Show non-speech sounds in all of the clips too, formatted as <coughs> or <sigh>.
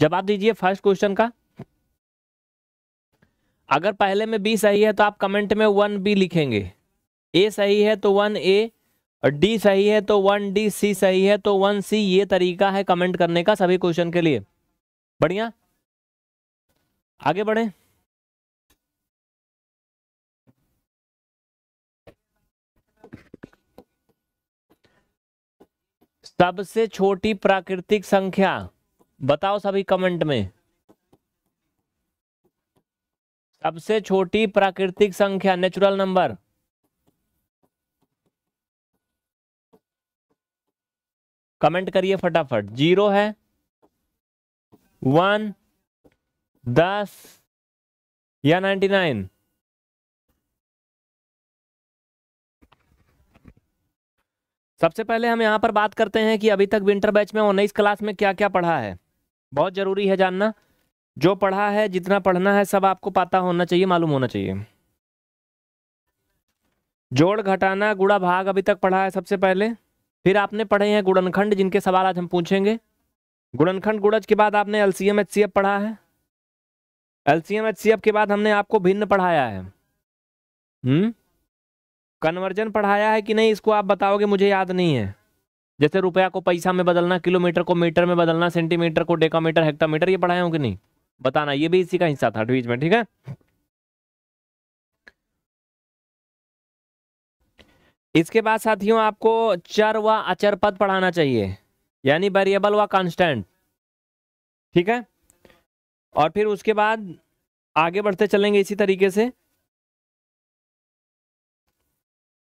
जवाब दीजिए first question का अगर पहले में बी सही है तो आप कमेंट में वन बी लिखेंगे ए सही है तो वन ए और डी सही है तो वन डी सी सही है तो वन सी ये तरीका है कमेंट करने का सभी क्वेश्चन के लिए बढ़िया आगे बढ़े सबसे छोटी प्राकृतिक संख्या बताओ सभी कमेंट में सबसे छोटी प्राकृतिक संख्या नेचुरल नंबर कमेंट करिए फटाफट जीरो है वन दस या नाइन्टी नाइन सबसे पहले हम यहां पर बात करते हैं कि अभी तक विंटर बैच में उन्नीस क्लास में क्या क्या पढ़ा है बहुत ज़रूरी है जानना जो पढ़ा है जितना पढ़ना है सब आपको पता होना चाहिए मालूम होना चाहिए जोड़ घटाना गुड़ा भाग अभी तक पढ़ा है सबसे पहले फिर आपने पढ़े हैं गुड़नखंड जिनके सवाल आज हम पूछेंगे गुड़नखंड गुड़ज के बाद आपने एल सी एच पढ़ा है L C M H C F के बाद हमने आपको भिन्न पढ़ाया है हम्म कन्वर्जन पढ़ाया है कि नहीं इसको आप बताओगे मुझे याद नहीं है जैसे रुपया को पैसा में बदलना किलोमीटर को मीटर में बदलना सेंटीमीटर को डेकामीटर हेक्टामीटर ये पढ़ाए होंगे नहीं बताना ये भी इसी का हिस्सा था ट्वीज में ठीक है इसके बाद साथियों आपको चर व अचर पद पढ़ाना चाहिए यानी वेरिएबल व कांस्टेंट ठीक है और फिर उसके बाद आगे बढ़ते चलेंगे इसी तरीके से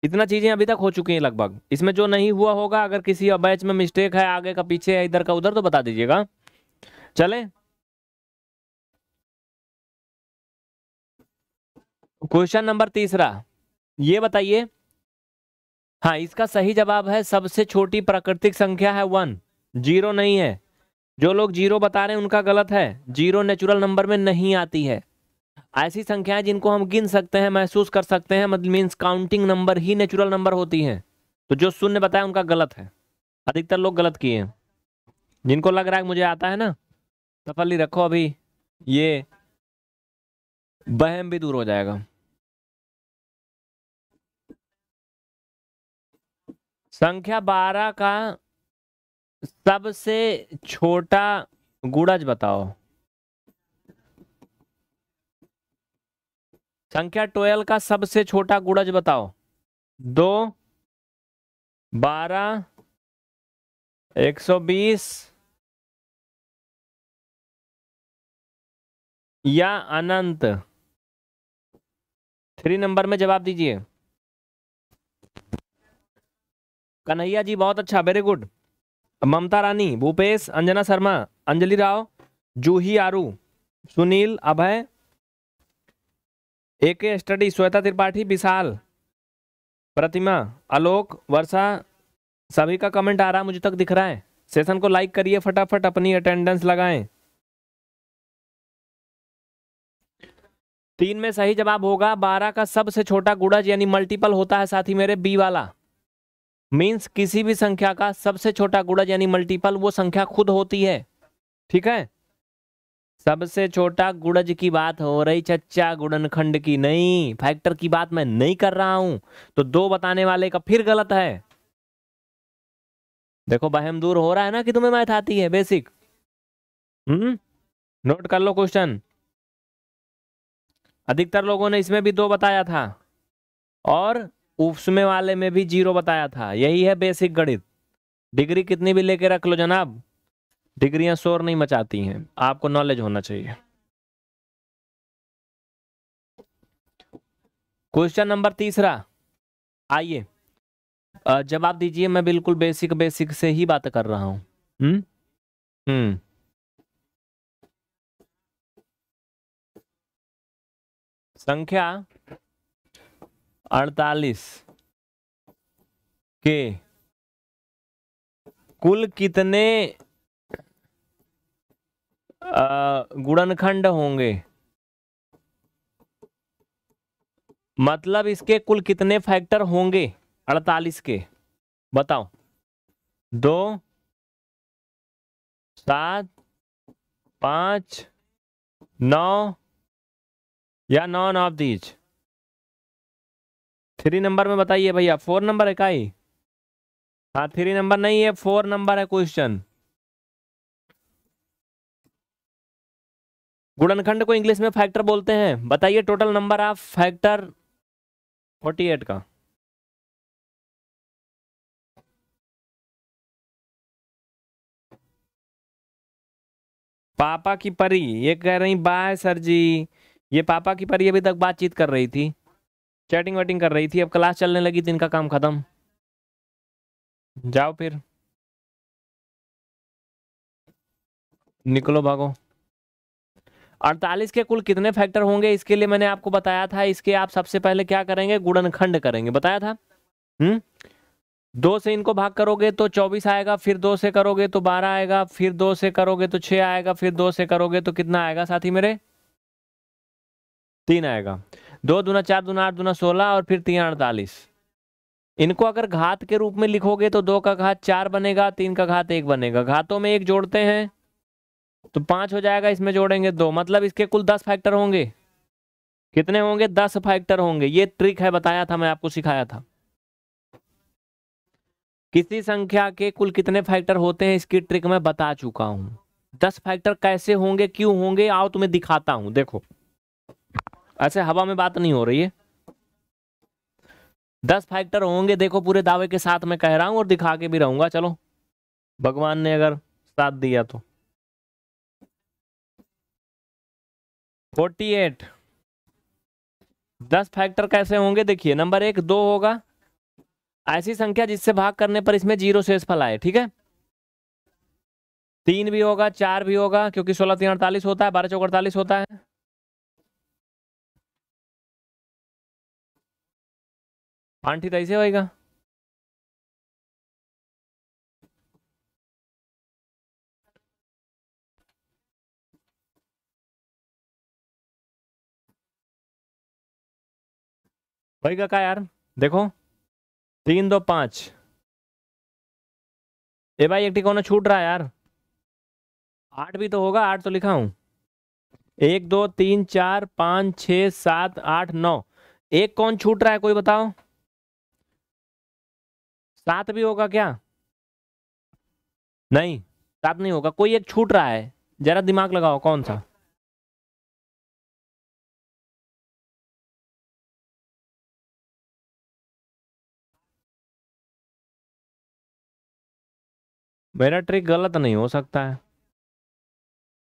इतना चीज़ें अभी तक हो चुकी हैं लगभग इसमें जो नहीं हुआ होगा अगर किसी बैच में मिस्टेक है आगे का पीछे है इधर का उधर तो बता दीजिएगा चले क्वेश्चन नंबर तीसरा ये बताइए हाँ इसका सही जवाब है सबसे छोटी प्राकृतिक संख्या है वन जीरो नहीं है जो लोग जीरो बता रहे हैं उनका गलत है जीरो नेचुरल नंबर में नहीं आती है ऐसी संख्याएं जिनको हम गिन सकते हैं महसूस कर सकते हैं मतलब मीन्स काउंटिंग नंबर ही नेचुरल नंबर होती हैं तो जो शून्य बताया उनका गलत है अधिकतर लोग गलत किए हैं जिनको लग रहा है मुझे आता है ना तफली रखो अभी ये बहम भी दूर हो जाएगा संख्या बारह का सबसे छोटा गुड़ज बताओ संख्या ट्वेल्व का सबसे छोटा गुणज बताओ दो बारह एक सौ बीस या अनंत थ्री नंबर में जवाब दीजिए कन्हैया जी बहुत अच्छा very good Mamta Rani Bhupesh Anjana Sharma Anjali Rao Juhi Aaru Sunil Abhay A K study Shweta Tripathi Vishal Pratima Alok Varsha सभी का कमेंट आ रहा है मुझे तक दिख रहा है सेशन को लाइक करिए फटाफट अपनी अटेंडेंस लगाएं तीन में सही जवाब होगा बारह का सबसे छोटा गुड़ज यानी मल्टीपल होता है साथी मेरे बी वाला मीन्स किसी भी संख्या का सबसे छोटा गुड़ज यानी मल्टीपल वो संख्या खुद होती है ठीक है सबसे छोटा गुड़ज की बात हो रही चच्चा गुड़नखंड की नहीं फैक्टर की बात मैं नहीं कर रहा हूं तो दो बताने वाले का फिर गलत है देखो बहम दूर हो रहा है ना कि तुम्हें मैथ आती है बेसिक हम्म नोट कर लो क्वेश्चन अधिकतर लोगों ने इसमें भी दो बताया था और उसमें वाले में भी जीरो बताया था यही है बेसिक गणित डिग्री कितनी भी लेके रख लो जनाब डिग्रियां शोर नहीं मचाती हैं आपको नॉलेज होना चाहिए क्वेश्चन नंबर तीसरा आइए जवाब दीजिए मैं बिल्कुल बेसिक बेसिक से ही बात कर रहा हूं हम्म हम्म संख्या अड़तालीस के कुल कितने गुणनखंड होंगे मतलब इसके कुल कितने फैक्टर होंगे अड़तालीस के बताओ दो सात पांच नौ या नौ नौ दीज थ्री नंबर में बताइए भैया फोर नंबर है का ही हाँ थ्री नंबर नहीं है फोर नंबर है क्वेश्चन गुणनखंड को इंग्लिश में फैक्टर बोलते हैं बताइए टोटल नंबर ऑफ फैक्टर 48 का पापा की परी ये कह रही बाय सर जी ये पापा की परी अभी तक बातचीत कर रही थी चैटिंग वैटिंग कर रही थी अब क्लास चलने लगी तो इनका काम खत्म जाओ फिर निकलो भागो अड़तालीस के कुल कितने फैक्टर होंगे इसके लिए मैंने आपको बताया था इसके आप सबसे पहले क्या करेंगे गुणनखंड करेंगे बताया था हम्म दो से इनको भाग करोगे तो चौबीस आएगा फिर दो से करोगे तो बारह आएगा फिर दो से करोगे तो छह आएगा फिर दो से करोगे तो कितना आएगा साथी मेरे तीन आएगा दो दूना चार दूना आठ दूना सोलह और फिर तीन अड़तालीस इनको अगर घात के रूप में लिखोगे तो दो का घात चार बनेगा तीन का घात एक बनेगा घातों में एक जोड़ते हैं तो पाँच हो जाएगा इसमें जोड़ेंगे दो मतलब इसके कुल दस फैक्टर होंगे कितने होंगे दस फैक्टर होंगे ये ट्रिक है बताया था मैं आपको सिखाया था किसी संख्या के कुल कितने फैक्टर होते हैं इसकी ट्रिक मैं बता चुका हूं दस फैक्टर कैसे होंगे क्यों होंगे आओ तुम्हें दिखाता हूं देखो ऐसे हवा में बात नहीं हो रही है दस फैक्टर होंगे देखो पूरे दावे के साथ मैं कह रहा हूँ और दिखा के भी रहूंगा चलो भगवान ने अगर साथ दिया तो फोर्टी एट दस फैक्टर कैसे होंगे देखिए नंबर एक दो होगा ऐसी संख्या जिससे भाग करने पर इसमें जीरो शेषफल आए ठीक है तीन भी होगा चार भी होगा क्योंकि सोलह तीन अड़तालीस होता है बारह चौक अड़तालीस होता है पांठी तैसे तो ऐसे होएगा वही का यार देखो तीन दो पाँच ए भाई एक टिकोना छूट रहा है यार आठ भी तो होगा आठ तो लिखा हूँ एक दो तीन चार पाँच छ सात आठ नौ एक कौन छूट रहा है कोई बताओ सात भी होगा क्या नहीं सात नहीं होगा कोई एक छूट रहा है जरा दिमाग लगाओ कौन सा मेरा ट्रिक गलत नहीं हो सकता है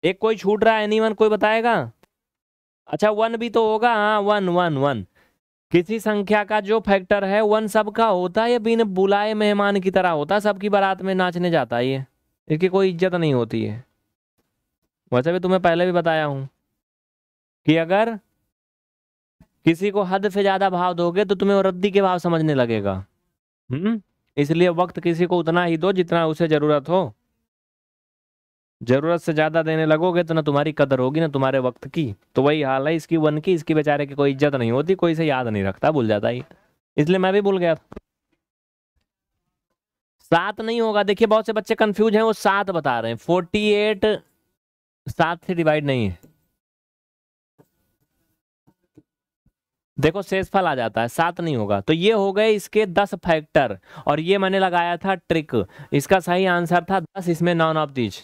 एक कोई छूट रहा है वन कोई बताएगा अच्छा वन भी तो होगा हाँ वन वन वन किसी संख्या का जो फैक्टर है वन सबका होता है या बिन बुलाए मेहमान की तरह होता है सबकी बारात में नाचने जाता है ये इसकी कोई इज्जत नहीं होती है वैसे भी तुम्हें पहले भी बताया हूँ कि अगर किसी को हद से ज़्यादा भाव दोगे तो तुम्हें रद्दी के भाव समझने लगेगा हम्म इसलिए वक्त किसी को उतना ही दो जितना उसे ज़रूरत हो ज़रूरत से ज़्यादा देने लगोगे तो ना तुम्हारी कदर होगी ना तुम्हारे वक्त की तो वही हाल है इसकी वन की इसकी बेचारे की कोई इज्जत नहीं होती कोई से याद नहीं रखता भूल जाता ही इसलिए मैं भी भूल गया था सात नहीं होगा देखिए बहुत से बच्चे कंफ्यूज हैं वो सात बता रहे हैं फोर्टी एट सात से डिवाइड नहीं है देखो शेषफल आ जाता है सात नहीं होगा तो ये हो गए इसके दस फैक्टर और ये मैंने लगाया था ट्रिक इसका सही आंसर था दस इसमें नॉन ऑफ दीज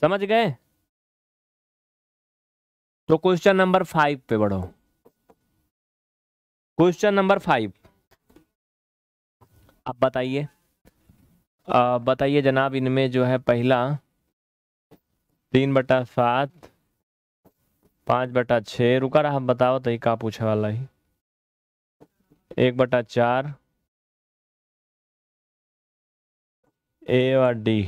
समझ गए तो क्वेश्चन नंबर फाइव पे बढ़ो क्वेश्चन नंबर फाइव अब बताइए बताइए जनाब इनमें जो है पहला तीन बटा सात पाँच बटा छः रुका रहा हम बताओ तो का पूछे वाला ही एक बटा चार ए और डी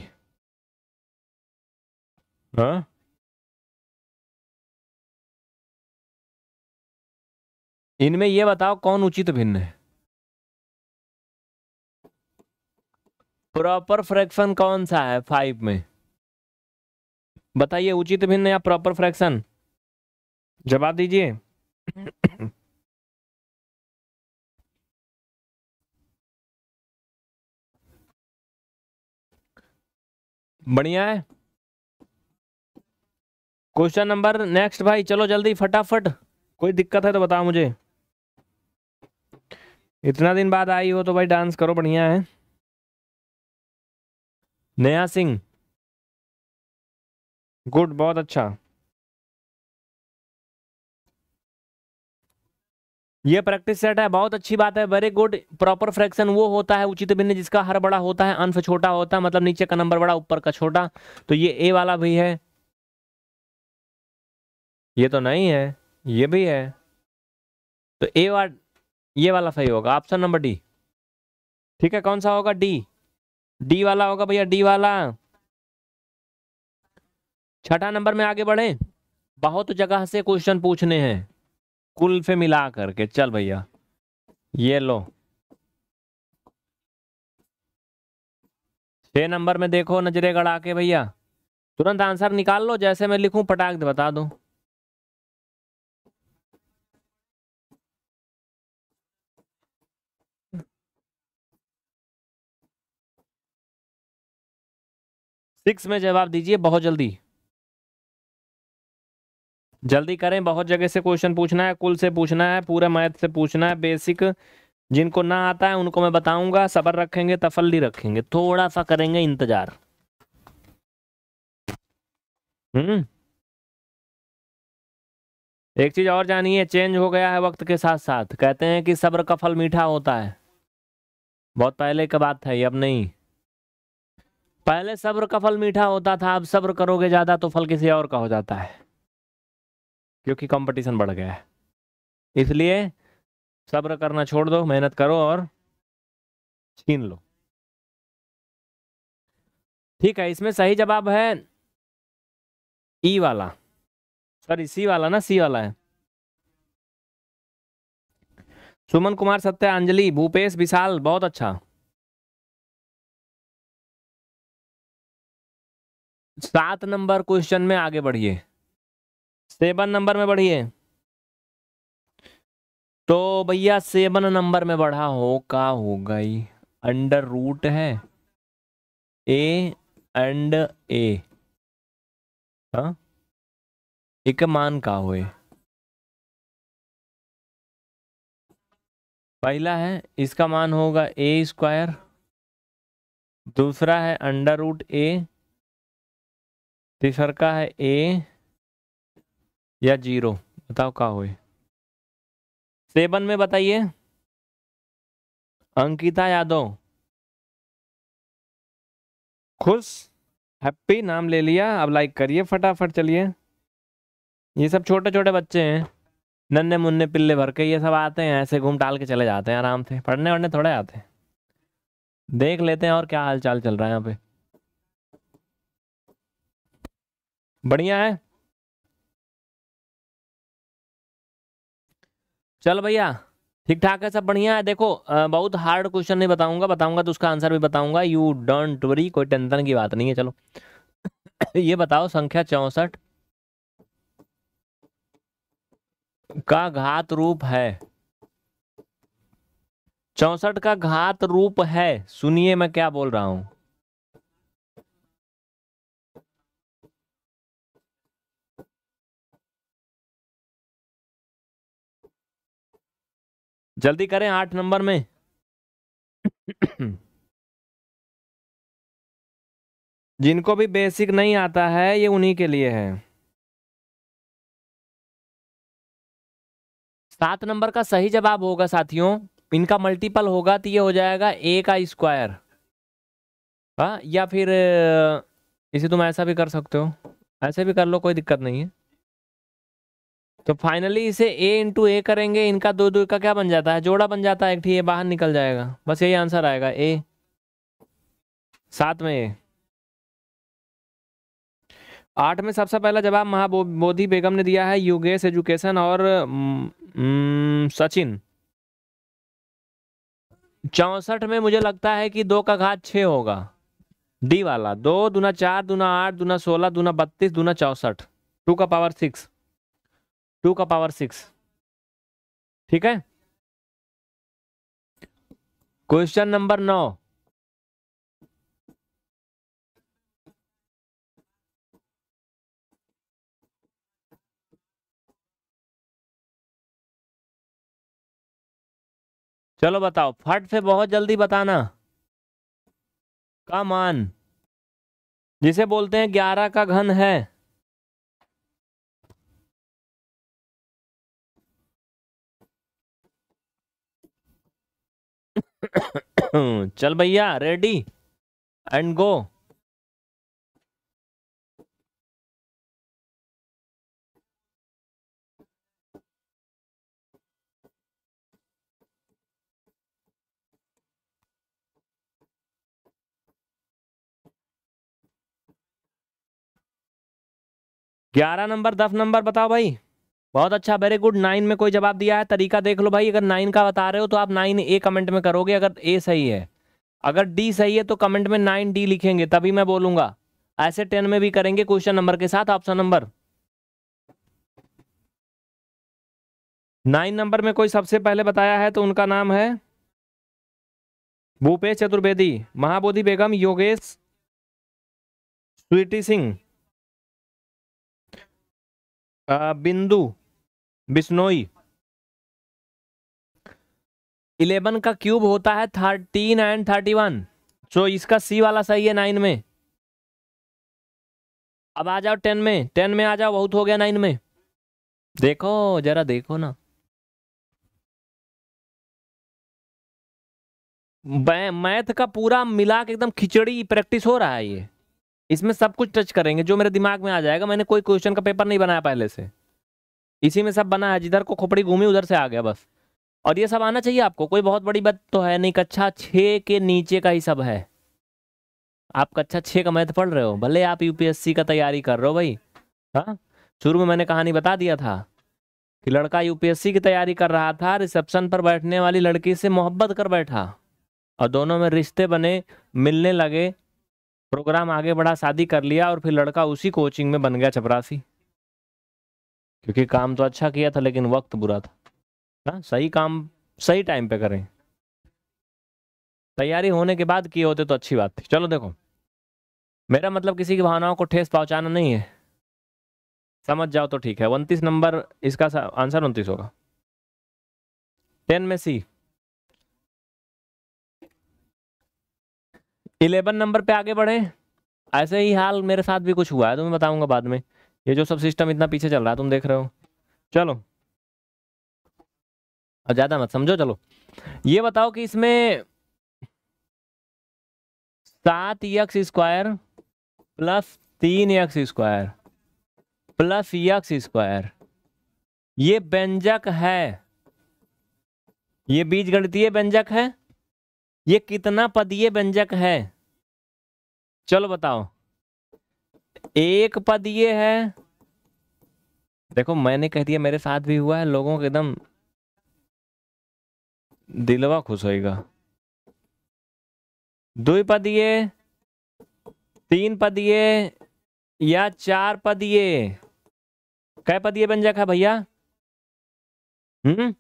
हाँ इनमें ये बताओ कौन उचित तो भिन्न है प्रॉपर फ्रैक्शन कौन सा है फाइव में बताइए उचित भिन्न या प्रॉपर फ्रैक्शन जवाब दीजिए बढ़िया है क्वेश्चन नंबर नेक्स्ट भाई चलो जल्दी फटाफट कोई दिक्कत है तो बताओ मुझे इतना दिन बाद आई हो तो भाई डांस करो बढ़िया है नया सिंह गुड बहुत अच्छा ये प्रैक्टिस सेट है बहुत अच्छी बात है वेरी गुड प्रॉपर फ्रैक्शन वो होता है उचित भिन्न जिसका हर बड़ा होता है अंश छोटा होता है मतलब नीचे का नंबर बड़ा ऊपर का छोटा तो ये ए वाला भी है ये तो नहीं है ये भी है तो ए वा ये वाला सही होगा ऑप्शन नंबर डी ठीक है कौन सा होगा डी डी वाला होगा भैया डी वाला छठा नंबर में आगे बढ़े बहुत जगह से क्वेश्चन पूछने हैं कुल से मिला करके चल भैया ये लो छ नंबर में देखो नजरे गड़ा के भैया तुरंत आंसर निकाल लो जैसे मैं लिखूं पटाख दे बता दो सिक्स में जवाब दीजिए बहुत जल्दी जल्दी करें बहुत जगह से क्वेश्चन पूछना है कुल से पूछना है पूरे मैथ से पूछना है बेसिक जिनको ना आता है उनको मैं बताऊंगा सबर रखेंगे तफल्ली रखेंगे थोड़ा सा करेंगे इंतजार हम्म एक चीज और जानिए चेंज हो गया है वक्त के साथ साथ कहते हैं कि सब्र का फल मीठा होता है बहुत पहले की बात है अब नहीं पहले सब्र का फल मीठा होता था अब सब्र करोगे ज्यादा तो फल किसी और का हो जाता है क्योंकि कंपटीशन बढ़ गया है इसलिए सब्र करना छोड़ दो मेहनत करो और छीन लो ठीक है इसमें सही जवाब है ई e वाला सॉरी सी वाला ना सी वाला है सुमन कुमार सत्या अंजलि भूपेश विशाल बहुत अच्छा सात नंबर क्वेश्चन में आगे बढ़िए सेवन नंबर में बढ़िए तो भैया सेवन नंबर में बढ़ा हो का हो गई अंडर रूट है ए एंड ए हाँ एक मान का हुए पहला है इसका मान होगा ए स्क्वायर दूसरा है अंडर रूट ए तीसरा का है ए या जीरो बताओ का हुए सेवन में बताइए अंकिता यादव खुश हैप्पी नाम ले लिया अब लाइक करिए फटाफट चलिए ये सब छोटे छोटे बच्चे हैं नन्हे मुन्ने पिल्ले भर के ये सब आते हैं ऐसे घूम टाल के चले जाते हैं आराम से पढ़ने वढ़ने थोड़े आते हैं देख लेते हैं और क्या हाल चाल चल रहा है यहाँ पे बढ़िया है चल भैया ठीक ठाक है सब बढ़िया है देखो बहुत हार्ड क्वेश्चन नहीं बताऊंगा बताऊंगा तो उसका आंसर भी बताऊंगा यू डोंट वरी कोई टेंशन की बात नहीं है चलो <coughs> ये बताओ संख्या चौंसठ का घात रूप है चौसठ का घात रूप है सुनिए मैं क्या बोल रहा हूं जल्दी करें आठ नंबर में जिनको भी बेसिक नहीं आता है ये उन्हीं के लिए है सात नंबर का सही जवाब होगा साथियों इनका मल्टीपल होगा तो ये हो जाएगा ए का स्क्वायर हाँ या फिर इसे तुम ऐसा भी कर सकते हो ऐसे भी कर लो कोई दिक्कत नहीं है तो फाइनली इसे ए इंटू ए करेंगे इनका दो दो का क्या बन जाता है जोड़ा बन जाता है एक ठीक है बाहर निकल जाएगा बस यही आंसर आएगा ए सात में ए आठ में सबसे पहला जवाब महाबोधि बेगम ने दिया है योगेश एजुकेशन और सचिन चौसठ में मुझे लगता है कि दो का घात छ होगा डी वाला दो दूना चार दूना आठ दूना सोलह दूना बत्तीस दूना चौसठ टू का पावर सिक्स टू का पावर सिक्स ठीक है क्वेश्चन नंबर नौ चलो बताओ फट से बहुत जल्दी बताना का मान जिसे बोलते हैं ग्यारह का घन है <coughs> चल भैया रेडी एंड गो ग्यारह नंबर दस नंबर बताओ भाई बहुत अच्छा वेरी गुड नाइन में कोई जवाब दिया है तरीका देख लो भाई अगर नाइन का बता रहे हो तो आप नाइन ए कमेंट में करोगे अगर ए सही है अगर डी सही है तो कमेंट में नाइन डी लिखेंगे तभी मैं बोलूंगा ऐसे टेन में भी करेंगे क्वेश्चन नंबर के साथ ऑप्शन नंबर नाइन नंबर में कोई सबसे पहले बताया है तो उनका नाम है भूपेश चतुर्वेदी महाबोधि बेगम योगेश स्वीटी सिंह बिंदु बिश्नोई इलेवन का क्यूब होता है thirteen and thirty one so इसका सी वाला सही है नाइन में अब आ जाओ टेन में टेन में आ जाओ बहुत हो गया नाइन में देखो जरा देखो ना मैथ का पूरा मिला के एकदम खिचड़ी प्रैक्टिस हो रहा है ये इसमें सब कुछ टच करेंगे जो मेरे दिमाग में आ जाएगा मैंने कोई क्वेश्चन का पेपर नहीं बनाया पहले से इसी में सब बना है जिधर को खोपड़ी घूमी उधर से आ गया बस और ये सब आना चाहिए आपको कोई बहुत बड़ी बात तो है नहीं कक्षा छः के नीचे का ही सब है आप कक्षा छः का मैथ पढ़ रहे हो भले आप यूपीएससी का तैयारी कर रहे हो भाई हाँ शुरू में मैंने कहानी बता दिया था कि लड़का यूपीएससी की तैयारी कर रहा था रिसेप्शन पर बैठने वाली लड़की से मोहब्बत कर बैठा और दोनों में रिश्ते बने मिलने लगे प्रोग्राम आगे बढ़ा शादी कर लिया और फिर लड़का उसी कोचिंग में बन गया चपरासी क्योंकि काम तो अच्छा किया था लेकिन वक्त बुरा था ना हाँ, सही काम सही टाइम पे करें तैयारी होने के बाद किए होते तो अच्छी बात थी चलो देखो मेरा मतलब किसी की भावनाओं को ठेस पहुंचाना नहीं है समझ जाओ तो ठीक है उनतीस नंबर इसका आंसर उनतीस होगा टेन में सी इलेवन नंबर पे आगे बढ़े ऐसे ही हाल मेरे साथ भी कुछ हुआ है तो मैं बताऊंगा बाद में ये जो सब सिस्टम इतना पीछे चल रहा है तुम देख रहे हो चलो अब ज़्यादा मत समझो चलो ये बताओ कि इसमें सात यक्स स्क्वायर प्लस तीन x square plus x square ये व्यंजक है ये बीज गणितीय व्यंजक है ये कितना पदीय व्यंजक है चलो बताओ एक पद ये है देखो मैंने कह दिया मेरे साथ भी हुआ है लोगों के एकदम दिलवा खुश होएगा दो पद ये तीन पद ये या चार पद ये कै पद ये बन जाएगा भैया हम्म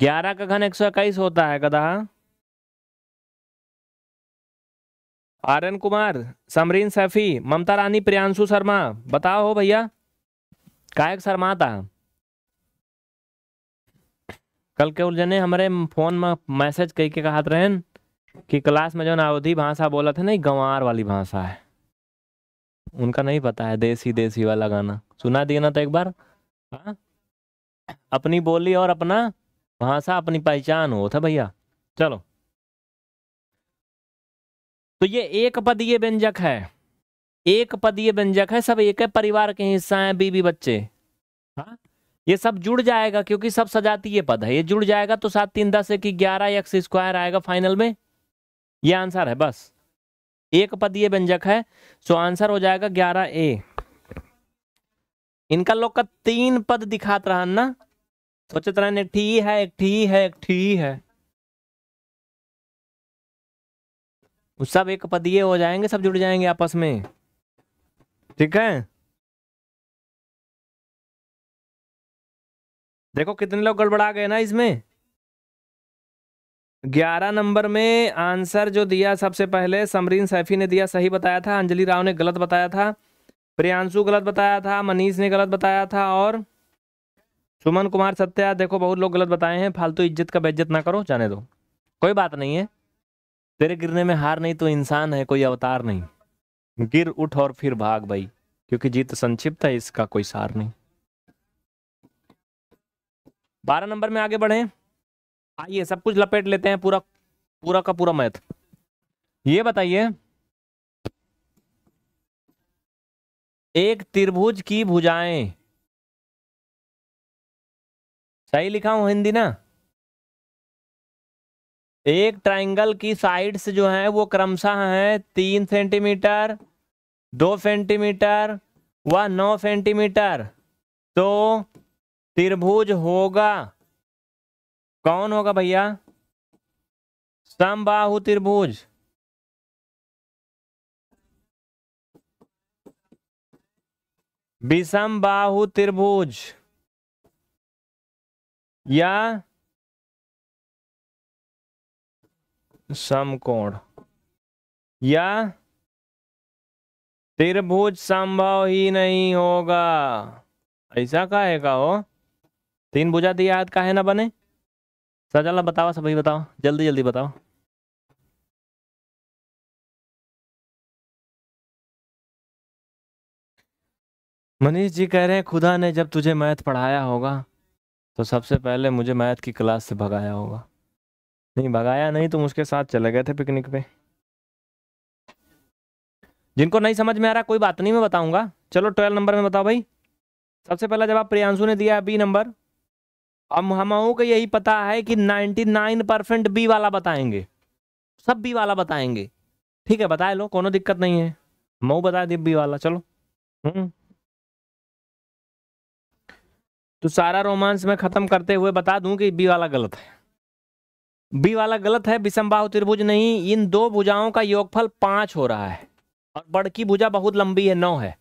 ग्यारह का घन एक सौ इक्कीस होता है कदा आर्यन कुमार समरीन सैफी ममता रानी प्रियांशु शर्मा बताओ हो भैया कायक शर्मा था कल के उलझने हमारे फोन में मैसेज कह के कहा रहे कि क्लास में जो अवधि भाषा बोला था ना गंवार वाली भाषा है उनका नहीं पता है देसी देसी वाला गाना सुना दिया ना तो एक बार हा? अपनी बोली और अपना भाषा अपनी पहचान हो था भैया चलो तो ये एक पदीय व्यंजक है एक पदीय व्यंजक है सब एक है परिवार के हिस्सा हैं बीबी बच्चे हाँ ये सब जुड़ जाएगा क्योंकि सब सजातीय पद है ये जुड़ जाएगा तो सात तीन दस एक ग्यारह एक्स स्क्वायर आएगा फाइनल में ये आंसर है बस एक पदीय व्यंजक है सो आंसर हो जाएगा ग्यारह ए इनका लोग का तीन पद दिखात रहा ना सोचत रहन एक ठी है एक ठी है एक ठी है सब एक पदीय हो जाएंगे सब जुड़ जाएंगे आपस में ठीक है देखो कितने लोग गड़बड़ा गए ना इसमें ग्यारह नंबर में आंसर जो दिया सबसे पहले समरीन सैफी ने दिया सही बताया था अंजलि राव ने गलत बताया था प्रियांशु गलत बताया था मनीष ने गलत बताया था और सुमन कुमार सत्या देखो बहुत लोग गलत बताए हैं फालतू इज्जत का बेज्जत ना करो जाने दो कोई बात नहीं है तेरे गिरने में हार नहीं तो इंसान है कोई अवतार नहीं गिर उठ और फिर भाग भाई क्योंकि जीत संक्षिप्त है इसका कोई सार नहीं बारह नंबर में आगे बढ़े आइए सब कुछ लपेट लेते हैं पूरा पूरा का पूरा मैथ ये बताइए एक त्रिभुज की भुजाएं सही लिखा हूं हिंदी ना एक ट्राइंगल की साइड्स जो हैं वो क्रमशः हैं तीन सेंटीमीटर दो सेंटीमीटर व नौ सेंटीमीटर तो त्रिभुज होगा कौन होगा भैया समबाहु त्रिभुज विषम बाहु त्रिभुज या समकोण या त्रिभुज संभव ही नहीं होगा ऐसा काहे का हो तीन भुजा दिया का काहे ना बने सजाला बताओ सभी बताओ जल्दी जल्दी बताओ मनीष जी कह रहे हैं खुदा ने जब तुझे मैथ पढ़ाया होगा तो सबसे पहले मुझे मैथ की क्लास से भगाया होगा नहीं भगाया नहीं तुम उसके साथ चले गए थे पिकनिक पे जिनको नहीं समझ में आ रहा कोई बात नहीं मैं बताऊंगा चलो ट्वेल्व नंबर में बताओ भाई सबसे पहला जवाब प्रियांशु ने दिया बी नंबर अब हम को यही पता है कि 99 परसेंट बी वाला बताएंगे सब बी वाला बताएंगे ठीक है बताए लो कोई दिक्कत नहीं है मऊ बता दी बी वाला चलो हम्म तो सारा रोमांस में ख़त्म करते हुए बता दूं कि बी वाला गलत है बी वाला गलत है विषमबाहु त्रिभुज नहीं इन दो भुजाओं का योगफल पांच हो रहा है और बड़की भुजा बहुत लंबी है नौ है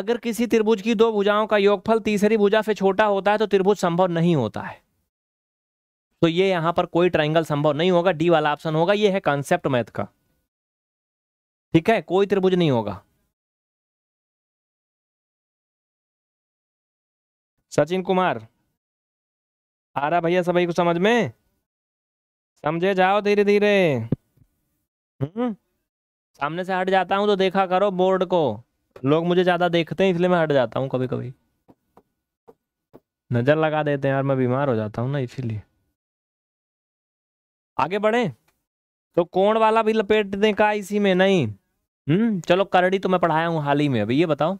अगर किसी त्रिभुज की दो भुजाओं का योगफल तीसरी भुजा से छोटा होता है तो त्रिभुज संभव नहीं होता है तो ये यहाँ पर कोई ट्राइंगल संभव नहीं होगा डी वाला ऑप्शन होगा ये है कॉन्सेप्ट मैथ का ठीक है कोई त्रिभुज नहीं होगा सचिन कुमार आ रहा भैया सभी को समझ में समझे जाओ धीरे धीरे हम्म। सामने से हट जाता हूँ तो देखा करो बोर्ड को लोग मुझे ज़्यादा देखते हैं इसलिए मैं हट जाता हूँ कभी कभी नज़र लगा देते हैं यार मैं बीमार हो जाता हूँ ना इसीलिए आगे बढ़े तो कोण वाला भी लपेट दें का इसी में नहीं हम्म चलो करड़ी तो मैं पढ़ाया हूँ हाल ही में अभी ये बताओ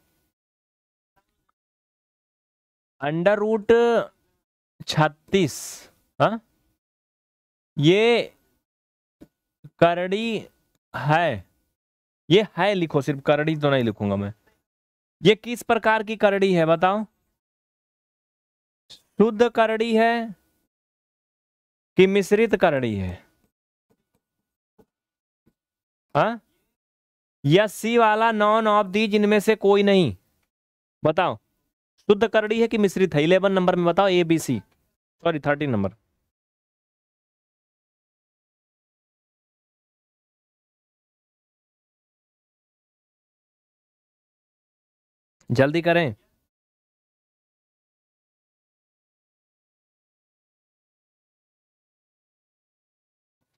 अंडर रूट छत्तीस हाँ? ये करड़ी है ये है लिखो सिर्फ करड़ी तो नहीं लिखूंगा मैं ये किस प्रकार की करड़ी है बताओ शुद्ध करड़ी है कि मिश्रित करड़ी है हा? या सी वाला नॉन ऑफ दी जिनमें से कोई नहीं बताओ शुद्ध करड़ी है कि मिश्रित है इलेवन नंबर में बताओ A B C sorry thirteen number जल्दी करें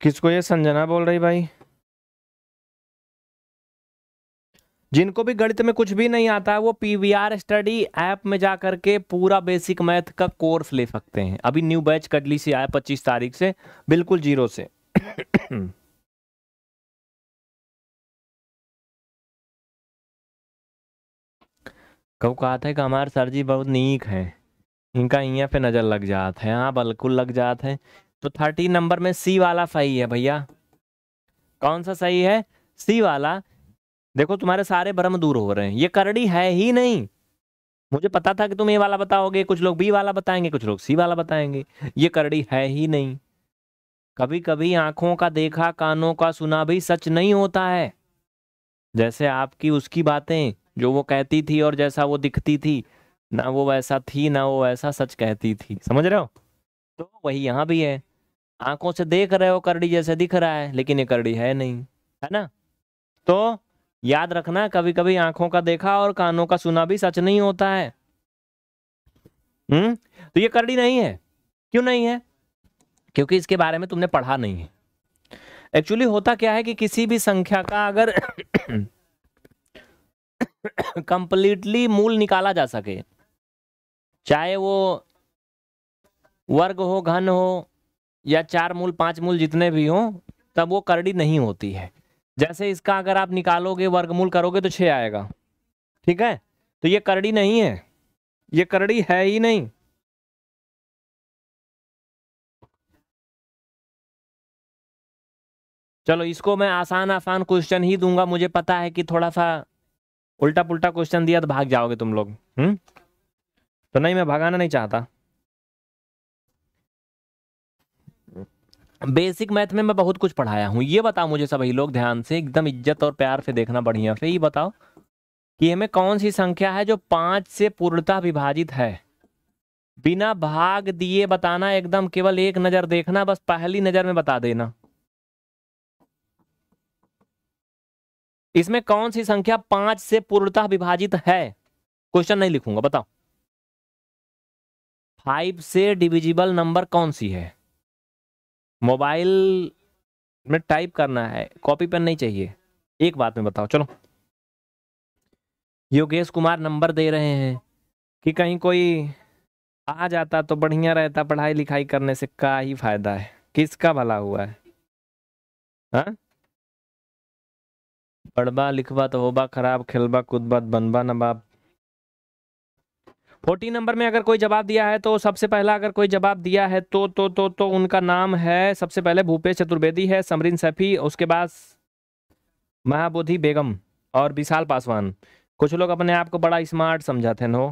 किसको ये संजना बोल रही भाई जिनको भी गणित में कुछ भी नहीं आता है वो P V R study app में जा करके पूरा बेसिक मैथ का कोर्स ले सकते हैं अभी न्यू बैच कटली से आया पच्चीस तारीख से बिल्कुल जीरो से <coughs> कब कहा था कि हमारे सर जी बहुत नीक हैं इनका यहाँ पे नज़र लग जाता है हाँ बिल्कुल लग जाते है तो थर्टी नंबर में सी वाला सही है भैया कौन सा सही है सी वाला देखो तुम्हारे सारे भ्रम दूर हो रहे हैं ये करड़ी है ही नहीं मुझे पता था कि तुम ये वाला बताओगे कुछ लोग बी वाला बताएंगे कुछ लोग सी वाला बताएंगे ये करड़ी है ही नहीं कभी कभी आंखों का देखा कानों का सुना भी सच नहीं होता है जैसे आपकी उसकी बातें जो वो कहती थी और जैसा वो दिखती थी ना वो वैसा थी ना वो वैसा सच कहती थी समझ रहे हो तो वही यहाँ भी है आंखों से देख रहे हो करड़ी जैसे दिख रहा है लेकिन ये करड़ी है नहीं है ना तो याद रखना कभी कभी आंखों का देखा और कानों का सुना भी सच नहीं होता है हम्म तो ये करड़ी नहीं है क्यों नहीं है क्योंकि इसके बारे में तुमने पढ़ा नहीं है एक्चुअली होता क्या है कि किसी भी संख्या का अगर <coughs> कंप्लीटली मूल निकाला जा सके चाहे वो वर्ग हो घन हो या चार मूल पांच मूल जितने भी हो तब वो करड़ी नहीं होती है जैसे इसका अगर आप निकालोगे वर्गमूल करोगे तो छः आएगा ठीक है तो ये करड़ी नहीं है ये करड़ी है ही नहीं चलो इसको मैं आसान आसान क्वेश्चन ही दूंगा मुझे पता है कि थोड़ा सा उल्टा पुल्टा क्वेश्चन दिया तो भाग जाओगे तुम लोग हम्म तो नहीं मैं भगाना नहीं चाहता बेसिक मैथ में मैं बहुत कुछ पढ़ाया हूँ ये बताओ मुझे सभी लोग ध्यान से एकदम इज्जत और प्यार से देखना बढ़िया से ये बताओ कि हमें कौन सी संख्या है जो पाँच से पूर्णतः विभाजित है बिना भाग दिए बताना एकदम केवल एक नज़र देखना बस पहली नज़र में बता देना इसमें कौन सी संख्या पांच से पूर्णतः विभाजित है क्वेश्चन नहीं लिखूंगा बताओ फाइव से डिविजिबल नंबर कौन सी है मोबाइल में टाइप करना है कॉपी पेन नहीं चाहिए एक बात में बताओ चलो योगेश कुमार नंबर दे रहे हैं कि कहीं कोई आ जाता तो बढ़िया रहता पढ़ाई लिखाई करने से का ही फायदा है किसका भला हुआ है हा? पढ़बा लिखबा तो होबा खराब खेलबा कूदबा बनबा नबाब फोर्टीन नंबर में अगर कोई जवाब दिया है तो सबसे पहला अगर कोई जवाब दिया है तो तो तो तो उनका नाम है सबसे पहले भूपेश चतुर्वेदी है समरीन सैफी उसके बाद महाबोधि बेगम और विशाल पासवान कुछ लोग अपने आप को बड़ा स्मार्ट समझाते हैं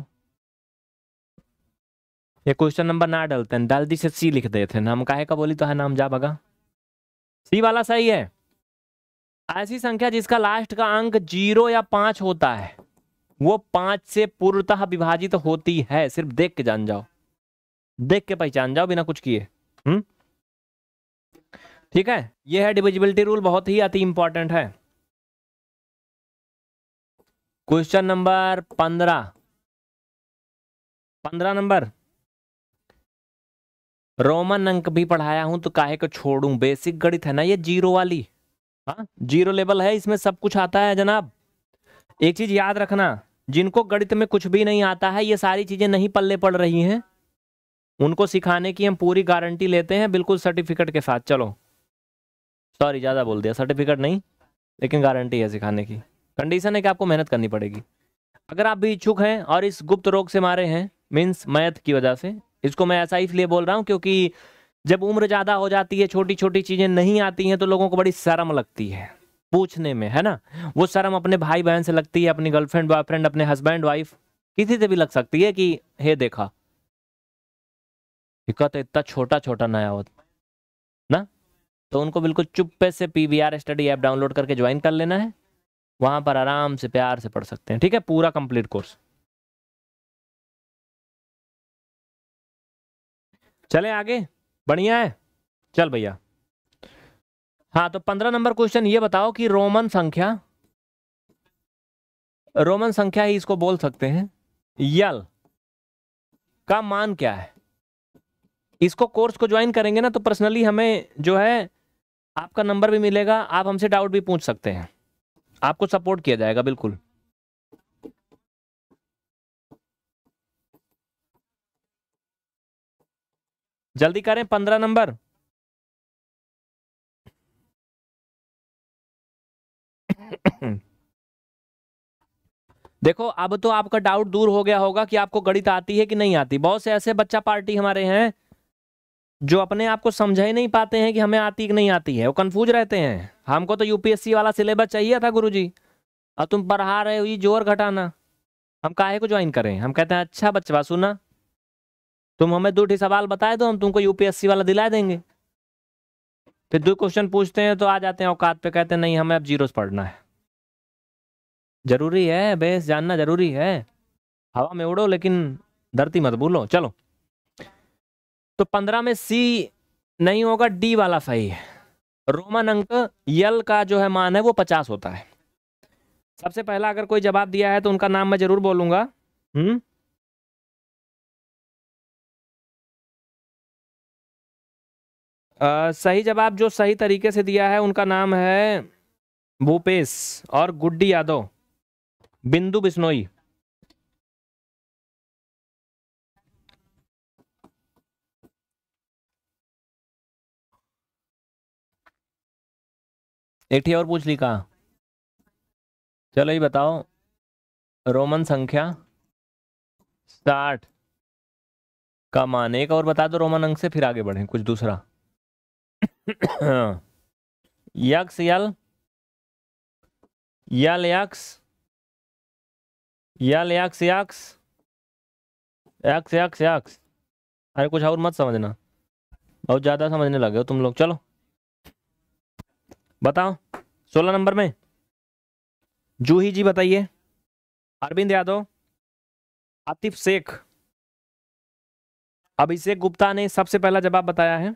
ये क्वेश्चन नंबर ना डालते हैं डल्दी से सी लिख देते हैं हम काहे का बोली तो है नाम जा भगा सी वाला सही है ऐसी संख्या जिसका लास्ट का अंक जीरो या पांच होता है वो पांच से पूर्णतः विभाजित तो होती है सिर्फ देख के जान जाओ देख के पहचान जाओ बिना कुछ किए हम्म ठीक है यह है डिविजिबिलिटी रूल बहुत ही अति इंपॉर्टेंट है क्वेश्चन नंबर पंद्रह पंद्रह नंबर रोमन अंक भी पढ़ाया हूं तो काहे को छोड़ू बेसिक गणित है ना ये जीरो वाली हाँ जीरो लेवल है इसमें सब कुछ आता है जनाब एक चीज याद रखना जिनको गणित में कुछ भी नहीं आता है ये सारी चीज़ें नहीं पल्ले पड़ रही हैं उनको सिखाने की हम पूरी गारंटी लेते हैं बिल्कुल सर्टिफिकेट के साथ चलो सॉरी ज़्यादा बोल दिया सर्टिफिकेट नहीं लेकिन गारंटी है सिखाने की कंडीशन है कि आपको मेहनत करनी पड़ेगी अगर आप भी इच्छुक हैं और इस गुप्त रोग से मारे हैं मीन्स मैथ की वजह से इसको मैं ऐसा इसलिए बोल रहा हूँ क्योंकि जब उम्र ज़्यादा हो जाती है छोटी छोटी चीज़ें नहीं आती हैं तो लोगों को बड़ी शर्म लगती है पूछने में है ना वो शर्म अपने भाई बहन से लगती है अपनी गर्लफ्रेंड बॉयफ्रेंड अपने हस्बैंड वाइफ किसी से भी लग सकती है कि हे देखा दिक्कत तो इतना छोटा छोटा नया होता ना तो उनको बिल्कुल चुप्पे से P V R study app download करके ज्वाइन कर लेना है वहां पर आराम से प्यार से पढ़ सकते हैं ठीक है पूरा कंप्लीट कोर्स चले आगे बढ़िया है चल भैया हाँ तो पंद्रह नंबर क्वेश्चन ये बताओ कि रोमन संख्या रोमन संख्या ही इसको बोल सकते हैं यल का मान क्या है इसको कोर्स को ज्वाइन करेंगे ना तो पर्सनली हमें जो है आपका नंबर भी मिलेगा आप हमसे डाउट भी पूछ सकते हैं आपको सपोर्ट किया जाएगा बिल्कुल जल्दी करें पंद्रह नंबर <coughs> देखो अब तो आपका डाउट दूर हो गया होगा कि आपको गणित आती है कि नहीं आती बहुत से ऐसे बच्चा पार्टी हमारे हैं जो अपने आप को समझा ही नहीं पाते हैं कि हमें आती कि नहीं आती है वो कंफ्यूज रहते हैं हमको तो यूपीएससी वाला सिलेबस चाहिए था गुरुजी और तुम पढ़ा रहे हो ये जोर घटाना हम काहे को ज्वाइन करें हम कहते हैं अच्छा बच्चा सुना तुम हमें दो सवाल बताए दो हम तुमको यूपीएससी वाला दिला देंगे फिर दो क्वेश्चन पूछते हैं तो आ जाते हैं औकात पे कहते हैं नहीं हमें अब जीरोस पढ़ना है जरूरी है बेस जानना जरूरी है हवा में उड़ो लेकिन धरती मत भूलो चलो तो पंद्रह में सी नहीं होगा डी वाला सही है रोमन अंक यल का जो है मान है वो पचास होता है सबसे पहला अगर कोई जवाब दिया है तो उनका नाम मैं जरूर बोलूंगा हम्म सही जवाब जो सही तरीके से दिया है उनका नाम है भूपेश और गुड्डी यादव बिंदु बिश्नोई एक और पूछ ली कहा चलो ये बताओ रोमन संख्या साठ का मान एक और बता दो रोमन अंक से फिर आगे बढ़े कुछ दूसरा <coughs> x y y x y x x x x x अरे कुछ और मत समझना बहुत ज़्यादा समझने लगे हो तुम लोग चलो बताओ सोलह नंबर में जूही जी बताइए अरविंद यादव आतिफ शेख अभिषेक गुप्ता ने सबसे पहला जवाब बताया है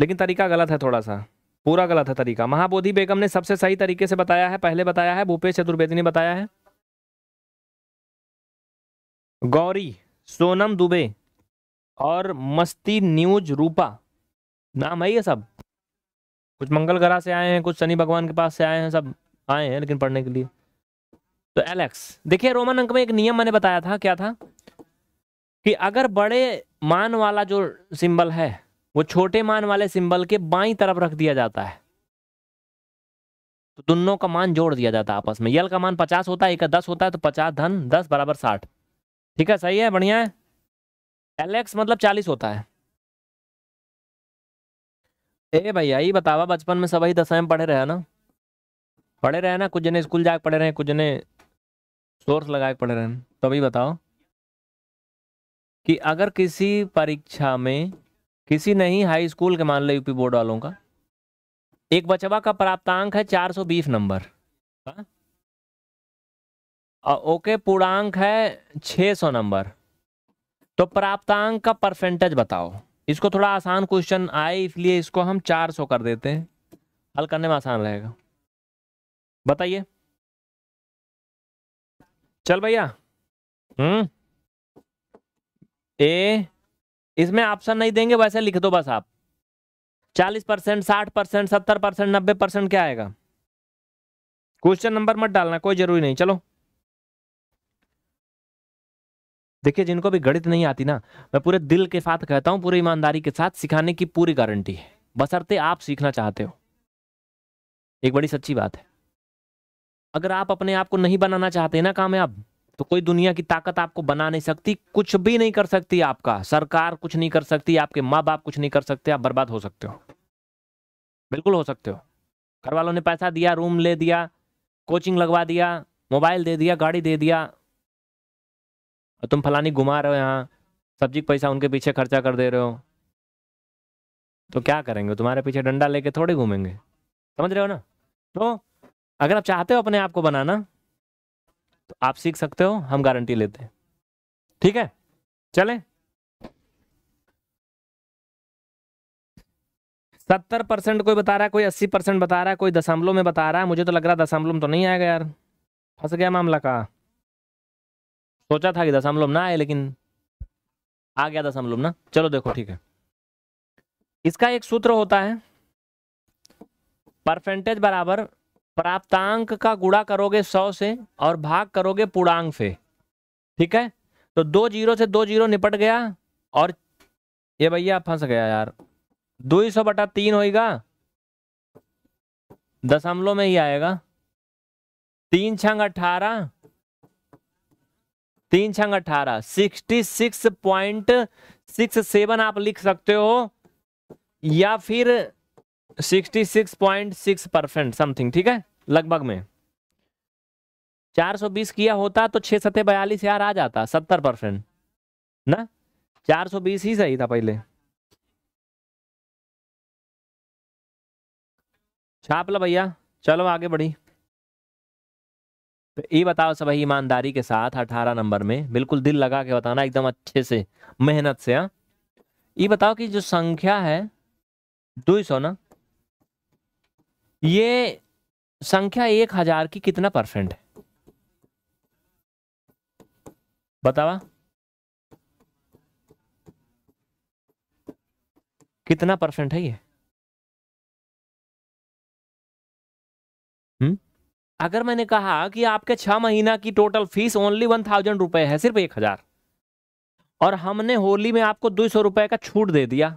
लेकिन तरीका गलत है थोड़ा सा पूरा गलत है तरीका महाबोधि बेगम ने सबसे सही तरीके से बताया है पहले बताया है भूपेश चतुर्वेदी ने बताया है गौरी सोनम दुबे और मस्ती न्यूज रूपा नाम है ये सब कुछ मंगल ग्रह से आए हैं कुछ शनि भगवान के पास से आए हैं सब आए हैं लेकिन पढ़ने के लिए तो एलेक्स देखिए रोमन अंक में एक नियम मैंने बताया था क्या था कि अगर बड़े मान वाला जो सिंबल है वो छोटे मान वाले सिंबल के बाई तरफ रख दिया जाता है तो दोनों का मान जोड़ दिया जाता है आपस में यल का मान पचास होता है एक का दस होता है तो पचास धन दस बराबर साठ ठीक है सही है बढ़िया है एल एक्स मतलब चालीस होता है ए भैया ये बतावा बचपन में सब ही दसवें में पढ़े रहे ना पढ़े रहे ना कुछ जने स्कूल जाके पढ़े रहे कुछ जने सोर्स लगा के पढ़े रहे तभी तो अभी बताओ कि अगर किसी परीक्षा में किसी नहीं हाई स्कूल के मान लो यूपी बोर्ड वालों का एक बचवा का प्राप्तांक है चार सौ बीस नंबर हा? ओके पूर्णांक है 600 नंबर तो प्राप्तांक का परसेंटेज बताओ इसको थोड़ा आसान क्वेश्चन आए इसलिए इसको हम 400 कर देते हैं हल करने में आसान रहेगा बताइए चल भैया हम्म ए इसमें ऑप्शन नहीं देंगे वैसे लिख दो बस आप चालीस परसेंट साठ परसेंट सत्तर परसेंट नब्बे परसेंट क्या आएगा क्वेश्चन नंबर मत डालना कोई जरूरी नहीं चलो देखिए जिनको भी गणित नहीं आती ना मैं पूरे दिल के साथ कहता हूँ पूरी ईमानदारी के साथ सिखाने की पूरी गारंटी है बसरते आप सीखना चाहते हो एक बड़ी सच्ची बात है अगर आप अपने आप को नहीं बनाना चाहते ना कामयाब तो कोई दुनिया की ताकत आपको बना नहीं सकती कुछ भी नहीं कर सकती आपका सरकार कुछ नहीं कर सकती आपके माँ बाप कुछ नहीं कर सकते आप बर्बाद हो सकते हो बिल्कुल हो सकते हो घर वालों ने पैसा दिया रूम ले दिया कोचिंग लगवा दिया मोबाइल दे दिया गाड़ी दे दिया और तुम फलानी घुमा रहे हो यहाँ सब्जी पैसा उनके पीछे खर्चा कर दे रहे हो तो क्या करेंगे तुम्हारे पीछे डंडा लेके थोड़े घूमेंगे समझ रहे हो ना तो अगर आप चाहते हो अपने आप को बनाना तो आप सीख सकते हो हम गारंटी लेते हैं ठीक है चले सत्तर परसेंट कोई बता रहा है कोई अस्सी परसेंट बता रहा है कोई दशमलव में बता रहा है मुझे तो लग रहा है दशमलव तो नहीं आएगा यार फंस गया मामला का सोचा था कि दशमलव ना आए लेकिन आ गया दशमलव ना चलो देखो ठीक है इसका एक सूत्र होता है परसेंटेज बराबर प्राप्तांक का गुणा करोगे सौ से और भाग करोगे पूर्णांक से ठीक है तो दो जीरो से दो जीरो निपट गया और ये भैया फंस गया यार दो सौ बटा तीन होगा दशमलव में ही आएगा तीन छंग अठारह तीन छंग अठारह sixty six point six seven आप लिख सकते हो या फिर sixty six point six percent something ठीक है लगभग में चार सौ बीस किया होता तो छह सतह बयालीस यार आ जाता सत्तर परसेंट ना चार सौ बीस ही सही था पहले छाप लो भैया चलो आगे बढ़ी तो ये बताओ सब ईमानदारी के साथ अठारह नंबर में बिल्कुल दिल लगा के बताना एकदम अच्छे से मेहनत से हाँ ये बताओ कि जो संख्या है दो सौ ना ये संख्या एक हजार की कितना परसेंट है बतावा कितना परसेंट है ये अगर मैंने कहा कि आपके छह महीना की total fees only one thousand रुपए है सिर्फ एक हज़ार और हमने होली में आपको दो सौ रुपए का छूट दे दिया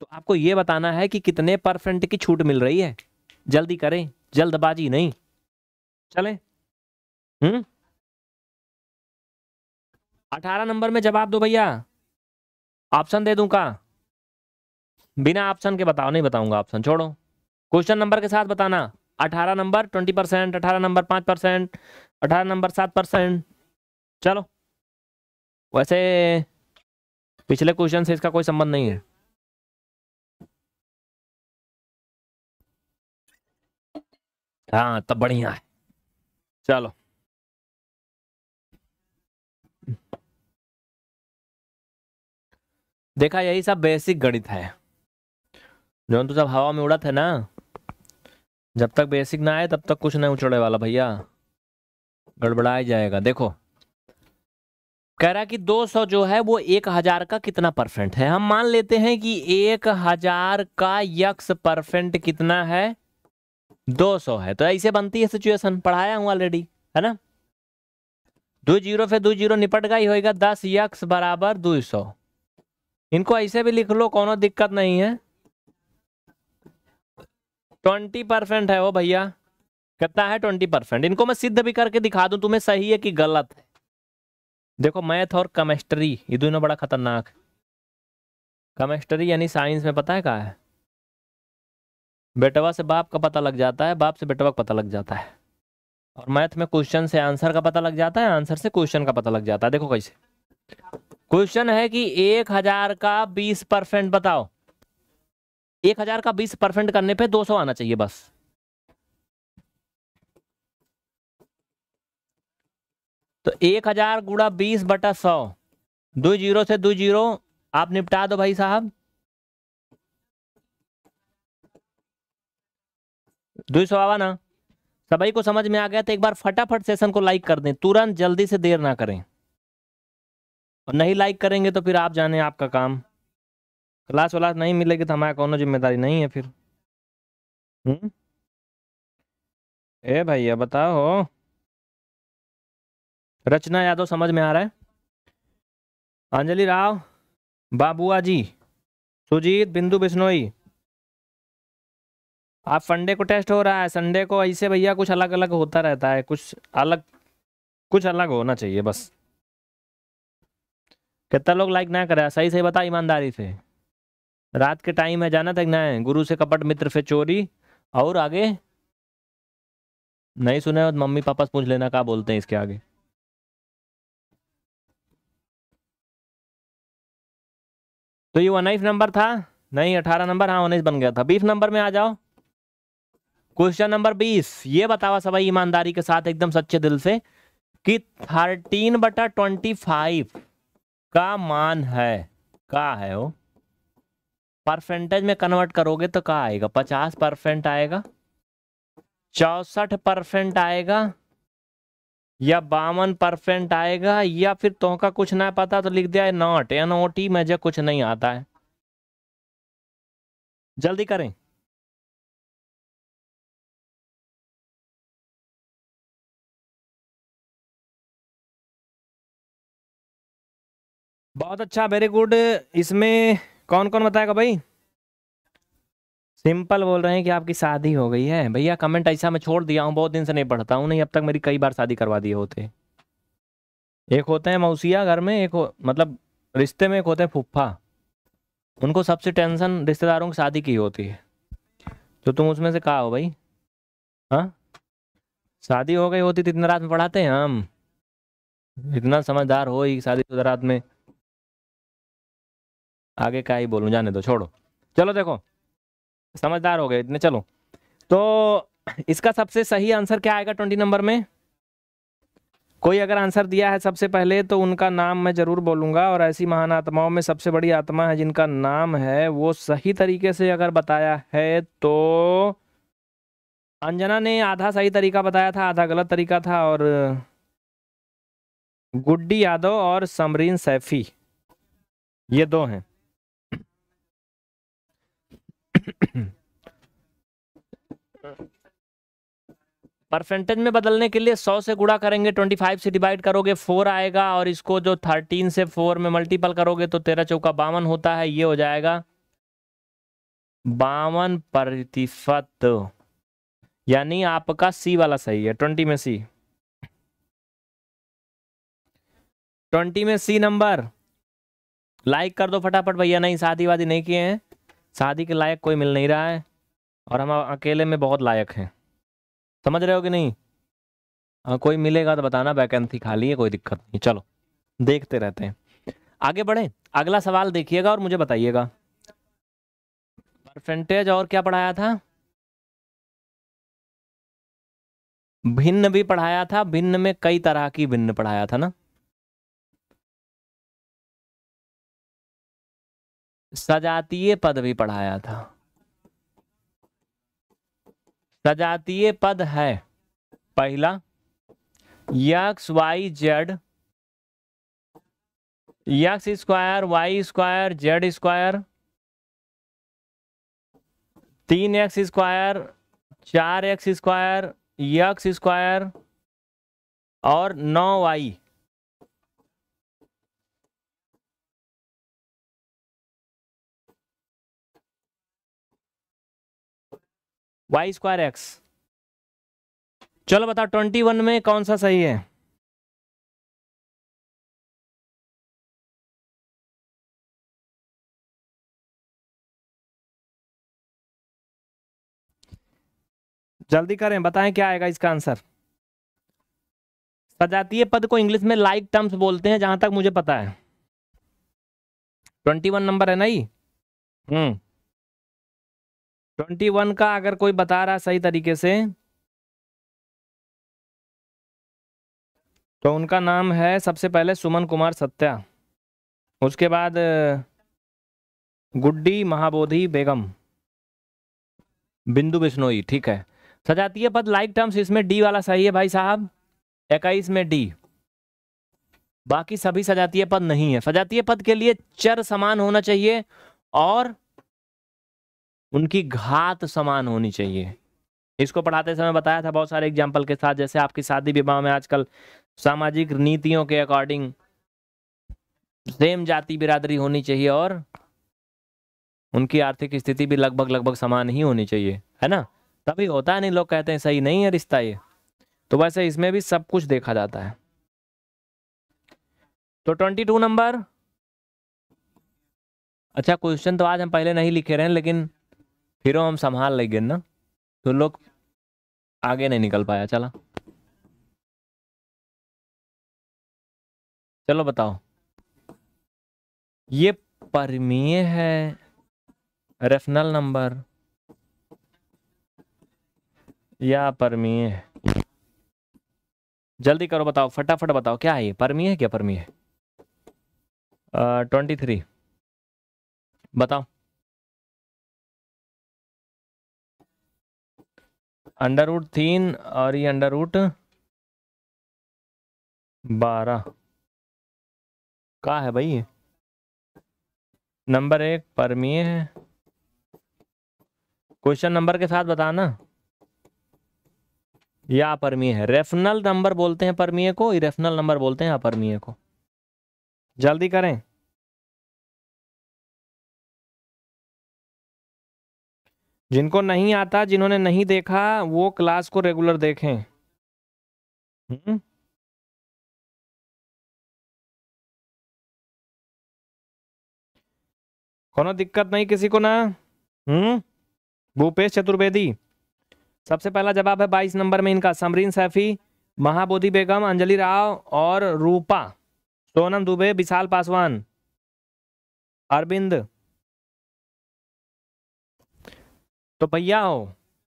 तो आपको यह बताना है कि कितने परसेंट की छूट मिल रही है जल्दी करें जल्दबाजी नहीं चले हम्म अठारह नंबर में जवाब दो भैया ऑप्शन दे दूं का बिना ऑप्शन के बताओ नहीं बताऊंगा ऑप्शन छोड़ो क्वेश्चन नंबर के साथ बताना अठारह नंबर ट्वेंटी परसेंट अठारह नंबर पाँच परसेंट अठारह नंबर सात परसेंट चलो वैसे पिछले क्वेश्चन से इसका कोई संबंध नहीं है हाँ तब बढ़िया है चलो देखा यही सब बेसिक गणित है जो तो सब हवा में उड़ा था ना जब तक बेसिक ना आए तब तक कुछ नहीं उछड़े वाला भैया गड़बड़ाया जाएगा देखो कह रहा कि 200 जो है वो एक हजार का कितना परसेंट है हम मान लेते हैं कि एक हजार का यक्स परसेंट कितना है 200 है तो ऐसे बनती है सिचुएशन पढ़ाया हूं ऑलरेडी है ना दो जीरो से दो जीरो निपट गई होगा दस यक्स बराबर दो सौ इनको ऐसे भी लिख लो कोनो दिक्कत नहीं है ट्वेंटी परसेंट है वो भैया कितना है ट्वेंटी परसेंट इनको मैं सिद्ध भी करके दिखा दूं तुम्हें सही है कि गलत है देखो मैथ और केमिस्ट्री ये दोनों बड़ा खतरनाक है केमिस्ट्री यानी साइंस में पता है क्या है बेटवा से बाप का पता लग जाता है बाप से बेटवा का पता लग जाता है और मैथ में क्वेश्चन से आंसर का पता लग जाता है आंसर से क्वेश्चन का पता लग जाता है देखो कैसे क्वेश्चन है कि एक हजार का बीस परसेंट बताओ एक हजार का बीस परसेंट करने पे दो सौ आना चाहिए बस तो एक हजार गुड़ा बीस बटा सौ दो जीरो से दो जीरो आप निपटा दो भाई साहब दो सौ आवा ना सभी को समझ में आ गया तो एक बार फटाफट सेशन को लाइक कर दें तुरंत जल्दी से देर ना करें और नहीं लाइक करेंगे तो फिर आप जाने आपका काम क्लास व्लास नहीं मिलेगी तो हमारा कोई जिम्मेदारी नहीं है फिर हम्म ए भैया बताओ रचना यादव समझ में आ रहा है अंजलि राव बाबुआ जी सुजीत बिंदु बिश्नोई आप फंडे को टेस्ट हो रहा है संडे को ऐसे भैया कुछ अलग अलग होता रहता है कुछ अलग कुछ अलग होना चाहिए बस कितना लोग लाइक ना करे सही सही बता ईमानदारी से रात के टाइम है जाना तक ना है गुरु से कपट मित्र से चोरी और आगे नहीं सुना है मम्मी पापा से पूछ लेना क्या बोलते हैं इसके आगे तो ये उन्नीस नंबर था नहीं अठारह नंबर हाँ उन्नीस बन गया था बीस नंबर में आ जाओ क्वेश्चन नंबर बीस ये बतावा सबाई ईमानदारी के साथ एकदम सच्चे दिल से कि थर्टीन बटा ट्वेंटी फाइव का मान है का है वो परसेंटेज में कन्वर्ट करोगे तो क्या आएगा पचास परसेंट आएगा चौसठ परसेंट आएगा या बावन परसेंट आएगा या फिर तो का कुछ ना पता तो लिख दिया है नॉट एन ओ टी में जो कुछ नहीं आता है जल्दी करें बहुत अच्छा वेरी गुड इसमें कौन कौन बताएगा भाई सिंपल बोल रहे हैं कि आपकी शादी हो गई है भैया कमेंट ऐसा मैं छोड़ दिया हूँ बहुत दिन से नहीं पढ़ता हूँ नहीं अब तक मेरी कई बार शादी करवा दिए होते एक होते हैं मौसिया घर में एक हो, मतलब रिश्ते में एक होते हैं फुफ्फा उनको सबसे टेंशन रिश्तेदारों की शादी की होती है तो तुम उसमें से कहा हो भाई हाँ शादी हो गई होती तो इतना रात में पढ़ाते हैं हम इतना समझदार हो ही शादी तो रात में आगे का ही बोलूँ जाने दो छोड़ो चलो देखो समझदार हो गए इतने चलो तो इसका सबसे सही आंसर क्या आएगा ट्वेंटी नंबर में कोई अगर आंसर दिया है सबसे पहले तो उनका नाम मैं ज़रूर बोलूंगा और ऐसी महान आत्माओं में सबसे बड़ी आत्मा है जिनका नाम है वो सही तरीके से अगर बताया है तो अंजना ने आधा सही तरीका बताया था आधा गलत तरीका था और गुड्डी यादव और समरीन सैफी ये दो हैं परसेंटेज में बदलने के लिए 100 से गुड़ा करेंगे 25 से डिवाइड करोगे 4 आएगा और इसको जो 13 से 4 में मल्टीपल करोगे तो तेरह चौका बावन होता है ये हो जाएगा बावन प्रतिशत यानी आपका सी वाला सही है ट्वेंटी में सी ट्वेंटी में सी नंबर लाइक कर दो फटाफट भैया नहीं शादी वादी नहीं किए हैं शादी के लायक कोई मिल नहीं रहा है और हम अकेले में बहुत लायक हैं समझ रहे हो कि नहीं हाँ कोई मिलेगा तो बताना वैकेंसी खाली है कोई दिक्कत नहीं चलो देखते रहते हैं आगे बढ़े अगला सवाल देखिएगा और मुझे बताइएगा परसेंटेज और क्या पढ़ाया था भिन्न भी पढ़ाया था भिन्न में कई तरह की भिन्न पढ़ाया था ना सजातीय पद भी पढ़ाया था सजातीय पद है पहला x y z x square y square z square तीन एक्स स्क्वायर चार एक्स स्क्वायर यक्स स्क्वायर और नौ वाई वाई स्क्वायर एक्स चलो बताओ ट्वेंटी वन में कौन सा सही है जल्दी करें बताएं क्या आएगा इसका आंसर सजातीय पद को इंग्लिश में लाइक like टर्म्स बोलते हैं जहां तक मुझे पता है ट्वेंटी वन नंबर है ना ही हम्म ट्वेंटी वन का अगर कोई बता रहा सही तरीके से तो उनका नाम है सबसे पहले सुमन कुमार सत्या उसके बाद गुड्डी महाबोधि बेगम बिंदु बिश्नोई ठीक है सजातीय पद लाइक टर्म्स इसमें डी वाला सही है भाई साहब इक्कीस में डी बाकी सभी सजातीय पद नहीं है सजातीय पद के लिए चर समान होना चाहिए और उनकी घात समान होनी चाहिए इसको पढ़ाते समय बताया था बहुत सारे एग्जाम्पल के साथ जैसे आपकी शादी विवाह में आजकल सामाजिक नीतियों के अकॉर्डिंग सेम जाति बिरादरी होनी चाहिए और उनकी आर्थिक स्थिति भी लगभग लगभग समान ही होनी चाहिए है ना तभी होता है नहीं लोग कहते हैं सही नहीं है रिश्ता ये तो वैसे इसमें भी सब कुछ देखा जाता है तो ट्वेंटी टू नंबर अच्छा क्वेश्चन तो आज हम पहले नहीं लिखे रहे हैं लेकिन फिर हम संभाल लेंगे ना तो लोग आगे नहीं निकल पाया चला चलो बताओ ये परमीय है रेफनल नंबर या परमीय है जल्दी करो बताओ फटाफट बताओ क्या है ये परमीय है क्या परमीय है ट्वेंटी थ्री बताओ अंडर रूट तीन और ये अंडर रूट बारह का है भाई नंबर एक परमीय है क्वेश्चन नंबर के साथ बताना या परमीय है रेफनल नंबर बोलते हैं परमीय को रेफनल नंबर बोलते हैं अपरमीय को जल्दी करें जिनको नहीं आता जिन्होंने नहीं देखा वो क्लास को रेगुलर देखें हुँ? हम्म। कोनो दिक्कत नहीं किसी को ना हम्म भूपेश चतुर्वेदी सबसे पहला जवाब है बाईस नंबर में इनका समरीन सैफी महाबोधि बेगम अंजलि राव और रूपा सोनम दुबे विशाल पासवान अरविंद तो भैया हो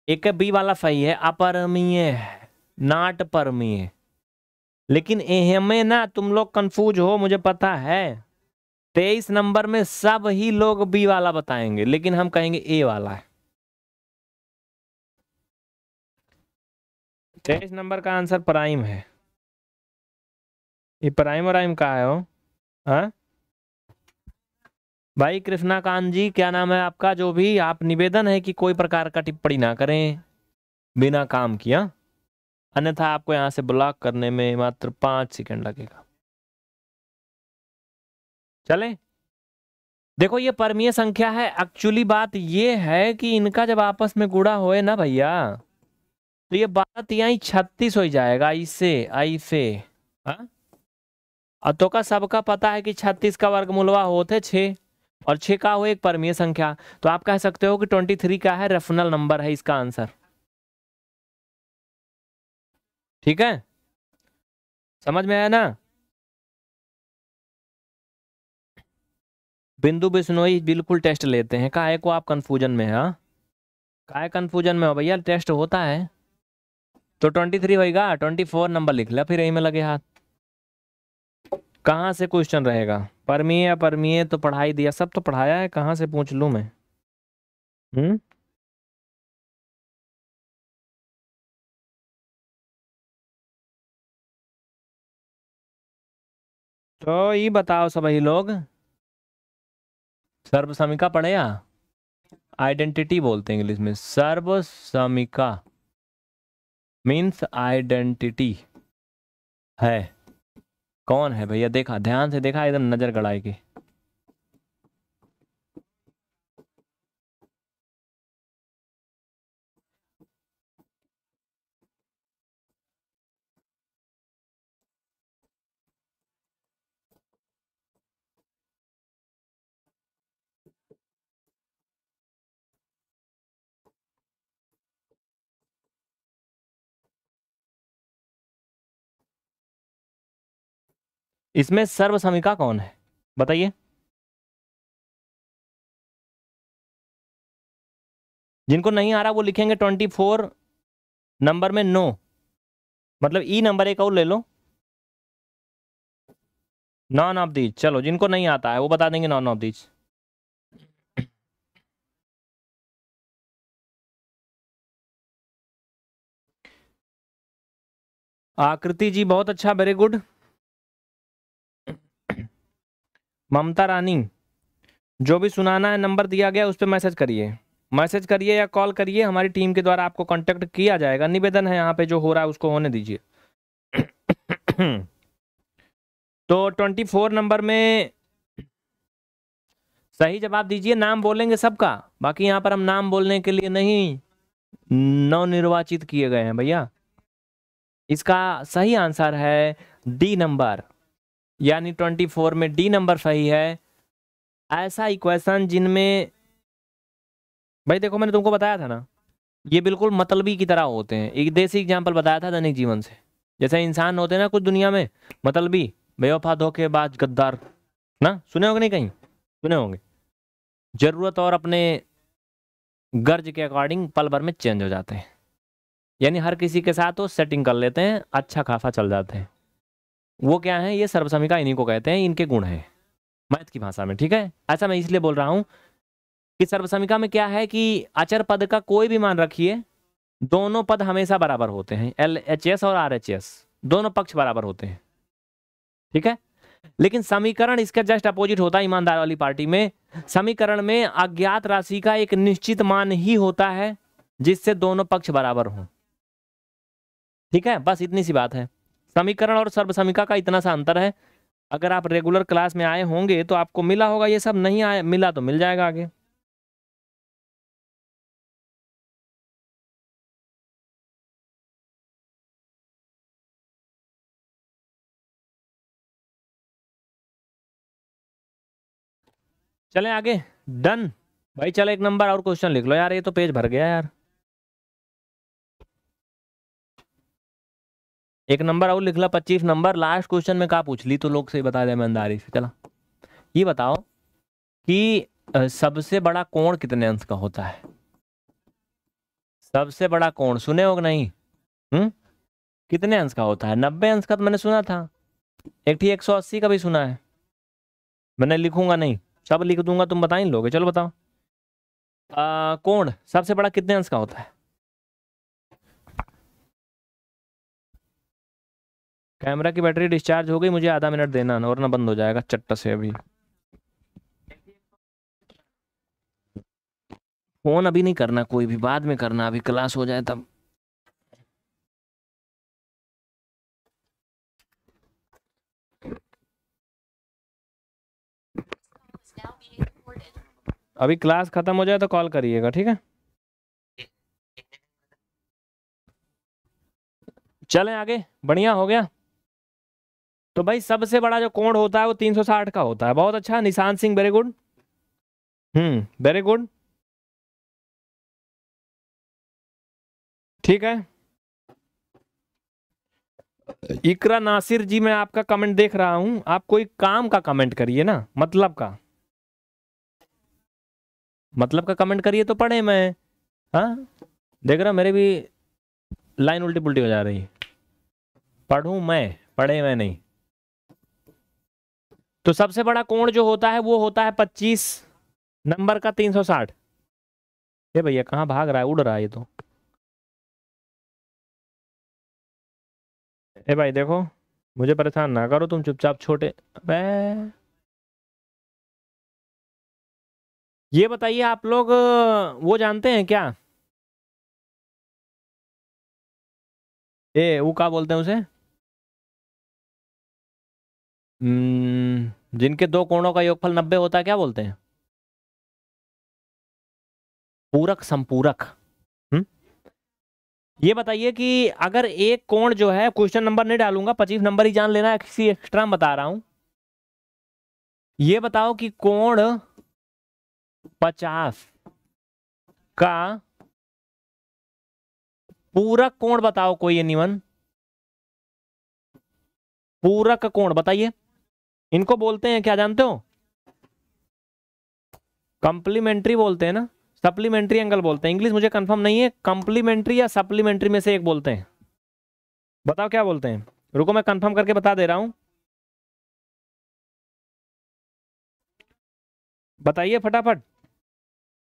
एक बी वाला सही है अपरमीय नाट परमीय लेकिन एहमे ना तुम लोग कंफ्यूज हो मुझे पता है तेईस नंबर में सब ही लोग बी वाला बताएंगे लेकिन हम कहेंगे ए वाला है तेईस नंबर का आंसर प्राइम है ये प्राइम और आइम का है हो हाँ भाई कृष्णा कांत जी क्या नाम है आपका जो भी आप निवेदन है कि कोई प्रकार का टिप्पणी ना करें बिना काम किया अन्यथा आपको यहाँ से ब्लॉक करने में मात्र पांच सेकंड लगेगा चलें देखो ये परमीय संख्या है एक्चुअली बात ये है कि इनका जब आपस में गुड़ा होए ना भैया तो ये बात यहाँ छत्तीस हो जाएगा इससे आई से तो का सबका पता है कि छत्तीस का वर्गमूलवा होते छे और छः का हो एक परमीय संख्या तो आप कह सकते हो कि ट्वेंटी थ्री का है रेफनल नंबर है इसका आंसर ठीक है समझ में आया ना बिंदु बिश्नोई बिल्कुल टेस्ट लेते हैं काय को आप कंफ्यूजन में हाँ काय कंफ्यूजन में हो भैया टेस्ट होता है तो ट्वेंटी थ्री होगा ट्वेंटी फोर नंबर लिख लिया फिर यही में लगे हाथ कहाँ से क्वेश्चन रहेगा परमीय परमीय तो पढ़ाई दिया सब तो पढ़ाया है कहाँ से पूछ लूँ मैं हम्म तो ये बताओ सभी लोग सर्वसमिका पढ़े या आइडेंटिटी बोलते हैं इंग्लिश में सर्वसमिका मीन्स आइडेंटिटी है कौन है भैया देखा ध्यान से देखा एकदम नजर गड़ाए के इसमें सर्वसमिका कौन है बताइए जिनको नहीं आ रहा वो लिखेंगे ट्वेंटी फोर नंबर में नो मतलब ई नंबर एक और ले लो नॉन ऑफ दीज चलो जिनको नहीं आता है वो बता देंगे नॉन ऑफ दीज आकृति जी बहुत अच्छा वेरी गुड ममता रानी जो भी सुनाना है नंबर दिया गया उस पर मैसेज करिए मैसेज करिए या कॉल करिए हमारी टीम के द्वारा आपको कांटेक्ट किया जाएगा निवेदन है यहाँ पे जो हो रहा है उसको होने दीजिए <coughs> तो ट्वेंटी फोर नंबर में सही जवाब दीजिए नाम बोलेंगे सबका बाकी यहाँ पर हम नाम बोलने के लिए नहीं नवनिर्वाचित किए गए हैं भैया इसका सही आंसर है डी नंबर यानी ट्वेंटी फोर में डी नंबर सही है ऐसा इक्वेशन जिनमें भाई देखो मैंने तुमको बताया था ना ये बिल्कुल मतलबी की तरह होते हैं एक देसी एग्जाम्पल बताया था दैनिक जीवन से जैसे इंसान होते हैं ना कुछ दुनिया में मतलबी बेवफा धोखेबाज गद्दार ना सुने होंगे नहीं कहीं सुने होंगे ज़रूरत और अपने गर्ज के अकॉर्डिंग पल भर में चेंज हो जाते हैं यानी हर किसी के साथ वो सेटिंग कर लेते हैं अच्छा खासा चल जाते हैं वो क्या है ये सर्वसमिका इन्हीं को कहते हैं इनके गुण है मैथ की भाषा में ठीक है ऐसा अच्छा, मैं इसलिए बोल रहा हूं कि सर्वसमिका में क्या है कि अचर पद का कोई भी मान रखिए दोनों पद हमेशा बराबर होते हैं एल एच एस और आर एच एस दोनों पक्ष बराबर होते हैं ठीक है लेकिन समीकरण इसका जस्ट अपोजिट होता है ईमानदार वाली पार्टी में समीकरण में अज्ञात राशि का एक निश्चित मान ही होता है जिससे दोनों पक्ष बराबर हों ठीक है बस इतनी सी बात है समीकरण और सर्वसमिका का इतना सा अंतर है अगर आप रेगुलर क्लास में आए होंगे तो आपको मिला होगा ये सब नहीं आया मिला तो मिल जाएगा आगे चलें आगे डन भाई चलो एक नंबर और क्वेश्चन लिख लो यार ये तो पेज भर गया यार एक नंबर और लिख ला पच्चीस नंबर लास्ट क्वेश्चन में कहा पूछ ली तो लोग से बता दे ईमानदारी से चला ये बताओ कि सबसे बड़ा कोण कितने अंश का होता है सबसे बड़ा कोण सुने हो नहीं हम्म कितने अंश का होता है नब्बे अंश का तो मैंने सुना था एक ठीक एक सौ अस्सी का भी सुना है मैंने लिखूंगा नहीं सब लिख दूंगा तुम बता ही लोगे चलो बताओ कोण सबसे बड़ा कितने अंश का होता है कैमरा की बैटरी डिस्चार्ज हो गई मुझे आधा मिनट देना ना बंद हो जाएगा चट्ट से अभी फोन अभी नहीं करना कोई भी बाद में करना अभी क्लास हो जाए तब अभी क्लास खत्म हो जाए तो कॉल करिएगा ठीक है चलें आगे बढ़िया हो गया तो भाई सबसे बड़ा जो कोण होता है वो 360 का होता है बहुत अच्छा Nishan Singh very good hmm very good ठीक है इकरा नासिर जी मैं आपका कमेंट देख रहा हूं आप कोई काम का कमेंट करिए ना मतलब का मतलब का कमेंट करिए तो पढ़े मैं हाँ देख रहा मेरे भी लाइन उल्टी पुल्टी हो जा रही पढ़ू मैं पढ़े मैं नहीं तो सबसे बड़ा कोण जो होता है वो होता है पच्चीस नंबर का तीन सौ साठ भैया कहाँ भाग रहा है उड़ रहा है ये तो ए भाई देखो मुझे परेशान ना करो तुम चुपचाप छोटे ये बताइए आप लोग वो जानते हैं क्या ए वो क्या बोलते हैं उसे हम्म, जिनके दो कोणों का योगफल नब्बे होता है क्या बोलते हैं पूरक संपूरक हम्म ये बताइए कि अगर एक कोण जो है क्वेश्चन नंबर नहीं डालूंगा पच्चीस नंबर ही जान लेना किसी एक्स्ट्रा बता रहा हूं ये बताओ कि कोण पचास का पूरक कोण बताओ कोई एनीवन पूरक कोण बताइए इनको बोलते हैं क्या जानते हो कंप्लीमेंट्री बोलते हैं ना सप्लीमेंट्री एंगल बोलते हैं इंग्लिश मुझे कंफर्म नहीं है कंप्लीमेंट्री या सप्लीमेंट्री में से एक बोलते हैं बताओ क्या बोलते हैं रुको मैं कंफर्म करके बता दे रहा हूं बताइए फटाफट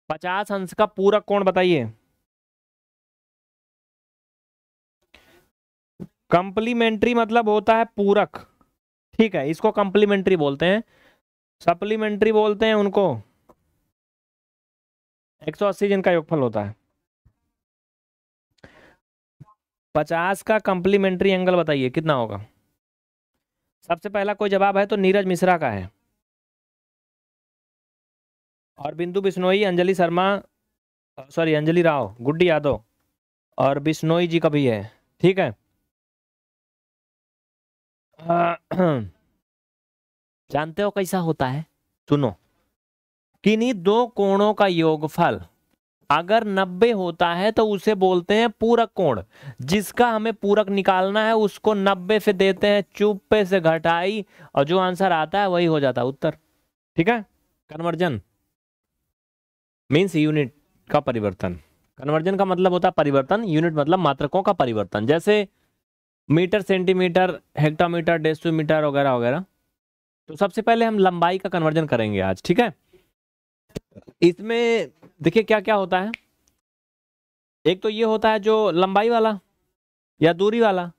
पचास अंश का पूरक कोण बताइए कंप्लीमेंट्री मतलब होता है पूरक ठीक है इसको कंप्लीमेंट्री बोलते हैं सप्लीमेंट्री बोलते हैं उनको 180 जिनका योगफल होता है पचास का कंप्लीमेंट्री एंगल बताइए कितना होगा सबसे पहला कोई जवाब है तो नीरज मिश्रा का है और बिंदु बिश्नोई अंजलि शर्मा सॉरी अंजलि राव गुड्डी यादव और बिश्नोई जी का भी है ठीक है <clears throat> जानते हो कैसा होता है सुनो किन्हीं दो कोणों का योगफल अगर 90 होता है तो उसे बोलते हैं पूरक कोण जिसका हमें पूरक निकालना है उसको 90 से देते हैं चुप्पे से घटाई और जो आंसर आता है वही हो जाता है उत्तर ठीक है कन्वर्जन मीन्स यूनिट का परिवर्तन कन्वर्जन का मतलब होता है परिवर्तन यूनिट मतलब मात्रकों का परिवर्तन जैसे मीटर सेंटीमीटर हेक्टामीटर मीटर वगैरह वगैरह तो सबसे पहले हम लंबाई का कन्वर्जन करेंगे आज ठीक है इसमें देखिए क्या क्या होता है एक तो ये होता है जो लंबाई वाला या दूरी वाला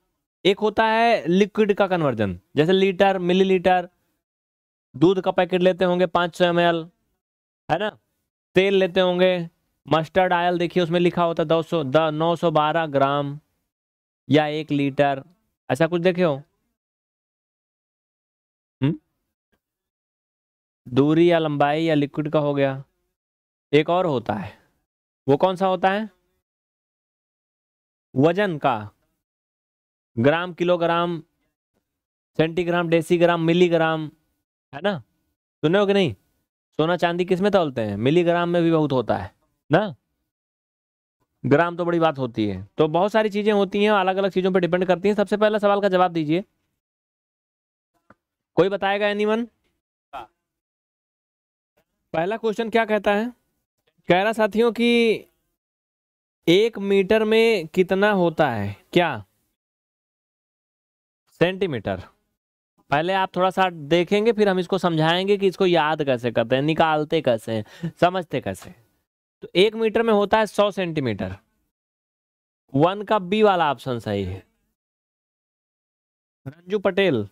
एक होता है लिक्विड का कन्वर्जन जैसे लीटर मिलीलीटर दूध का पैकेट लेते होंगे पाँच सौ एम है ना तेल लेते होंगे मस्टर्ड आयल देखिए उसमें लिखा होता है दो सौ नौ सौ बारह ग्राम या एक लीटर ऐसा कुछ देखे हो हुँ? हम्म? दूरी या लंबाई या लिक्विड का हो गया एक और होता है वो कौन सा होता है वजन का gram kilogram centigram decigram milligram है ना सुने हो कि नहीं सोना चांदी किस में तोलते हैं मिलीग्राम में भी बहुत होता है ना ग्राम तो बड़ी बात होती है तो बहुत सारी चीज़ें होती हैं अलग अलग चीज़ों पर डिपेंड करती हैं सबसे पहला सवाल का जवाब दीजिए कोई बताएगा वन हाँ। पहला क्वेश्चन क्या कहता है कह रहा साथियों कि एक मीटर में कितना होता है क्या सेंटीमीटर पहले आप थोड़ा सा देखेंगे फिर हम इसको समझाएंगे कि इसको याद कैसे करते हैं निकालते कैसे समझते कैसे तो एक मीटर में होता है सौ सेंटीमीटर वन का बी वाला ऑप्शन सही है रंजू पटेल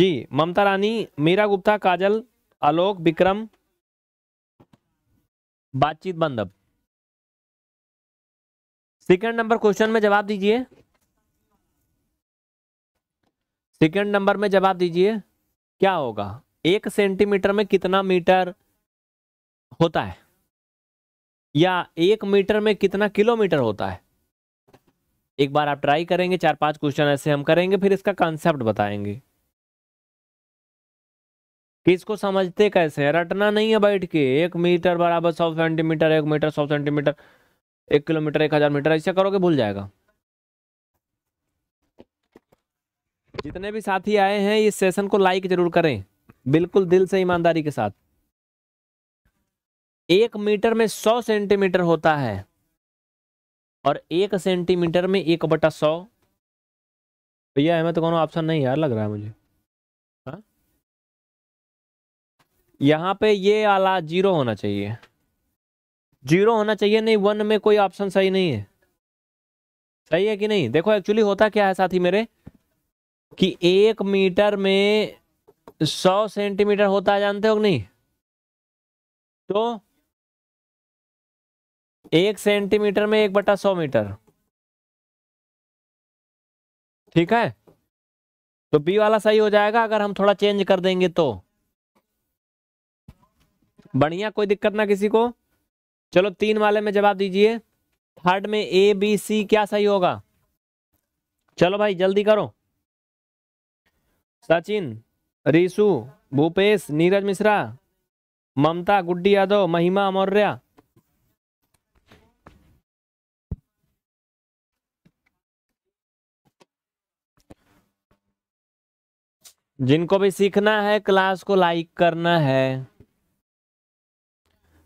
जी ममता रानी मीरा गुप्ता काजल आलोक विक्रम बातचीत बंद अब सेकेंड नंबर क्वेश्चन में जवाब दीजिए सेकेंड नंबर में जवाब दीजिए क्या होगा एक सेंटीमीटर में कितना मीटर होता है या एक मीटर में कितना किलोमीटर होता है एक बार आप ट्राई करेंगे चार पांच क्वेश्चन ऐसे हम करेंगे फिर इसका कॉन्सेप्ट बताएंगे किसको समझते कैसे रटना नहीं है बैठ के एक मीटर बराबर सौ सेंटीमीटर एक मीटर सौ सेंटीमीटर एक किलोमीटर एक हजार मीटर ऐसे करोगे भूल जाएगा जितने भी साथी आए हैं इस सेशन को लाइक जरूर करें बिल्कुल दिल से ईमानदारी के साथ एक मीटर में सौ सेंटीमीटर होता है और एक सेंटीमीटर में एक बटा सौ भैया हमें तो कौन ऑप्शन नहीं यार लग रहा है मुझे हा? यहाँ पे ये आला जीरो होना चाहिए जीरो होना चाहिए नहीं वन में कोई ऑप्शन सही नहीं है सही है कि नहीं देखो एक्चुअली होता क्या है साथी मेरे कि एक मीटर में सौ सेंटीमीटर होता है जानते हो नहीं तो एक सेंटीमीटर में एक बटा सौ मीटर ठीक है तो बी वाला सही हो जाएगा अगर हम थोड़ा चेंज कर देंगे तो बढ़िया कोई दिक्कत ना किसी को चलो तीन वाले में जवाब दीजिए थर्ड में ए बी सी क्या सही होगा चलो भाई जल्दी करो सचिन रीशु भूपेश नीरज मिश्रा ममता गुड्डी यादव महिमा मौर्या जिनको भी सीखना है क्लास को लाइक करना है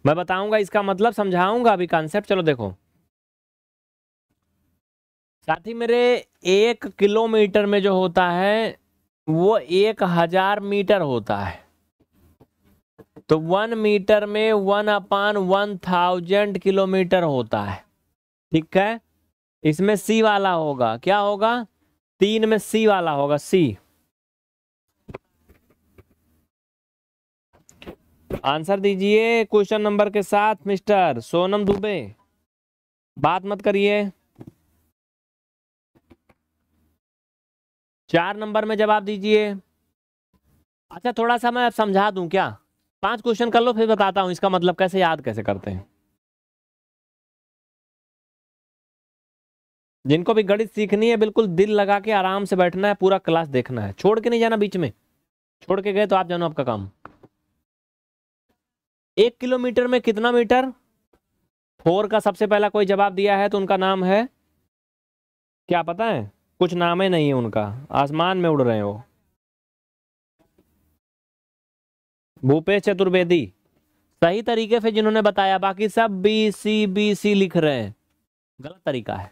मैं बताऊंगा इसका मतलब समझाऊंगा अभी कॉन्सेप्ट चलो देखो साथ ही मेरे एक किलोमीटर में जो होता है वो एक हजार मीटर होता है तो वन मीटर में वन अपान वन थाउजेंड किलोमीटर होता है ठीक है इसमें सी वाला होगा क्या होगा तीन में सी वाला होगा सी आंसर दीजिए क्वेश्चन नंबर के साथ मिस्टर सोनम दुबे बात मत करिए चार नंबर में जवाब दीजिए अच्छा थोड़ा सा मैं समझा दूं क्या पांच क्वेश्चन कर लो फिर बताता हूं इसका मतलब कैसे याद कैसे करते हैं जिनको भी गणित सीखनी है बिल्कुल दिल लगा के आराम से बैठना है पूरा क्लास देखना है छोड़ के नहीं जाना बीच में छोड़ के गए तो आप जानो आपका काम एक किलोमीटर में कितना मीटर फोर का सबसे पहला कोई जवाब दिया है तो उनका नाम है क्या पता है कुछ नाम ही नहीं है उनका आसमान में उड़ रहे हैं वो भूपेश चतुर्वेदी सही तरीके से जिन्होंने बताया बाकी सब बी सी बी सी लिख रहे हैं गलत तरीका है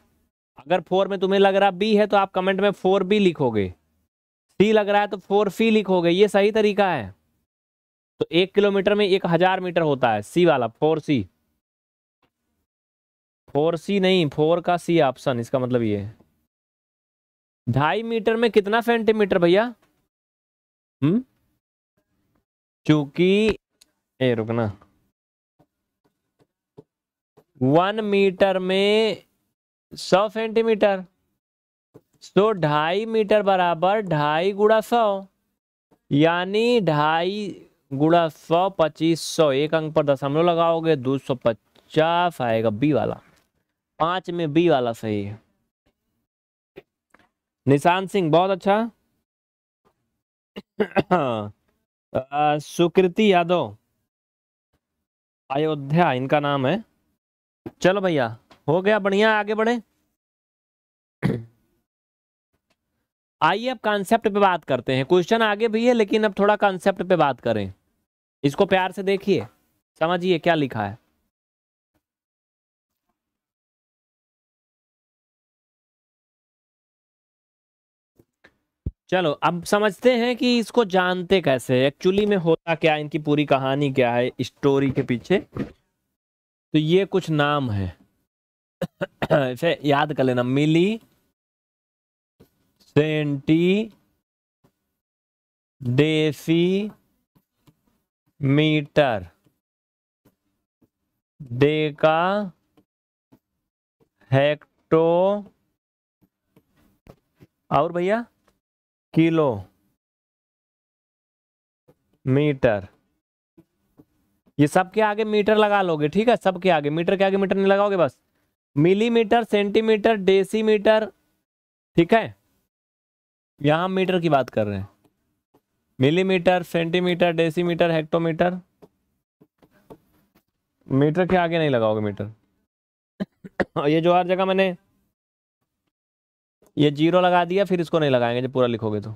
अगर फोर में तुम्हें लग रहा बी है तो आप कमेंट में फोर बी लिखोगे सी लग रहा है तो फोर सी लिखोगे ये सही तरीका है तो एक किलोमीटर में एक हजार मीटर होता है सी वाला फोर सी फोर सी नहीं फोर का सी ऑप्शन इसका मतलब ये ढाई मीटर में कितना सेंटीमीटर भैया हम्म चूंकि ए रुकना वन मीटर में सौ सेंटीमीटर सो ढाई मीटर बराबर ढाई गुड़ा सौ यानी ढाई गुड़ा सौ पच्चीस सौ एक अंक पर दशमलव लगाओगे दो सौ पचास आएगा बी वाला पांच में बी वाला सही है निशान सिंह बहुत अच्छा सुकृति यादव अयोध्या इनका नाम है चलो भैया हो गया बढ़िया आगे बढ़े आइए अब कॉन्सेप्ट पे बात करते हैं क्वेश्चन आगे भी है लेकिन अब थोड़ा कॉन्सेप्ट पे बात करें इसको प्यार से देखिए समझिए क्या लिखा है चलो अब समझते हैं कि इसको जानते कैसे एक्चुअली में होता क्या है इनकी पूरी कहानी क्या है स्टोरी के पीछे तो ये कुछ नाम है <coughs> इसे याद कर लेना milli centi deci metre deca hecto और भैया किलो मीटर ये सब के आगे मीटर लगा लोगे ठीक है सब के आगे मीटर के आगे मीटर नहीं लगाओगे बस मिलीमीटर सेंटीमीटर डेसीमीटर ठीक है यहां मीटर की बात कर रहे हैं millimetre centimetre decimetre hectometre metre के आगे नहीं लगाओगे मीटर और <coughs> ये जो हर जगह मैंने ये जीरो लगा दिया फिर इसको नहीं लगाएंगे जब पूरा लिखोगे तो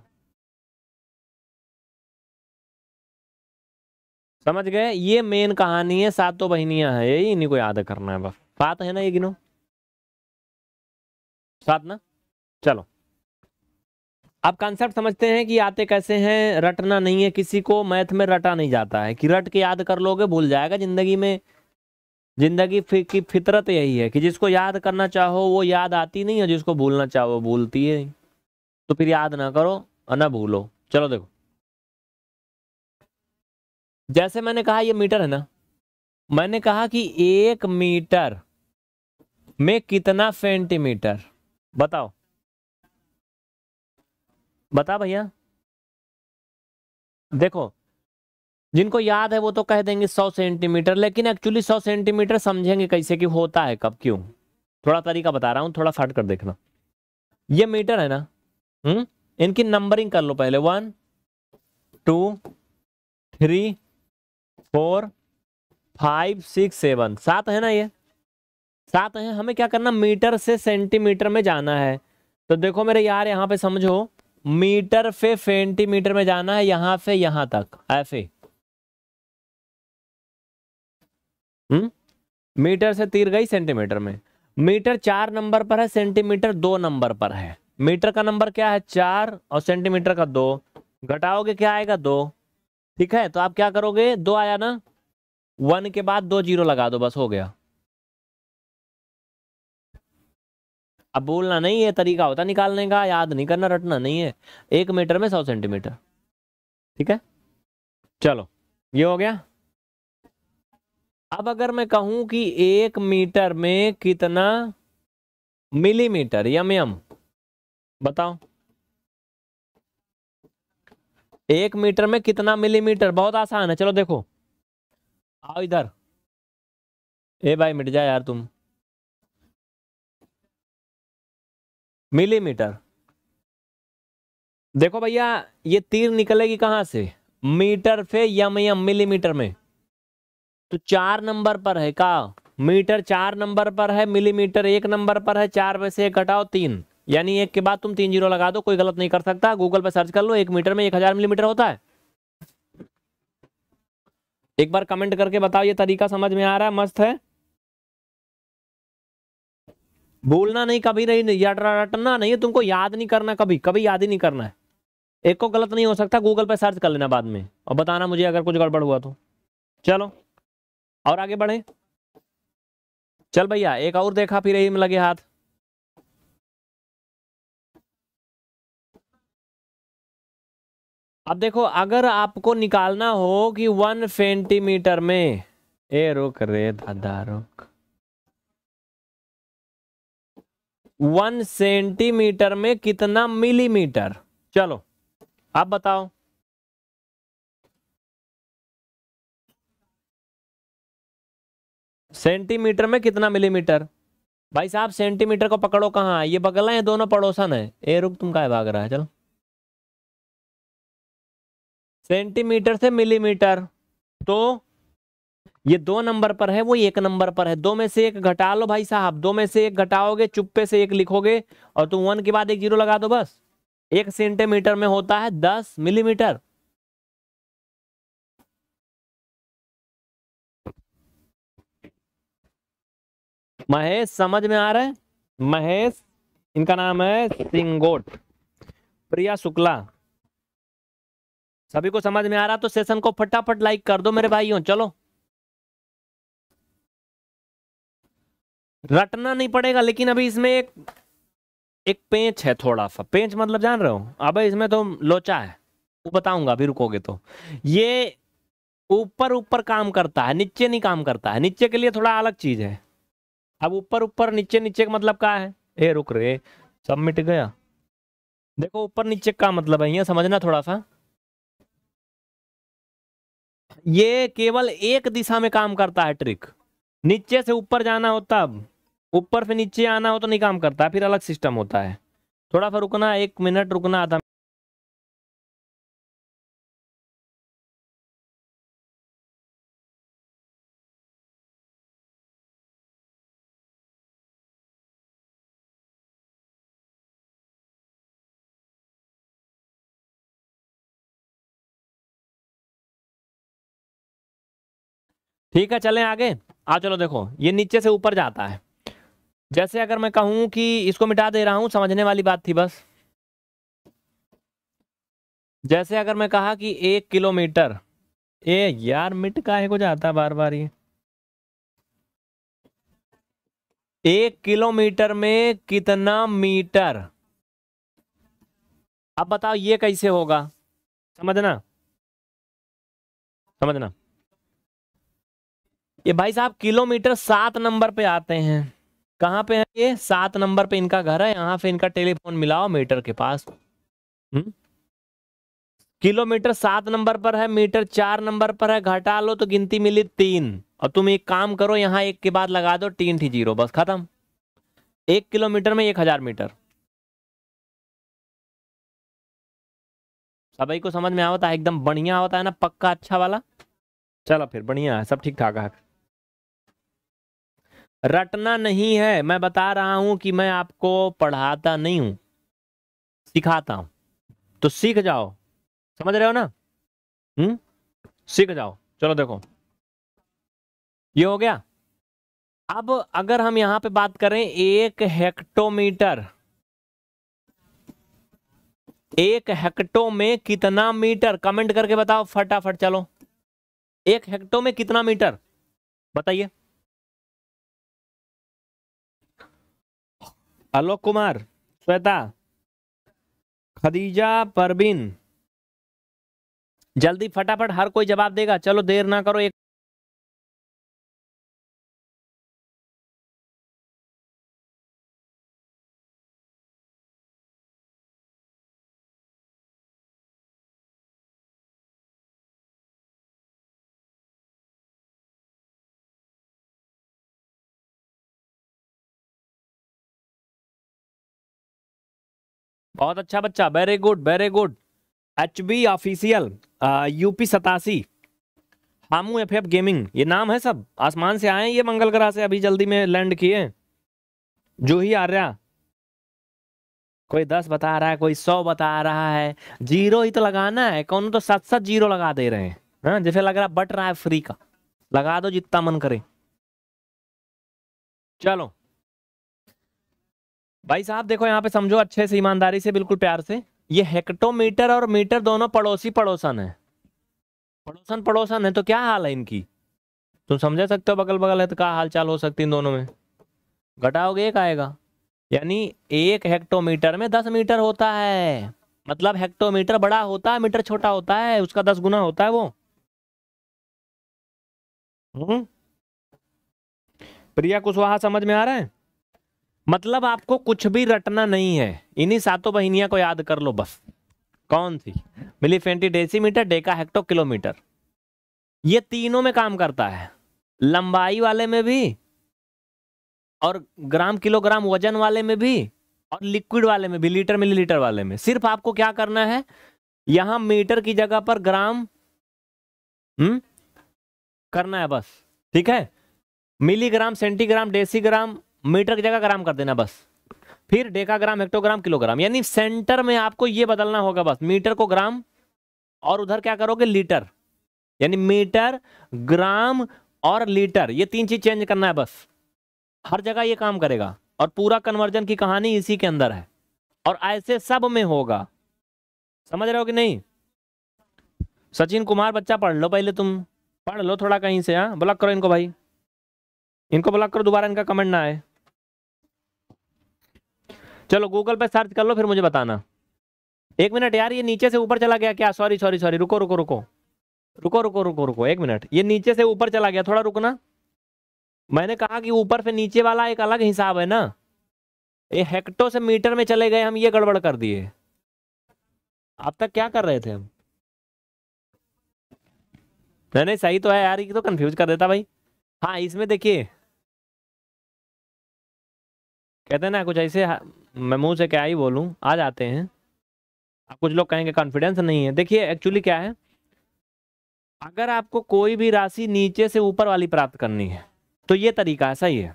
समझ गए ये मेन कहानी है सातों बहनियां हैं यही इन्हीं को याद करना है बस सात है ना ये गिनो सात ना चलो अब कंसेप्ट समझते हैं कि आते कैसे हैं रटना नहीं है किसी को मैथ में रटा नहीं जाता है कि रट के याद कर लोगे भूल जाएगा ज़िंदगी में ज़िंदगी की फितरत यही है कि जिसको याद करना चाहो वो याद आती नहीं है जिसको भूलना चाहो भूलती है तो फिर याद ना करो और ना भूलो चलो देखो जैसे मैंने कहा ये मीटर है ना मैंने कहा कि एक मीटर में कितना सेंटीमीटर बताओ बता भैया देखो जिनको याद है वो तो कह देंगे सौ सेंटीमीटर लेकिन एक्चुअली सौ सेंटीमीटर समझेंगे कैसे कि होता है कब क्यों थोड़ा तरीका बता रहा हूँ थोड़ा फट कर देखना ये मीटर है ना हम्म इनकी नंबरिंग कर लो पहले one two three four five six seven सात है ना ये सात है हमें क्या करना मीटर से सेंटीमीटर में जाना है तो देखो मेरे यार यहाँ पे समझो मीटर से सेंटीमीटर में जाना है यहां से यहां तक ऐसे हम्म मीटर से तीर गई सेंटीमीटर में मीटर चार नंबर पर है सेंटीमीटर दो नंबर पर है मीटर का नंबर क्या है चार और सेंटीमीटर का दो घटाओगे क्या आएगा दो ठीक है तो आप क्या करोगे दो आया ना वन के बाद दो जीरो लगा दो बस हो गया अब बोलना नहीं है तरीका होता निकालने का याद नहीं करना रटना नहीं है एक मीटर में सौ सेंटीमीटर ठीक है चलो ये हो गया अब अगर मैं कहूं कि एक मीटर में कितना मिलीमीटर यम यम बताओ एक मीटर में कितना मिलीमीटर बहुत आसान है चलो देखो आओ इधर ए भाई मिट जा यार तुम मिलीमीटर देखो भैया ये तीर निकलेगी कहां से मीटर पे यम यम मिलीमीटर में तो चार नंबर पर है का मीटर चार नंबर पर है मिलीमीटर एक नंबर पर है चार में से एक घटाओ तीन यानी एक के बाद तुम तीन जीरो लगा दो कोई गलत नहीं कर सकता गूगल पर सर्च कर लो एक मीटर में एक हजार मिलीमीटर होता है एक बार कमेंट करके बताओ ये तरीका समझ में आ रहा है मस्त है भूलना नहीं कभी नहीं रटना नहीं है तुमको याद नहीं करना कभी कभी याद ही नहीं करना है एक को गलत नहीं हो सकता गूगल पर सर्च कर लेना बाद में और बताना मुझे अगर कुछ गड़बड़ हुआ तो चलो और आगे बढ़े चल भैया एक और देखा फिर यही में लगे हाथ अब देखो अगर आपको निकालना हो कि वन सेंटीमीटर में ए रुक रे दादा रुक वन सेंटीमीटर में कितना मिलीमीटर चलो आप बताओ सेंटीमीटर में कितना मिलीमीटर भाई साहब सेंटीमीटर को पकड़ो कहाँ है ये बगल है दोनों पड़ोसन है ए रुक तुम का भाग रहा है चलो सेंटीमीटर से मिलीमीटर तो ये दो नंबर पर है वो एक नंबर पर है दो में से एक घटा लो भाई साहब दो में से एक घटाओगे चुप्पे से एक लिखोगे और तुम वन के बाद एक जीरो लगा दो बस एक सेंटीमीटर में होता है दस मिलीमीटर महेश समझ में आ रहा है महेश इनका नाम है सिंगोट प्रिया शुक्ला सभी को समझ में आ रहा तो सेशन को फटाफट लाइक कर दो मेरे भाइयों चलो रटना नहीं पड़ेगा लेकिन अभी इसमें एक एक पेंच है थोड़ा सा पेंच मतलब जान रहे हो अब इसमें तो लोचा है वो बताऊंगा अभी रुकोगे तो ये ऊपर ऊपर काम करता है नीचे नहीं काम करता है नीचे के लिए थोड़ा अलग चीज है अब ऊपर ऊपर नीचे नीचे का मतलब क्या है ए रुक रे सब मिट गया देखो ऊपर नीचे का मतलब है ये समझना थोड़ा सा ये केवल एक दिशा में काम करता है ट्रिक नीचे से ऊपर जाना हो तब ऊपर से नीचे आना हो तो नहीं काम करता फिर अलग सिस्टम होता है थोड़ा सा रुकना एक मिनट रुकना आधा ठीक है चलें आगे आ चलो देखो ये नीचे से ऊपर जाता है जैसे अगर मैं कहूं कि इसको मिटा दे रहा हूं समझने वाली बात थी बस जैसे अगर मैं कहा कि एक किलोमीटर ए यार मिट काहे को जाता बार बार ये एक किलोमीटर में कितना मीटर अब बताओ ये कैसे होगा समझना समझना ये भाई साहब किलोमीटर सात नंबर पे आते हैं कहाँ पे है ये सात नंबर पे इनका घर है यहाँ पे इनका टेलीफोन मिलाओ मीटर के पास हुँ? हम्म? किलोमीटर सात नंबर पर है मीटर चार नंबर पर है घटा लो तो गिनती मिली तीन और तुम एक काम करो यहाँ एक के बाद लगा दो तीन थी जीरो बस खत्म एक किलोमीटर में एक हजार मीटर सभी को समझ में आवता है एकदम बढ़िया होता है ना पक्का अच्छा वाला चलो फिर बढ़िया है सब ठीक ठाक है रटना नहीं है मैं बता रहा हूं कि मैं आपको पढ़ाता नहीं हूं सिखाता हूं तो सीख जाओ समझ रहे हो ना हम्म सीख जाओ चलो देखो ये हो गया अब अगर हम यहां पे बात करें एक हेक्टोमीटर एक हेक्टो में कितना मीटर कमेंट करके बताओ फटाफट चलो एक हेक्टो में कितना मीटर बताइए आलोक कुमार श्वेता खदीजा परवीन जल्दी फटाफट हर कोई जवाब देगा चलो देर ना करो एक बहुत अच्छा बच्चा very good very good H B official UP सतासी हामू एफ एफ गेमिंग ये नाम है सब आसमान से आए ये मंगल ग्रह से अभी जल्दी में लैंड किए जो ही आर्या कोई दस बता रहा है कोई सौ बता रहा है जीरो ही तो लगाना है कौन तो सात सात जीरो लगा दे रहे हैं हाँ जैसे लग रहा बट रहा है फ्री का लगा दो जितना मन करे चलो भाई साहब देखो यहाँ पे समझो अच्छे से ईमानदारी से बिल्कुल प्यार से ये हेक्टोमीटर और मीटर दोनों पड़ोसी पड़ोसन है पड़ोसन पड़ोसन है तो क्या हाल है इनकी तुम समझा सकते हो बगल बगल है तो क्या हाल चाल हो सकती है दोनों में घटाओगे एक आएगा यानी एक हेक्टोमीटर में दस मीटर होता है मतलब हेक्टोमीटर बड़ा होता है मीटर छोटा होता है उसका दस गुना होता है वो हम्म? प्रिया कुशवाहा समझ में आ रहा है मतलब आपको कुछ भी रटना नहीं है इन्हीं सातों बहिनिया को याद कर लो बस कौन सी milli centi decimetre deca hecto kilometre ये तीनों में काम करता है लंबाई वाले में भी और ग्राम किलोग्राम वजन वाले में भी और लिक्विड वाले में भी लीटर मिलीलीटर वाले में सिर्फ आपको क्या करना है यहां मीटर की जगह पर ग्राम हम्म करना है बस ठीक है मिलीग्राम सेंटीग्राम डेसीग्राम मीटर की जगह ग्राम कर देना बस फिर डेकाग्राम हेक्टोग्राम किलोग्राम यानी सेंटर में आपको ये बदलना होगा बस मीटर को ग्राम और उधर क्या करोगे लीटर यानी मीटर ग्राम और लीटर ये तीन चीज चेंज करना है बस हर जगह ये काम करेगा और पूरा कन्वर्जन की कहानी इसी के अंदर है और ऐसे सब में होगा समझ रहे हो कि नहीं सचिन कुमार बच्चा पढ़ लो पहले तुम पढ़ लो थोड़ा कहीं से हाँ ब्लॉक करो इनको भाई इनको ब्लॉक करो दोबारा इनका कमेंट ना आए चलो गूगल पे सर्च कर लो फिर मुझे बताना एक मिनट यार ये नीचे से ऊपर चला गया क्या सॉरी सॉरी सॉरी रुको रुको रुको रुको रुको रुको रुको एक मिनट ये नीचे से ऊपर चला गया थोड़ा रुकना मैंने कहा कि ऊपर से नीचे वाला एक अलग हिसाब है ना ये हेक्टो से मीटर में चले गए हम ये गड़बड़ कर दिए अब तक क्या कर रहे थे हम नहीं नहीं सही तो है यार ये तो कंफ्यूज कर देता भाई हाँ इसमें देखिए कहते हैं ना कुछ ऐसे मैं मुंह से क्या ही बोलूँ आ जाते हैं कुछ लोग कहेंगे कॉन्फिडेंस नहीं है देखिए एक्चुअली क्या है अगर आपको कोई भी राशि नीचे से ऊपर वाली प्राप्त करनी है तो ये तरीका है सही है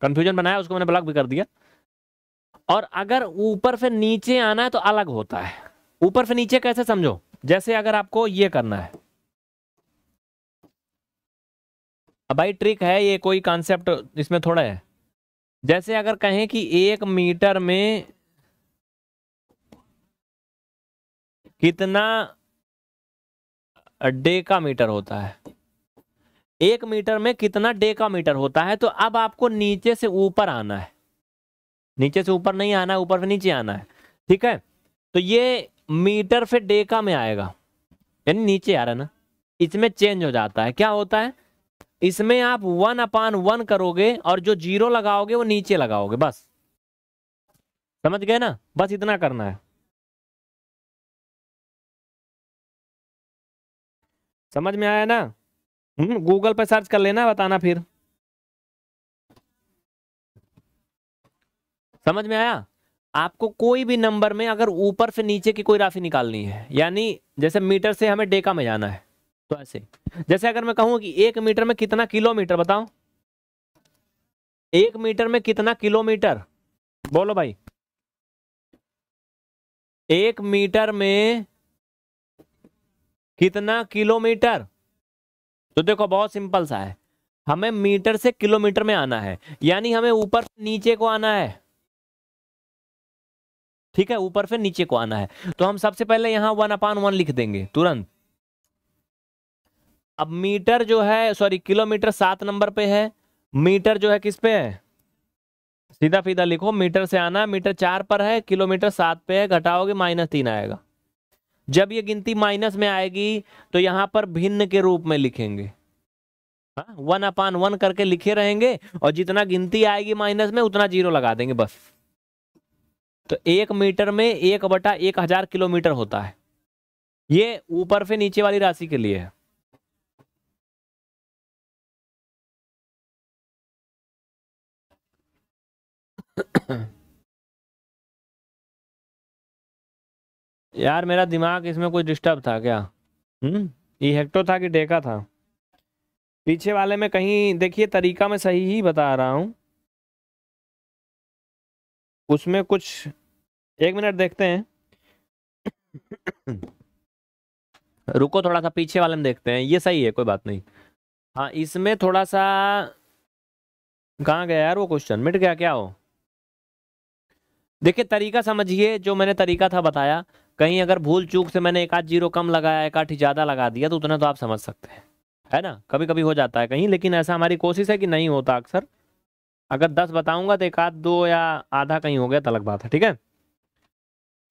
कन्फ्यूजन हम्म। बनाया उसको मैंने ब्लॉक भी कर दिया और अगर ऊपर से नीचे आना है तो अलग होता है ऊपर से नीचे कैसे समझो जैसे अगर आपको ये करना है अब भाई ट्रिक है ये कोई कॉन्सेप्ट इसमें थोड़ा है जैसे अगर कहें कि एक मीटर में कितना डे का मीटर होता है एक मीटर में कितना डे का मीटर होता है तो अब आपको नीचे से ऊपर आना है नीचे से ऊपर नहीं आना है ऊपर से नीचे आना है ठीक है तो ये मीटर फिर डे का में आएगा यानी नीचे आ रहा है ना इसमें चेंज हो जाता है क्या होता है इसमें आप वन अपान वन करोगे और जो जीरो लगाओगे वो नीचे लगाओगे बस समझ गए ना बस इतना करना है समझ में आया ना गूगल पर सर्च कर लेना बताना फिर समझ में आया आपको कोई भी नंबर में अगर ऊपर से नीचे की कोई राशि निकालनी है यानी जैसे मीटर से हमें डेका में जाना है तो ऐसे जैसे अगर मैं कहूं कि एक मीटर में कितना किलोमीटर बताओ एक मीटर में कितना किलोमीटर बोलो भाई एक मीटर में कितना किलोमीटर तो देखो बहुत सिंपल सा है हमें मीटर से किलोमीटर में आना है यानी हमें ऊपर नीचे को आना है ठीक है ऊपर फिर नीचे को आना है तो हम सबसे पहले यहां वन अपान वन लिख देंगे तुरंत अब मीटर जो है सॉरी किलोमीटर सात नंबर पे है मीटर जो है किस पे है सीधा फीधा लिखो मीटर से आना मीटर चार पर है किलोमीटर सात पे है घटाओगे माइनस तीन आएगा जब ये गिनती माइनस में आएगी तो यहां पर भिन्न के रूप में लिखेंगे हाँ, वन अपान वन करके लिखे रहेंगे और जितना गिनती आएगी माइनस में उतना जीरो लगा देंगे बस तो एक मीटर में एक बटा एक हजार किलोमीटर होता है ये ऊपर से नीचे वाली राशि के लिए है <coughs> यार मेरा दिमाग इसमें कुछ डिस्टर्ब था क्या हम्म ये हेक्टो था कि डेका था पीछे वाले में कहीं देखिए तरीका मैं सही ही बता रहा हूँ उसमें कुछ एक मिनट देखते हैं <coughs> रुको थोड़ा सा पीछे वाले में देखते हैं ये सही है कोई बात नहीं हाँ इसमें थोड़ा सा कहाँ गया यार वो क्वेश्चन मिट गया क्या हो देखिए तरीका समझिए जो मैंने तरीका था बताया कहीं अगर भूल चूक से मैंने एक आध जीरो कम लगाया एक आठ ज़्यादा लगा दिया तो उतना तो आप समझ सकते हैं है ना कभी कभी हो जाता है कहीं लेकिन ऐसा हमारी कोशिश है कि नहीं होता अक्सर अगर दस बताऊंगा तो एक आध दो या आधा कहीं हो गया तो अलग बात है ठीक है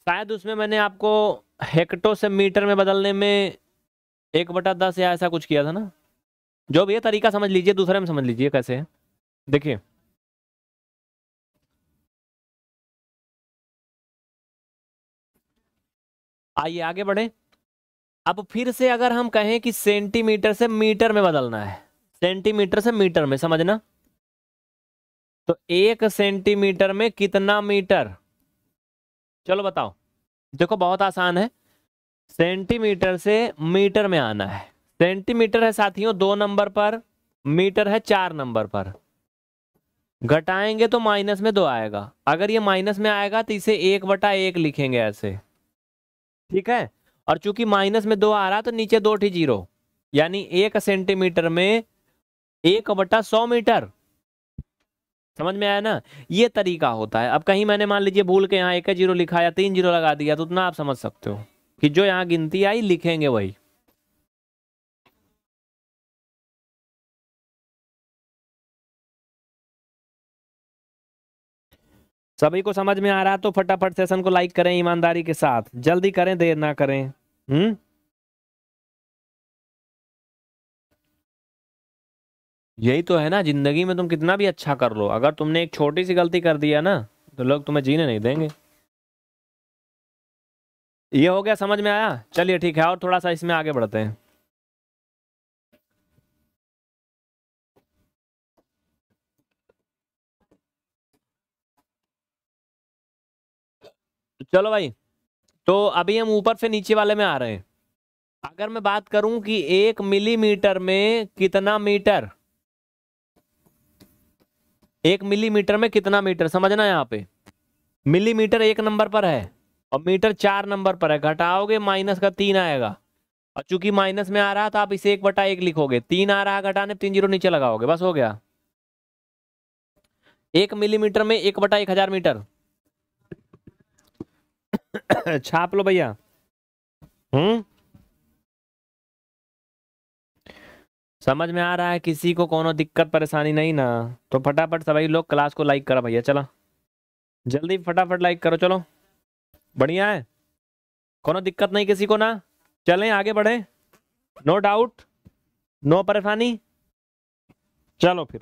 शायद उसमें मैंने आपको हेक्टो से मीटर में बदलने में एक बटा दस या ऐसा कुछ किया था ना जो भी ये तरीका समझ लीजिए दूसरे में समझ लीजिए कैसे है देखिए आइए आगे बढ़े अब फिर से अगर हम कहें कि सेंटीमीटर से मीटर में बदलना है सेंटीमीटर से मीटर में समझना तो एक सेंटीमीटर में कितना मीटर चलो बताओ देखो बहुत आसान है सेंटीमीटर से मीटर में आना है सेंटीमीटर है साथियों दो नंबर पर मीटर है चार नंबर पर घटाएंगे तो माइनस में दो आएगा अगर ये माइनस में आएगा तो इसे एक बटा एक लिखेंगे ऐसे ठीक है और चूंकि माइनस में दो आ रहा है तो नीचे दो ठीक जीरो यानी एक सेंटीमीटर में एक बटा सौ मीटर समझ में आया ना ये तरीका होता है अब कहीं मैंने मान लीजिए भूल के यहाँ एक जीरो लिखा या तीन जीरो लगा दिया तो उतना आप समझ सकते हो कि जो यहाँ गिनती आई लिखेंगे वही सभी को समझ में आ रहा है तो फटाफट सेशन को लाइक करें ईमानदारी के साथ जल्दी करें देर ना करें हम्म यही तो है ना जिंदगी में तुम कितना भी अच्छा कर लो अगर तुमने एक छोटी सी गलती कर दिया ना तो लोग तुम्हें जीने नहीं देंगे ये हो गया समझ में आया चलिए ठीक है और थोड़ा सा इसमें आगे बढ़ते हैं चलो भाई तो अभी हम ऊपर से नीचे वाले में आ रहे हैं अगर मैं बात करूं कि एक मिलीमीटर में कितना मीटर एक मिलीमीटर में कितना मीटर समझना यहाँ पे मिलीमीटर एक नंबर पर है और मीटर चार नंबर पर है घटाओगे माइनस का तीन आएगा और चूंकि माइनस में आ रहा तो आप इसे एक बटा एक लिखोगे तीन आ रहा घटाने तीन जीरो नीचे लगाओगे बस हो गया एक मिलीमीटर में एक बटा एक हजार मीटर <coughs> छाप लो भैया हम्म समझ में आ रहा है किसी को कोनो दिक्कत परेशानी नहीं ना तो फटाफट सभी लोग क्लास को लाइक करो भैया चलो जल्दी फटाफट लाइक करो चलो बढ़िया है कोनो दिक्कत नहीं किसी को ना चलें आगे बढ़ें नो डाउट नो परेशानी चलो फिर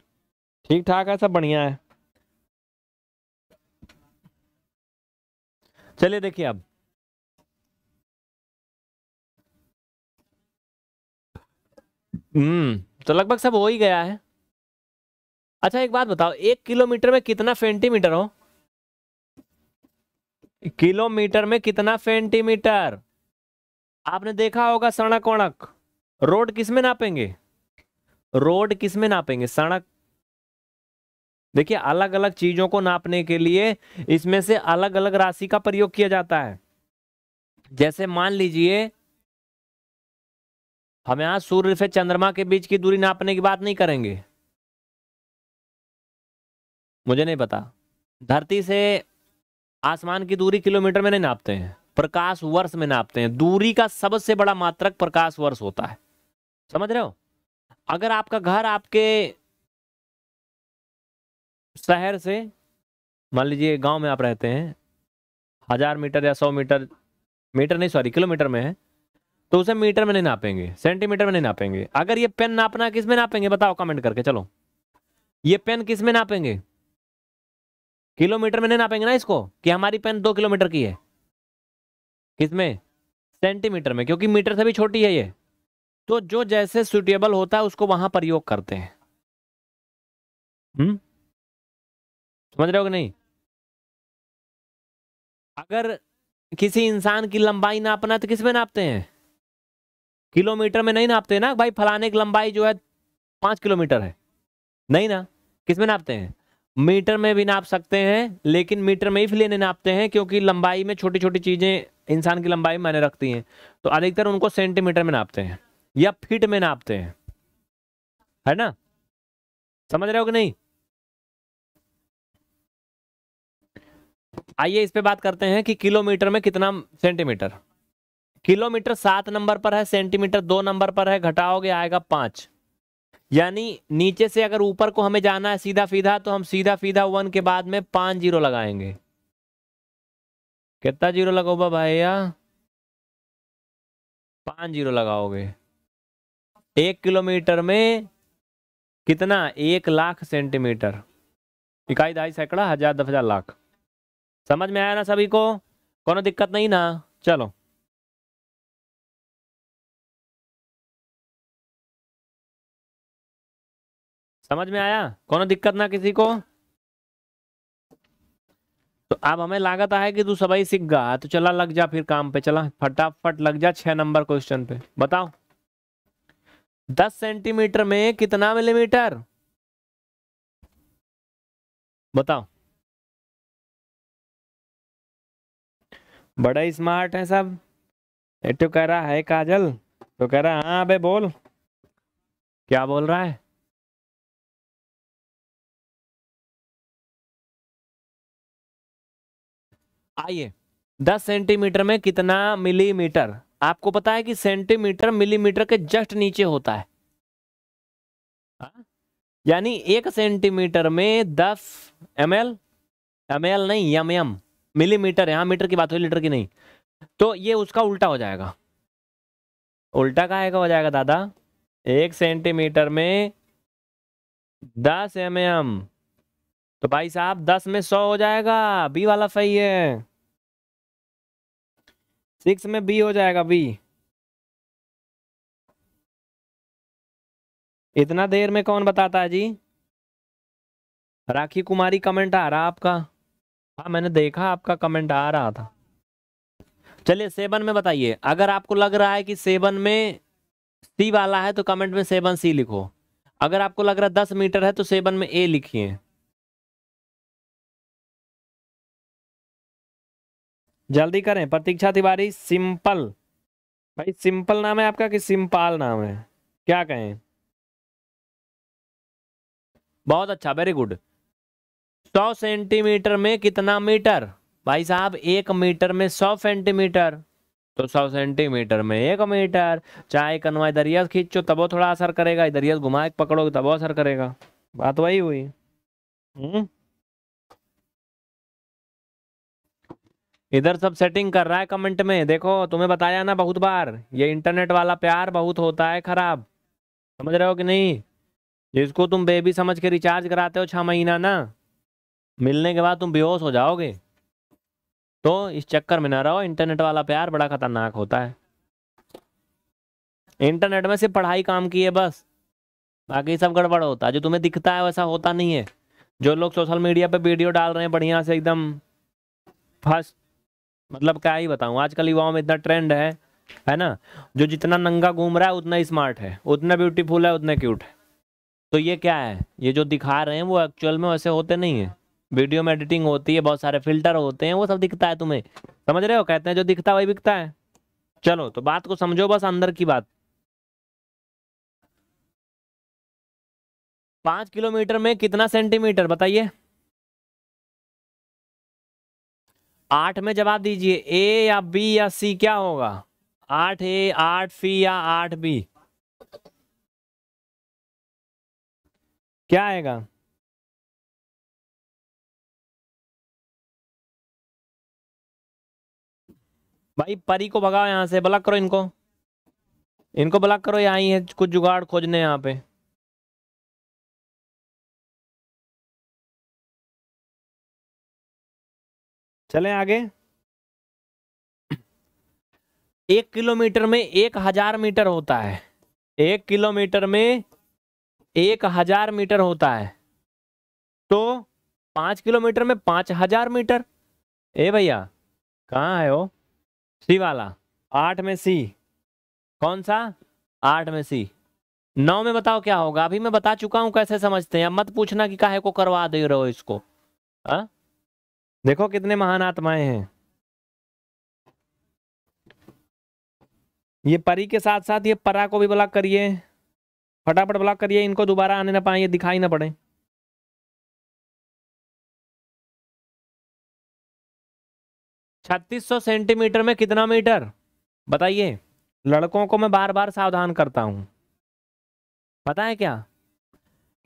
ठीक ठाक है सब बढ़िया है चलिए देखिए अब हम्म तो लगभग सब हो ही गया है अच्छा एक बात बताओ एक किलोमीटर में कितना सेंटीमीटर हो किलोमीटर में कितना सेंटीमीटर आपने देखा होगा सड़क वणक रोड किसमें नापेंगे रोड किसमें नापेंगे सड़क देखिए अलग अलग चीजों को नापने के लिए इसमें से अलग अलग राशि का प्रयोग किया जाता है जैसे मान लीजिए हम यहां सूर्य से चंद्रमा के बीच की दूरी नापने की बात नहीं करेंगे मुझे नहीं पता धरती से आसमान की दूरी किलोमीटर में नहीं नापते हैं प्रकाश वर्ष में नापते हैं दूरी का सबसे बड़ा मात्रक प्रकाश वर्ष होता है समझ रहे हो अगर आपका घर आपके शहर से मान लीजिए गांव में आप रहते हैं हज़ार मीटर या सौ मीटर मीटर नहीं सॉरी किलोमीटर में है तो उसे मीटर में नहीं नापेंगे सेंटीमीटर में नहीं नापेंगे अगर ये पेन नापना किस में नापेंगे बताओ कमेंट करके चलो ये पेन किस में नापेंगे किलोमीटर में नहीं नापेंगे ना इसको कि हमारी पेन दो किलोमीटर की है किस में सेंटीमीटर में क्योंकि मीटर से भी छोटी है ये तो जो जैसे सुटेबल होता है उसको वहां प्रयोग करते हैं हम्म समझ रहे हो कि नहीं अगर किसी इंसान की लंबाई नापना तो किस में नापते हैं किलोमीटर में नहीं नापते ना भाई फलाने की लंबाई जो है पांच किलोमीटर है नहीं ना किस में नापते हैं मीटर में भी नाप सकते हैं लेकिन मीटर में फिले नहीं नापते हैं क्योंकि लंबाई में छोटी छोटी चीज़ें इंसान की लंबाई मायने रखती हैं तो अधिकतर उनको सेंटीमीटर में नापते हैं या फीट में नापते हैं है ना समझ रहे हो कि नहीं आइए इस पे बात करते हैं कि किलोमीटर में कितना सेंटीमीटर किलोमीटर सात नंबर पर है सेंटीमीटर दो नंबर पर है घटाओगे आएगा पांच यानी नीचे से अगर ऊपर को हमें जाना है सीधा फीधा तो हम सीधा फीधा वन के बाद में पांच जीरो लगाएंगे कितना जीरो लगाओगा भैया पांच जीरो लगाओगे एक किलोमीटर में कितना एक लाख सेंटीमीटर इकाई दाई सैकड़ा हजार दस हजार लाख समझ में आया ना सभी को कोनो दिक्कत नहीं ना चलो समझ में आया कोनो दिक्कत ना किसी को तो अब हमें लागत है कि तू सबाई सीख गा तो चला लग जा फिर काम पे चला फटाफट लग जा छह नंबर क्वेश्चन पे बताओ दस सेंटीमीटर में कितना मिलीमीटर बताओ बड़ा स्मार्ट है सब तो कह रहा है काजल तो कह रहा हाँ अबे बोल क्या बोल रहा है आइए दस सेंटीमीटर में कितना मिलीमीटर आपको पता है कि सेंटीमीटर मिलीमीटर के जस्ट नीचे होता है हाँ? यानी एक सेंटीमीटर में दस एम एल एम एल नहीं एम एम मिलीमीटर हाँ मीटर की बात हुई लीटर की नहीं तो ये उसका उल्टा हो जाएगा उल्टा का आएगा हो जाएगा दादा एक सेंटीमीटर में दस एम एम तो भाई साहब दस में सौ हो जाएगा बी वाला सही है सिक्स में बी हो जाएगा बी इतना देर में कौन बताता है जी राखी कुमारी कमेंट आ रहा आपका हाँ मैंने देखा आपका कमेंट आ रहा था चलिए सेवन में बताइए अगर आपको लग रहा है कि सेवन में सी वाला है तो कमेंट में सेवन सी लिखो अगर आपको लग रहा है दस मीटर है तो सेवन में ए लिखिए जल्दी करें प्रतीक्षा तिवारी सिंपल भाई सिंपल नाम है आपका कि सिंपाल नाम है क्या कहें बहुत अच्छा वेरी गुड सौ सेंटीमीटर में कितना मीटर भाई साहब एक मीटर में सौ सेंटीमीटर तो सौ सेंटीमीटर में एक मीटर चाहे कनवा इधर यस खींचो तबो थोड़ा असर करेगा इधर यस घुमा पकड़ोगे तबो असर करेगा बात वही हुई हम्म इधर सब सेटिंग कर रहा है कमेंट में देखो तुम्हें बताया ना बहुत बार ये इंटरनेट वाला प्यार बहुत होता है खराब समझ रहे हो कि नहीं जिसको तुम बेबी समझ के रिचार्ज कराते हो छह महीना ना मिलने के बाद तुम बेहोश हो जाओगे तो इस चक्कर में ना रहो इंटरनेट वाला प्यार बड़ा खतरनाक होता है इंटरनेट में सिर्फ पढ़ाई काम की है बस बाकी सब गड़बड़ होता है जो तुम्हें दिखता है वैसा होता नहीं है जो लोग सोशल मीडिया पे वीडियो डाल रहे हैं बढ़िया से एकदम फर्स्ट मतलब क्या ही बताऊँ आजकल युवाओं में इतना ट्रेंड है है ना जो जितना नंगा घूम रहा है उतना स्मार्ट है उतना ब्यूटीफुल है उतना क्यूट है तो ये क्या है ये जो दिखा रहे हैं वो एक्चुअल में वैसे होते नहीं है वीडियो में एडिटिंग होती है बहुत सारे फिल्टर होते हैं वो सब दिखता है तुम्हें समझ रहे हो कहते हैं जो दिखता है वही बिकता है चलो तो बात को समझो बस अंदर की बात पांच किलोमीटर में कितना सेंटीमीटर बताइए आठ में जवाब दीजिए ए या बी या सी क्या होगा आठ ए आठ सी या आठ बी क्या आएगा भाई परी को भगाओ यहाँ से ब्लॉक करो इनको इनको ब्लॉक करो यहाँ ही है कुछ जुगाड़ खोजने यहाँ पे चले आगे एक किलोमीटर में एक हजार मीटर होता है एक किलोमीटर में एक हजार मीटर होता है तो पांच किलोमीटर में पांच हजार मीटर ए भैया कहाँ है वो सी वाला आठ में सी कौन सा आठ में सी नौ में बताओ क्या होगा अभी मैं बता चुका हूं कैसे समझते हैं अब मत पूछना कि काहे को करवा दे रहे हो इसको आ? हाँ? देखो कितने महान आत्माएं हैं ये परी के साथ साथ ये परा को भी ब्लॉक करिए फटाफट ब्लॉक करिए इनको दोबारा आने ना पाए ये दिखाई ना पड़े 3600 सेंटीमीटर में कितना मीटर बताइए लड़कों को मैं बार बार सावधान करता हूँ पता है क्या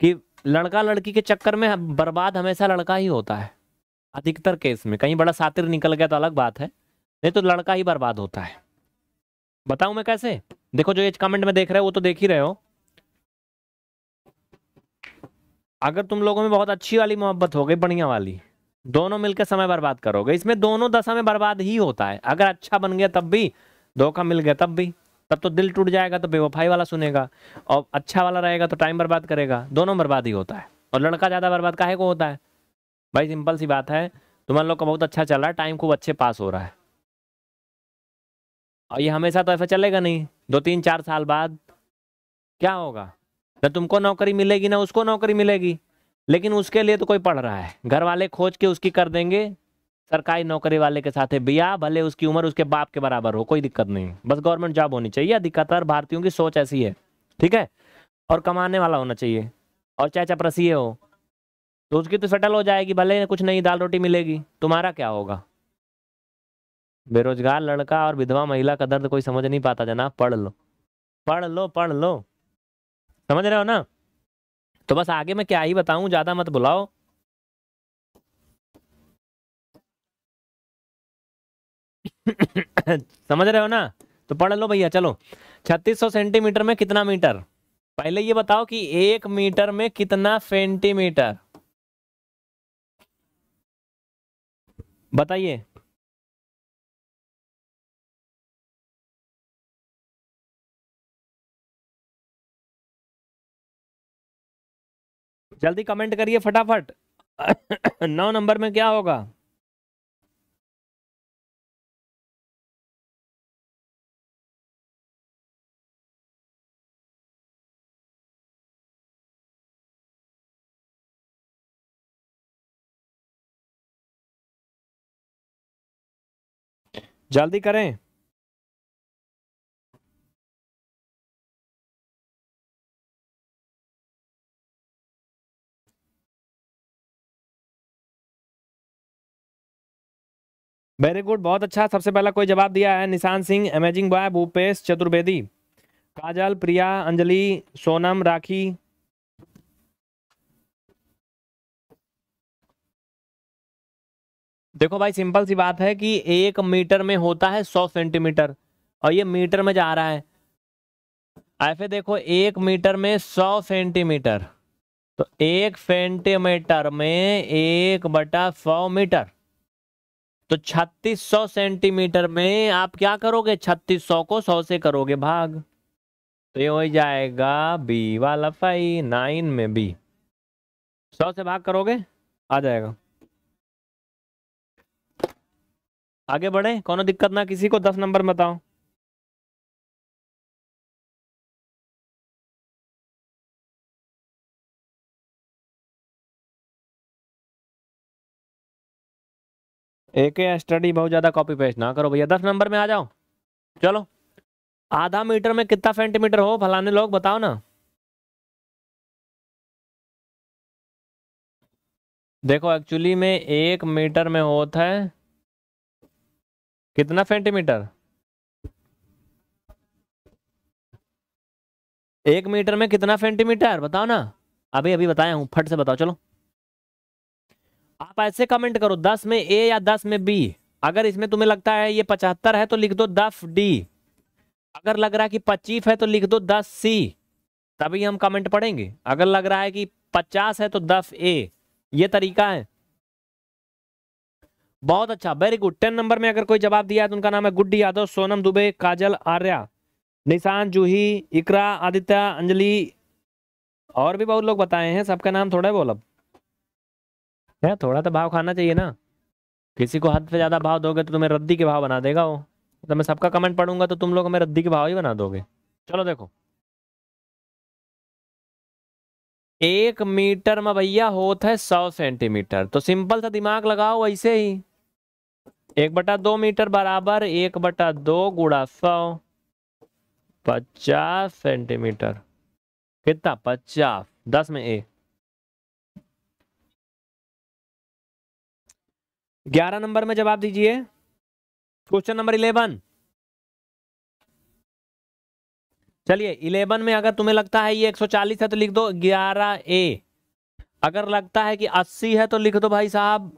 कि लड़का लड़की के चक्कर में बर्बाद हमेशा लड़का ही होता है अधिकतर केस में कहीं बड़ा सातिर निकल गया तो अलग बात है नहीं तो लड़का ही बर्बाद होता है बताऊ मैं कैसे देखो जो ये कमेंट में देख रहे हो वो तो देख ही रहे हो अगर तुम लोगों में बहुत अच्छी वाली मोहब्बत हो गई बढ़िया वाली दोनों मिलकर समय बर्बाद करोगे इसमें दोनों दशा में बर्बाद ही होता है अगर अच्छा बन गया तब भी धोखा मिल गया तब भी तब तो दिल टूट जाएगा तो बेवफाई वाला सुनेगा और अच्छा वाला रहेगा तो टाइम बर्बाद करेगा दोनों बर्बाद ही होता है और लड़का ज़्यादा बर्बाद काहे को होता है भाई सिंपल सी बात है तुम्हारे लोग का बहुत अच्छा चल रहा है टाइम खूब अच्छे पास हो रहा है और ये हमेशा तो ऐसा चलेगा नहीं दो तीन चार साल बाद क्या होगा ना तुमको नौकरी मिलेगी ना उसको नौकरी मिलेगी लेकिन उसके लिए तो कोई पढ़ रहा है घर वाले खोज के उसकी कर देंगे सरकारी नौकरी वाले के साथ बिया भले उसकी उम्र उसके बाप के बराबर हो कोई दिक्कत नहीं बस गवर्नमेंट जॉब होनी चाहिए अधिकतर भारतीयों की सोच ऐसी है ठीक है और कमाने वाला होना चाहिए और चाहे चपरसी हो तो उसकी तो सेटल हो जाएगी भले कुछ नहीं दाल रोटी मिलेगी तुम्हारा क्या होगा बेरोजगार लड़का और विधवा महिला का दर्द कोई समझ नहीं पाता जनाब पढ़ लो पढ़ लो पढ़ लो समझ रहे हो ना तो बस आगे मैं क्या ही बताऊं ज़्यादा मत बुलाओ <coughs> समझ रहे हो ना तो पढ़ लो भैया चलो 3600 सेंटीमीटर में कितना मीटर पहले ये बताओ कि एक मीटर में कितना सेंटीमीटर बताइए जल्दी कमेंट करिए फटाफट नौ नंबर में क्या होगा जल्दी करें वेरी गुड बहुत अच्छा सबसे पहला कोई जवाब दिया है निशान सिंह अमेजिंग बॉय भूपेश चतुर्वेदी काजल प्रिया अंजलि सोनम राखी देखो भाई सिंपल सी बात है कि एक मीटर में होता है सौ सेंटीमीटर और ये मीटर में जा रहा है ऐसे देखो एक मीटर में सौ सेंटीमीटर तो एक सेंटीमीटर में एक बटा सौ मीटर तो 3600 सेंटीमीटर में आप क्या करोगे 3600 को 100 से करोगे भाग तो ये हो जाएगा बी वाला फाई नाइन में बी 100 से भाग करोगे आ जाएगा आगे बढ़े कोनो दिक्कत ना किसी को दस नंबर बताओ एक स्टडी बहुत ज़्यादा कॉपी पेस्ट ना करो भैया दस नंबर में आ जाओ चलो आधा मीटर में कितना सेंटीमीटर हो फलाने लोग बताओ ना देखो एक्चुअली में एक मीटर में होता है कितना सेंटीमीटर एक मीटर में कितना सेंटीमीटर बताओ ना अभी अभी बताया हूँ फट से बताओ चलो आप ऐसे कमेंट करो दस में ए या दस में बी अगर इसमें तुम्हें लगता है ये पचहत्तर है तो लिख दो दस डी अगर लग रहा है कि पच्चीस है तो लिख दो दस सी तभी हम कमेंट पढ़ेंगे अगर लग रहा है कि पचास है तो दस ए ये तरीका है बहुत अच्छा वेरी गुड टेन नंबर में अगर कोई जवाब दिया है तो उनका नाम है गुड्डी यादव सोनम दुबे काजल आर्या निशान जूही इकरा आदित्य अंजलि और भी बहुत लोग बताए हैं सबका नाम थोड़ा बोल अब है थोड़ा तो भाव खाना चाहिए ना किसी को हद से ज़्यादा भाव दोगे तो तुम्हें रद्दी के भाव बना देगा वो तो मैं सबका कमेंट पढ़ूंगा तो तुम लोग हमें रद्दी के भाव ही बना दोगे चलो देखो एक मीटर में भैया होता है सौ सेंटीमीटर तो सिंपल सा दिमाग लगाओ ऐसे ही एक बटा दो मीटर बराबर एक बटा दो गुड़ा सौ पचास सेंटीमीटर कितना पचास दस में एक ग्यारह नंबर में जवाब दीजिए क्वेश्चन नंबर इलेवन चलिए इलेवन में अगर तुम्हें लगता है ये एक सौ चालीस है तो लिख दो ग्यारह ए अगर लगता है कि अस्सी है तो लिख दो भाई साहब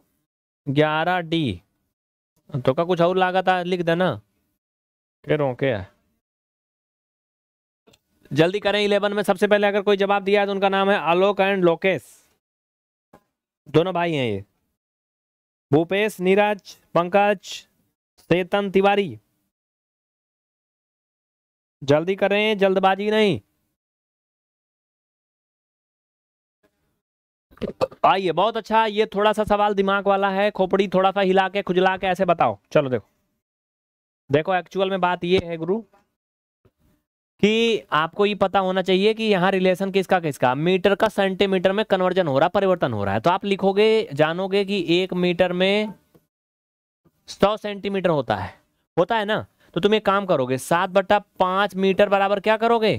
ग्यारह डी तो का कुछ और लागत है लिख देना कह रहा है जल्दी करें इलेवन में सबसे पहले अगर कोई जवाब दिया है तो उनका नाम है आलोक एंड लोकेश दोनों भाई हैं ये भूपेश नीरज पंकज चेतन तिवारी जल्दी कर रहे हैं जल्दबाजी नहीं आइए बहुत अच्छा ये थोड़ा सा सवाल दिमाग वाला है खोपड़ी थोड़ा सा हिला के खुजला के ऐसे बताओ चलो देखो देखो एक्चुअल में बात ये है गुरु कि आपको ये पता होना चाहिए कि यहाँ रिलेशन किसका किसका मीटर का सेंटीमीटर में कन्वर्जन हो रहा परिवर्तन हो रहा है तो आप लिखोगे जानोगे कि एक मीटर में सौ सेंटीमीटर होता है होता है ना तो तुम एक काम करोगे सात बट्टा पांच मीटर बराबर क्या करोगे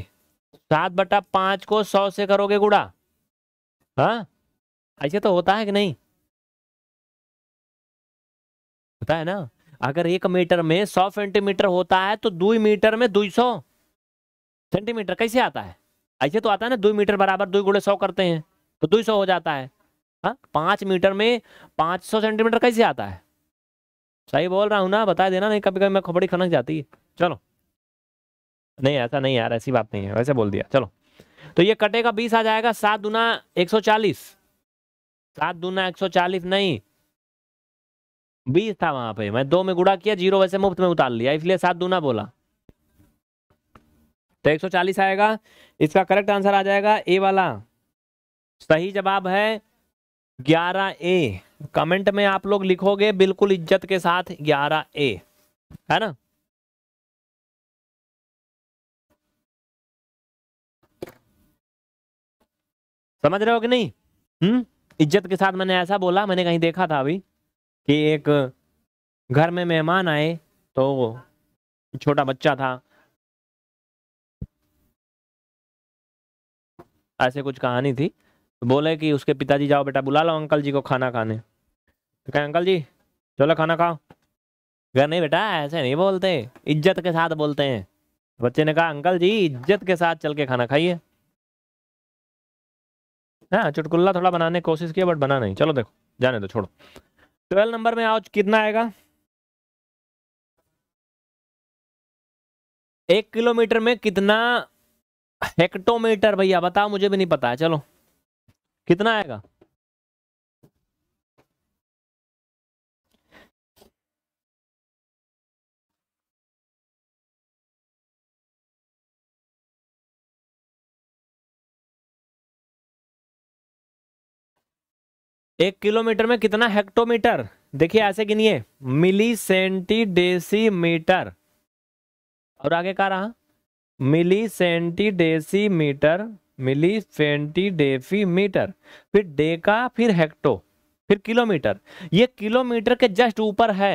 सात बट्टा पांच को सौ से करोगे गुड़ा हाँ ऐसे तो होता है कि नहीं होता है ना अगर एक मीटर में सौ सेंटीमीटर होता है तो दो मीटर में दो सौ सेंटीमीटर कैसे आता है ऐसे तो आता है ना दो मीटर बराबर दो गुड़े सौ करते हैं तो दो सौ हो जाता है हाँ पाँच मीटर में पाँच सौ सेंटीमीटर कैसे आता है सही बोल रहा हूँ ना बता देना नहीं कभी कभी मैं खबड़ी खनक जाती है चलो नहीं ऐसा नहीं यार ऐसी बात नहीं है वैसे बोल दिया चलो तो ये कटेगा बीस आ जाएगा सात दुना एक सौ चालीस सात दुना एक सौ चालीस नहीं बीस था वहां पे मैं दो में गुड़ा किया जीरो वैसे मुफ्त में उतार लिया इसलिए सात दुना बोला तो 140 आएगा इसका करेक्ट आंसर आ जाएगा ए वाला सही जवाब है ग्यारह ए कमेंट में आप लोग लिखोगे बिल्कुल इज्जत के साथ ग्यारह ए है ना समझ रहे हो कि नहीं हम्म इज्जत के साथ मैंने ऐसा बोला मैंने कहीं देखा था अभी कि एक घर में मेहमान आए तो छोटा बच्चा था ऐसे कुछ कहानी थी तो बोले कि उसके पिताजी जाओ बेटा बुला लो अंकल जी को खाना खाने तो कहें अंकल जी चलो खाना खाओ कह नहीं बेटा ऐसे नहीं बोलते इज्जत के साथ बोलते हैं तो बच्चे ने कहा अंकल जी इज्जत के साथ चल के खाना खाइए हाँ चुटकुल्ला थोड़ा बनाने की कोशिश किया बट बना नहीं चलो देखो जाने दो छोड़ो ट्वेल्व नंबर में आओ कितना आएगा एक किलोमीटर में कितना हेक्टोमीटर भैया बताओ मुझे भी नहीं पता है चलो कितना आएगा एक किलोमीटर में कितना हेक्टोमीटर देखिए ऐसे गिनिए मिली सेंटी डेसी मीटर और आगे कहा रहा milli centi deci metre milli centi deci metre फिर डेका फिर हेक्टो फिर किलोमीटर ये किलोमीटर के जस्ट ऊपर है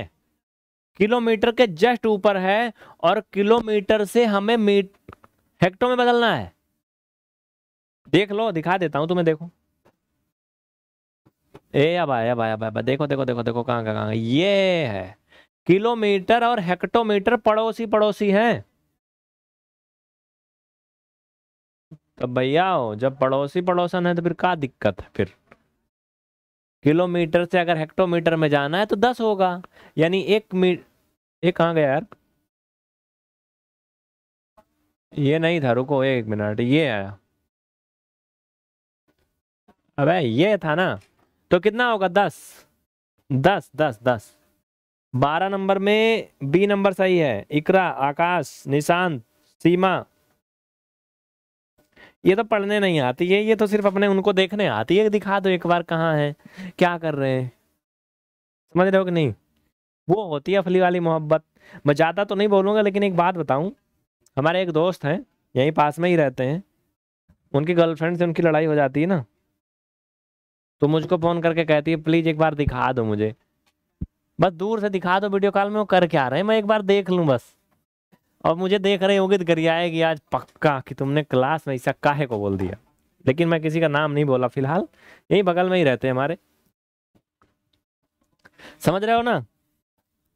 किलोमीटर के जस्ट ऊपर है और किलोमीटर से हमें मीट हेक्टो में बदलना है देख लो दिखा देता हूं तुम्हें देखो ए अब आया अब आया अब आया देखो देखो देखो देखो कहाँ कहाँ ये है किलोमीटर और हेक्टोमीटर पड़ोसी पड़ोसी हैं तो भैया हो जब पड़ोसी पड़ोसन है तो फिर क्या दिक्कत है फिर किलोमीटर से अगर हेक्टोमीटर में जाना है तो दस होगा यानी एक मीट एक कहाँ गया यार ये नहीं था रुको एक मिनट ये आया अबे ये था ना तो कितना होगा दस दस दस दस बारह नंबर में बी नंबर सही है इकरा आकाश निशांत सीमा ये तो पढ़ने नहीं आती है ये तो सिर्फ अपने उनको देखने आती है दिखा दो एक बार कहाँ है क्या कर रहे हैं समझ रहे हो कि नहीं वो होती है अफली वाली मोहब्बत मैं ज़्यादा तो नहीं बोलूँगा लेकिन एक बात बताऊँ हमारे एक दोस्त हैं यहीं पास में ही रहते हैं उनकी गर्लफ्रेंड से उनकी लड़ाई हो जाती है ना तो मुझको फ़ोन करके कहती है प्लीज़ एक बार दिखा दो मुझे बस दूर से दिखा दो वीडियो कॉल में वो करके आ रहे हैं मैं एक बार देख लूँ बस और मुझे देख रहे होंगे तो गरियाएगी आज पक्का कि तुमने क्लास में ऐसा काहे को बोल दिया लेकिन मैं किसी का नाम नहीं बोला फिलहाल यही बगल में ही रहते हैं हमारे समझ रहे हो ना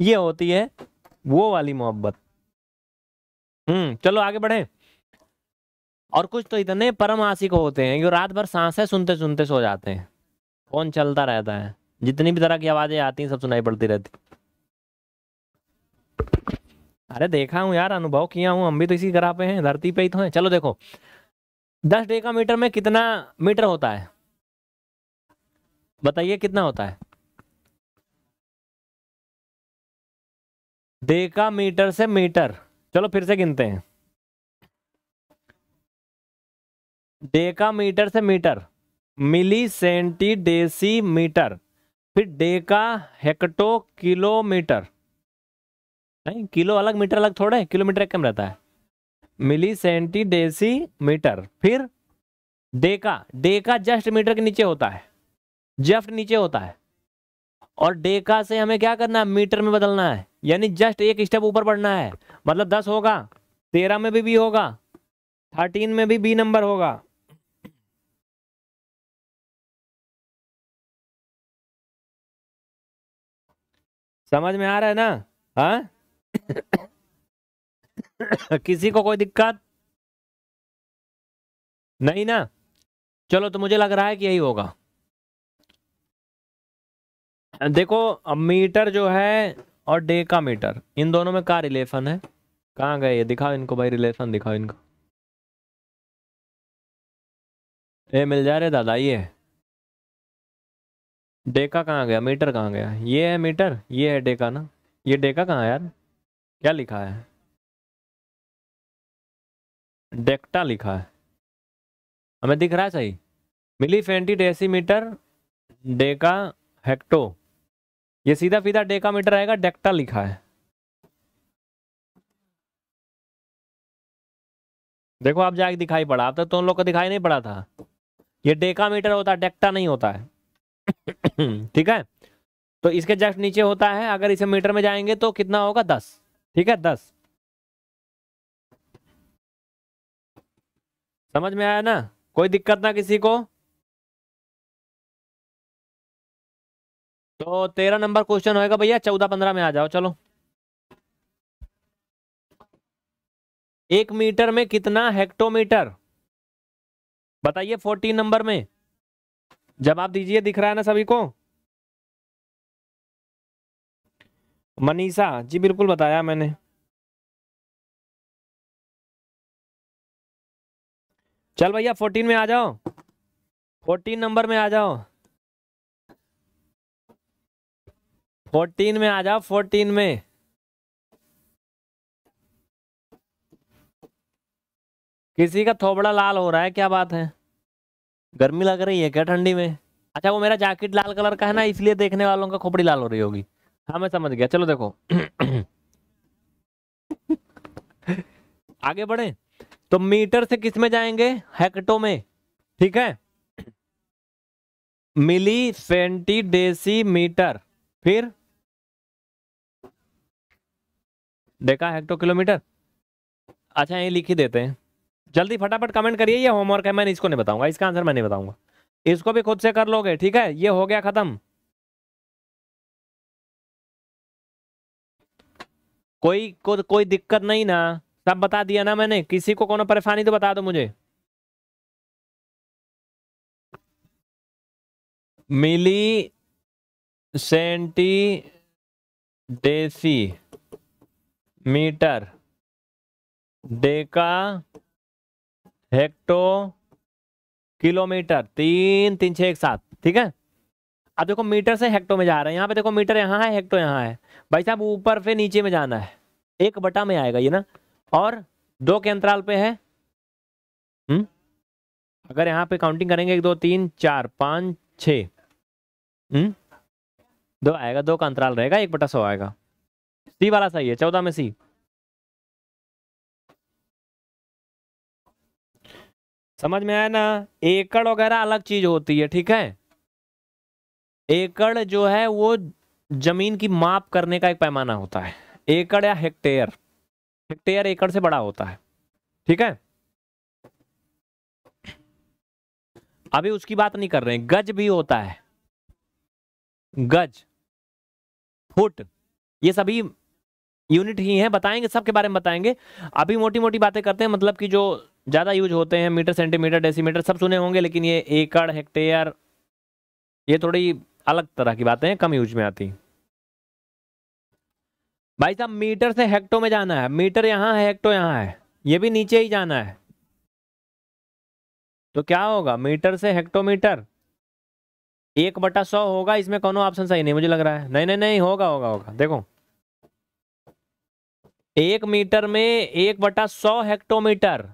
ये होती है वो वाली मोहब्बत हम्म चलो आगे बढ़े और कुछ तो इतने परम आशिक होते हैं जो रात भर सांसें सुनते सुनते सो जाते हैं फोन चलता रहता है जितनी भी तरह की आवाजें आती हैं सब सुनाई पड़ती रहती अरे देखा हूँ यार अनुभव किया हूँ हम भी तो इसी ग्रह पे हैं धरती पे ही तो हैं चलो देखो दस डेका मीटर में कितना मीटर होता है बताइए कितना होता है डेका मीटर से मीटर चलो फिर से गिनते हैं डेका मीटर से metre milli centi deci metre फिर डेका हेक्टो किलोमीटर नहीं किलो अलग मीटर अलग थोड़ा है किलोमीटर कम रहता है मिली सेंटी डेसी मीटर फिर डेका डेका जस्ट मीटर के नीचे होता है जस्ट नीचे होता है और डेका से हमें क्या करना है मीटर में बदलना है यानी जस्ट एक स्टेप ऊपर बढ़ना है मतलब दस होगा तेरह में भी बी होगा थर्टीन में भी बी नंबर होगा समझ में आ रहा है ना हाँ <coughs> किसी को कोई दिक्कत नहीं ना चलो तो मुझे लग रहा है कि यही होगा देखो अब मीटर जो है और डे का मीटर इन दोनों में क्या रिलेशन है कहाँ गए ये दिखाओ इनको भाई रिलेशन दिखाओ इनको ये मिल जा रहे दादा ये डे का कहाँ गया मीटर कहाँ गया ये है मीटर ये है डे का ना ये डे का कहाँ यार क्या लिखा है डेक्टा लिखा है हमें दिख रहा है सही milli centi decimetre deca hecto ये सीधा सीधा डेका मीटर आएगा डेक्टा लिखा है देखो आप जाके दिखाई पड़ा अब तो उन लोग को दिखाई नहीं पड़ा था ये डेका मीटर होता है डेक्टा नहीं होता है <clears throat> ठीक है तो इसके जस्ट नीचे होता है अगर इसे मीटर में जाएंगे तो कितना होगा दस ठीक है दस समझ में आया ना कोई दिक्कत ना किसी को तो तेरह नंबर क्वेश्चन होएगा भैया चौदह पंद्रह में आ जाओ चलो एक मीटर में कितना हेक्टोमीटर बताइए फोर्टीन नंबर में जवाब दीजिए दिख रहा है ना सभी को मनीषा जी बिल्कुल बताया मैंने चल भैया फोर्टीन में आ जाओ फोर्टीन नंबर में आ जाओ फोर्टीन में आ जाओ फोर्टीन में किसी का थोबड़ा लाल हो रहा है क्या बात है गर्मी लग रही है क्या ठंडी में अच्छा वो मेरा जैकेट लाल कलर का है ना इसलिए देखने वालों का खोपड़ी लाल हो रही होगी हाँ मैं समझ गया चलो देखो आगे बढ़े तो मीटर से किस में जाएंगे हेक्टो में ठीक है मिली सेंटी डेसी मीटर फिर देखा हेक्टो किलोमीटर अच्छा ये लिख ही देते हैं जल्दी फटाफट कमेंट करिए ये होमवर्क है मैंने इसको नहीं बताऊंगा इसका आंसर मैं नहीं बताऊंगा इसको भी खुद से कर लोगे ठीक है ये हो गया खत्म कोई को कोई दिक्कत नहीं ना सब बता दिया ना मैंने किसी को कोनो परेशानी तो बता दो मुझे milli centi deci metre deca hecto kilometre तीन तीन छः एक साथ ठीक है अब देखो मीटर से हेक्टो में जा रहे हैं यहाँ पे देखो मीटर यहाँ है हेक्टो यहाँ है भाई साहब ऊपर से नीचे में जाना है एक बटा में आएगा ये ना और दो के अंतराल पे है हुँ? हम्म? अगर यहाँ पे काउंटिंग करेंगे एक दो तीन चार पाँच छ हम्म? दो आएगा दो का अंतराल रहेगा एक बटा सौ आएगा सी वाला सही है चौदह में सी समझ में आया ना एकड़ वगैरह अलग चीज होती है ठीक है एकड़ जो है वो जमीन की माप करने का एक पैमाना होता है एकड़ या हेक्टेयर हेक्टेयर एकड़ से बड़ा होता है ठीक है अभी उसकी बात नहीं कर रहे हैं गज भी होता है गज फुट ये सभी यूनिट ही हैं बताएंगे सबके बारे में बताएंगे अभी मोटी मोटी बातें करते हैं मतलब कि जो ज़्यादा यूज होते हैं मीटर सेंटीमीटर डेसीमीटर सब सुने होंगे लेकिन ये एकड़ हेक्टेयर ये थोड़ी अलग तरह की बातें कम यूज में आती भाई साहब मीटर से हेक्टो में जाना है मीटर यहां है हेक्टो यहां है ये भी नीचे ही जाना है तो क्या होगा मीटर से हेक्टोमीटर एक बटा सौ होगा इसमें कौन ऑप्शन सही नहीं मुझे लग रहा है नहीं नहीं नहीं होगा होगा होगा देखो एक मीटर में एक बटा सौ हेक्टोमीटर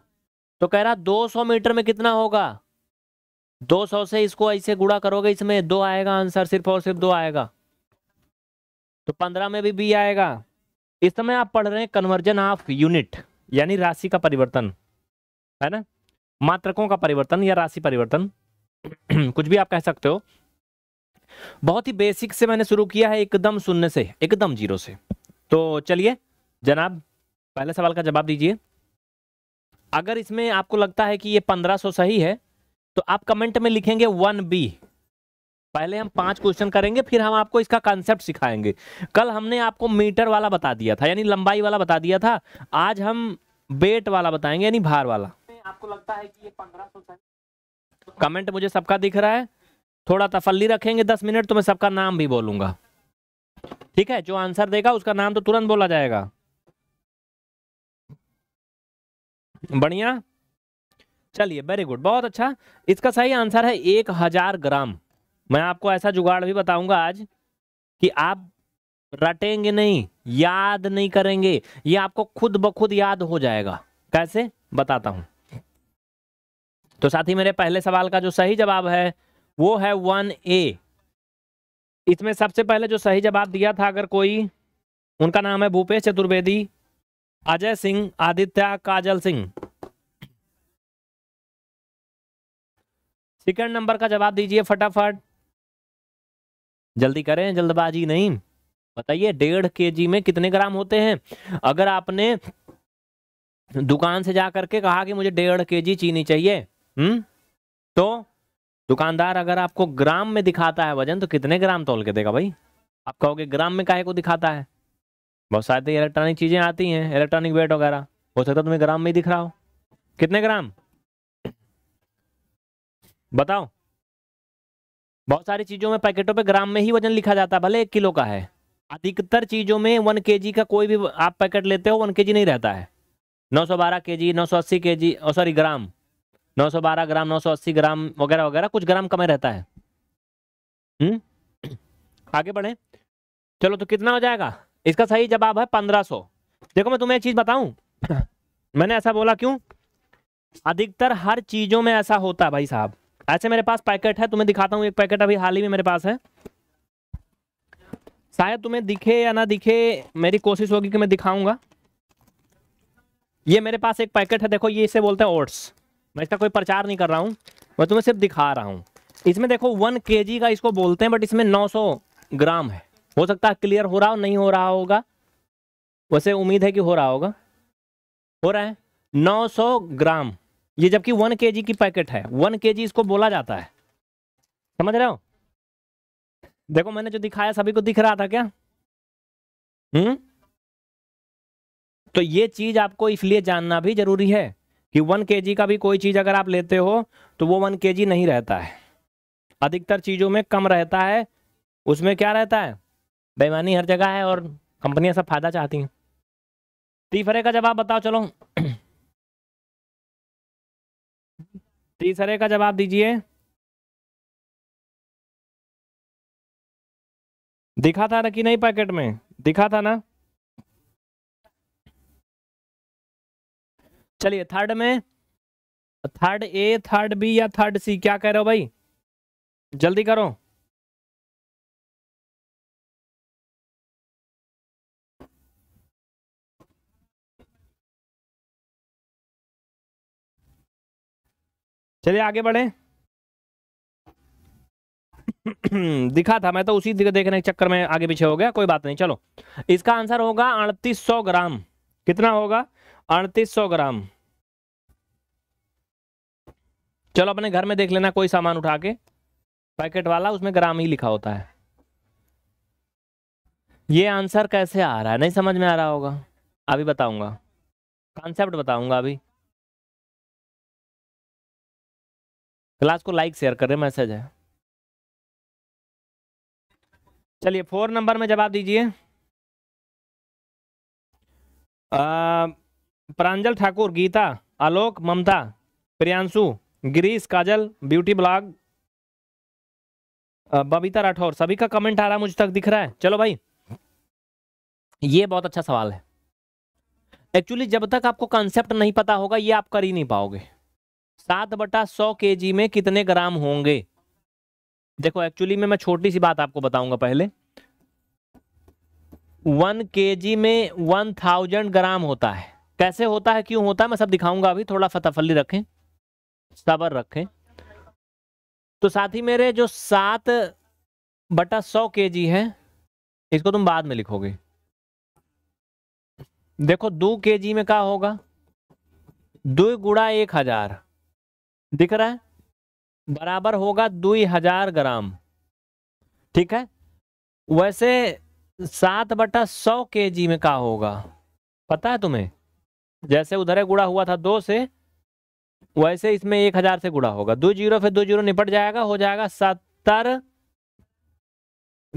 तो कह रहा दो सौ मीटर में कितना होगा 200 से इसको ऐसे गुड़ा करोगे इसमें दो आएगा आंसर सिर्फ और सिर्फ दो आएगा तो पंद्रह में भी बी आएगा इस समय आप पढ़ रहे हैं कन्वर्जन ऑफ यूनिट यानी राशि का परिवर्तन है ना मात्रकों का परिवर्तन या राशि परिवर्तन <clears throat> कुछ भी आप कह सकते हो बहुत ही बेसिक से मैंने शुरू किया है एकदम शून्य से एकदम जीरो से तो चलिए जनाब पहले सवाल का जवाब दीजिए अगर इसमें आपको लगता है कि ये पंद्रह सौ सही है तो आप कमेंट में लिखेंगे वन बी पहले हम पांच क्वेश्चन करेंगे फिर हम आपको इसका कॉन्सेप्ट सिखाएंगे कल हमने आपको मीटर वाला बता दिया था यानी लंबाई वाला बता दिया था आज हम वेट वाला बताएंगे यानी भार वाला आपको लगता है कि ये पंद्रह कमेंट मुझे सबका दिख रहा है थोड़ा तफल्ली रखेंगे दस मिनट तो मैं सबका नाम भी बोलूंगा ठीक है जो आंसर देगा उसका नाम तो तुरंत बोला जाएगा बढ़िया चलिए वेरी गुड बहुत अच्छा इसका सही आंसर है एक हजार ग्राम मैं आपको ऐसा जुगाड़ भी बताऊंगा आज कि आप रटेंगे नहीं याद नहीं करेंगे ये आपको खुद ब खुद याद हो जाएगा कैसे बताता हूं तो साथ ही मेरे पहले सवाल का जो सही जवाब है वो है वन ए इसमें सबसे पहले जो सही जवाब दिया था अगर कोई उनका नाम है भूपेश चतुर्वेदी अजय सिंह आदित्य काजल सिंह सेकंड नंबर का जवाब दीजिए फटाफट जल्दी करें जल्दबाजी नहीं बताइए डेढ़ के जी में कितने ग्राम होते हैं अगर आपने दुकान से जा करके कहा कि मुझे डेढ़ के जी चीनी चाहिए हम्म तो दुकानदार अगर आपको ग्राम में दिखाता है वजन तो कितने ग्राम तोल के देगा भाई आप कहोगे ग्राम में काहे को दिखाता है बहुत सारी तो इलेक्ट्रॉनिक चीज़ें आती हैं इलेक्ट्रॉनिक वेट वगैरह हो सकता है तुम्हें ग्राम में ही दिख रहा हो कितने ग्राम बताओ बहुत सारी चीज़ों में पैकेटों पे ग्राम में ही वजन लिखा जाता है भले एक किलो का है अधिकतर चीज़ों में वन के का कोई भी आप पैकेट लेते हो वन के नहीं रहता है नौ सौ बारह के जी नौ सौ अस्सी के जी सॉरी ग्राम नौ सौ बारह ग्राम नौ सौ अस्सी ग्राम वगैरह वगैरह कुछ ग्राम कम रहता है हुँ? हम्म? <clears throat> आगे बढ़े चलो तो कितना हो जाएगा इसका सही जवाब है पंद्रह सौ देखो मैं तुम्हें एक चीज़ बताऊं <clears throat> मैंने ऐसा बोला क्यों अधिकतर हर चीज़ों में ऐसा होता है भाई साहब ऐसे मेरे पास पैकेट है तुम्हें दिखाता हूँ एक पैकेट अभी हाल ही में मेरे पास है शायद तुम्हें दिखे या ना दिखे मेरी कोशिश होगी कि मैं दिखाऊंगा ये मेरे पास एक पैकेट है देखो ये इसे बोलते हैं ओट्स मैं इसका कोई प्रचार नहीं कर रहा हूँ मैं तुम्हें सिर्फ दिखा रहा हूँ इसमें देखो वन के का इसको बोलते हैं बट इसमें नौ ग्राम है हो सकता है क्लियर हो रहा हो नहीं हो रहा होगा वैसे उम्मीद है कि हो रहा होगा हो रहा है 900 ग्राम ये जबकि वन के की पैकेट है वन के इसको बोला जाता है समझ रहे हो देखो मैंने जो दिखाया सभी को दिख रहा था क्या हम्म तो ये चीज आपको इसलिए जानना भी जरूरी है कि वन के का भी कोई चीज अगर आप लेते हो तो वो वन के नहीं रहता है अधिकतर चीजों में कम रहता है उसमें क्या रहता है बेमानी हर जगह है और कंपनियां सब फायदा चाहती हैं तीफरे का जवाब बताओ चलो <clears throat> तीसरे का जवाब दीजिए दिखा था ना कि नहीं पैकेट में दिखा था ना चलिए थर्ड में थर्ड ए थर्ड बी या थर्ड सी क्या कह रहे हो भाई जल्दी करो चलिए आगे बढ़े <clears throat> दिखा था मैं तो उसी देखने के चक्कर में आगे पीछे हो गया कोई बात नहीं चलो इसका आंसर होगा अड़तीस सौ ग्राम कितना होगा अड़तीस सौ ग्राम चलो अपने घर में देख लेना कोई सामान उठा के पैकेट वाला उसमें ग्राम ही लिखा होता है ये आंसर कैसे आ रहा है नहीं समझ में आ रहा होगा अभी बताऊंगा कॉन्सेप्ट बताऊंगा अभी क्लास को लाइक शेयर करें मैसेज है चलिए फोर नंबर में जवाब दीजिए प्रांजल ठाकुर गीता आलोक ममता प्रियांशु गिरीश काजल ब्यूटी ब्लॉग बबीता राठौर सभी का कमेंट आ रहा मुझ तक दिख रहा है चलो भाई ये बहुत अच्छा सवाल है एक्चुअली जब तक आपको कॉन्सेप्ट नहीं पता होगा ये आप कर ही नहीं पाओगे सात बटा सौ के जी में कितने ग्राम होंगे देखो एक्चुअली में मैं छोटी सी बात आपको बताऊंगा पहले वन के जी में वन थाउजेंड ग्राम होता है कैसे होता है क्यों होता है मैं सब दिखाऊंगा अभी थोड़ा फताफली रखें सबर रखें तो साथी मेरे जो सात बटा सौ के जी है इसको तुम बाद में लिखोगे देखो दो के जी में क्या होगा दो गुड़ा एक हजार दिख रहा है बराबर होगा दो हजार ग्राम ठीक है वैसे सात बटा सौ के जी में का होगा पता है तुम्हें जैसे उधर गुड़ा हुआ था दो से वैसे इसमें एक हजार से गुड़ा होगा दो जीरो फिर दो जीरो निपट जाएगा हो जाएगा सत्तर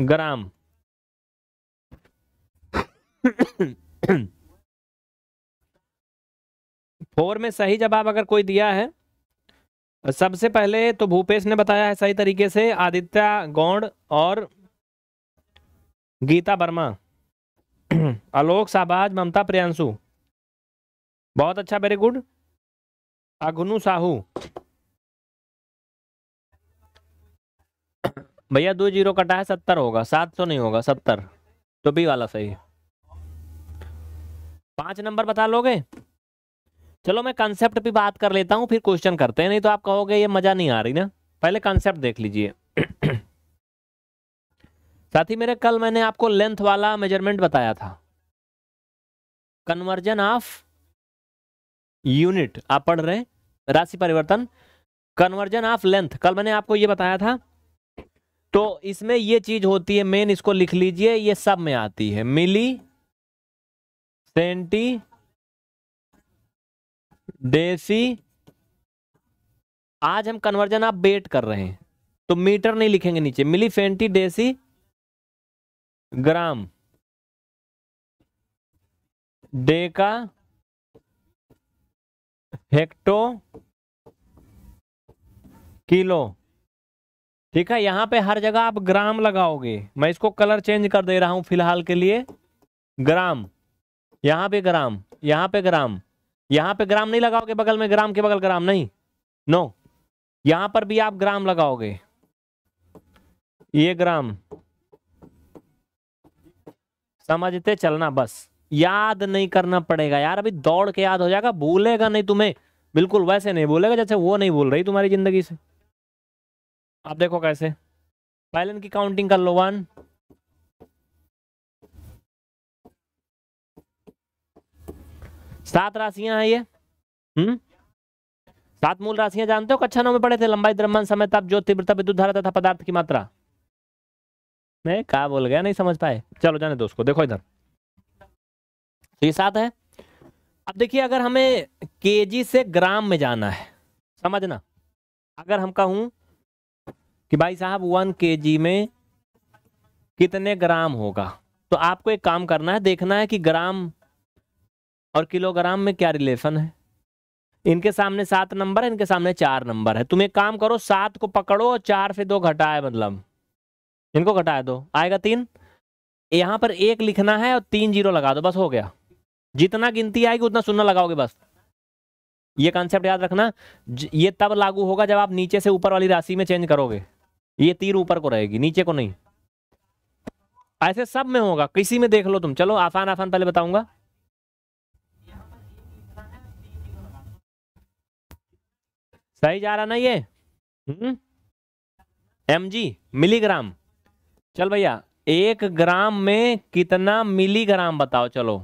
ग्राम <coughs> फोर में सही जवाब अगर कोई दिया है सबसे पहले तो भूपेश ने बताया है सही तरीके से आदित्य गौंड और गीता वर्मा आलोक <clears throat> शाहबाज ममता प्रियांशु बहुत अच्छा वेरी गुड अघनु साहू <clears throat> भैया दो जीरो कटा है सत्तर होगा सात सौ नहीं होगा सत्तर तो बी वाला सही पांच नंबर बता लोगे चलो मैं कंसेप्ट भी बात कर लेता हूँ फिर क्वेश्चन करते हैं नहीं तो आप कहोगे ये मज़ा नहीं आ रही ना पहले कंसेप्ट देख लीजिए <clears throat> साथ ही मेरे कल मैंने आपको लेंथ वाला मेजरमेंट बताया था कन्वर्जन ऑफ यूनिट आप पढ़ रहे हैं राशि परिवर्तन कन्वर्जन ऑफ लेंथ कल मैंने आपको ये बताया था तो इसमें ये चीज होती है मेन इसको लिख लीजिए ये सब में आती है मिली सेंटी देसी आज हम कन्वर्जन आप बेट कर रहे हैं तो मीटर नहीं लिखेंगे नीचे मिली फेंटी देसी ग्राम डेका हेक्टो किलो ठीक है यहां पे हर जगह आप ग्राम लगाओगे मैं इसको कलर चेंज कर दे रहा हूं फिलहाल के लिए ग्राम यहां पे ग्राम यहां पे ग्राम यहां पे ग्राम नहीं लगाओगे बगल में ग्राम के बगल ग्राम नहीं नो यहां पर भी आप ग्राम लगाओगे ये ग्राम समझते चलना बस याद नहीं करना पड़ेगा यार अभी दौड़ के याद हो जाएगा भूलेगा नहीं तुम्हें बिल्कुल वैसे नहीं बोलेगा जैसे वो नहीं बोल रही तुम्हारी जिंदगी से आप देखो कैसे पायलन की काउंटिंग कर लो वन सात राशियां हैं ये हम्म सात मूल राशियां जानते हो कक्षा नौ में पढ़े थे लंबाई द्रव्यमान समय तब जो तीव्रता विद्युत धारा तथा पदार्थ की मात्रा मैं कहा बोल गया नहीं समझ पाए चलो जाने दोस्त को देखो इधर तो ये सात है अब देखिए अगर हमें के से ग्राम में जाना है समझना अगर हम कहूं कि भाई साहब वन के में कितने ग्राम होगा तो आपको एक काम करना है देखना है कि ग्राम और किलोग्राम में क्या रिलेशन है इनके सामने सात नंबर है इनके सामने चार नंबर है तुम एक काम करो सात को पकड़ो और चार से दो घटाए मतलब इनको घटाए दो आएगा तीन यहां पर एक लिखना है और तीन जीरो लगा दो बस हो गया जितना गिनती आएगी उतना सुनना लगाओगे बस ये कॉन्सेप्ट याद रखना ये तब लागू होगा जब आप नीचे से ऊपर वाली राशि में चेंज करोगे ये तीर ऊपर को रहेगी नीचे को नहीं ऐसे सब में होगा किसी में देख लो तुम चलो आसान आसान पहले बताऊंगा सही जा रहा ना ये एम जी मिलीग्राम चल भैया एक ग्राम में कितना मिलीग्राम बताओ चलो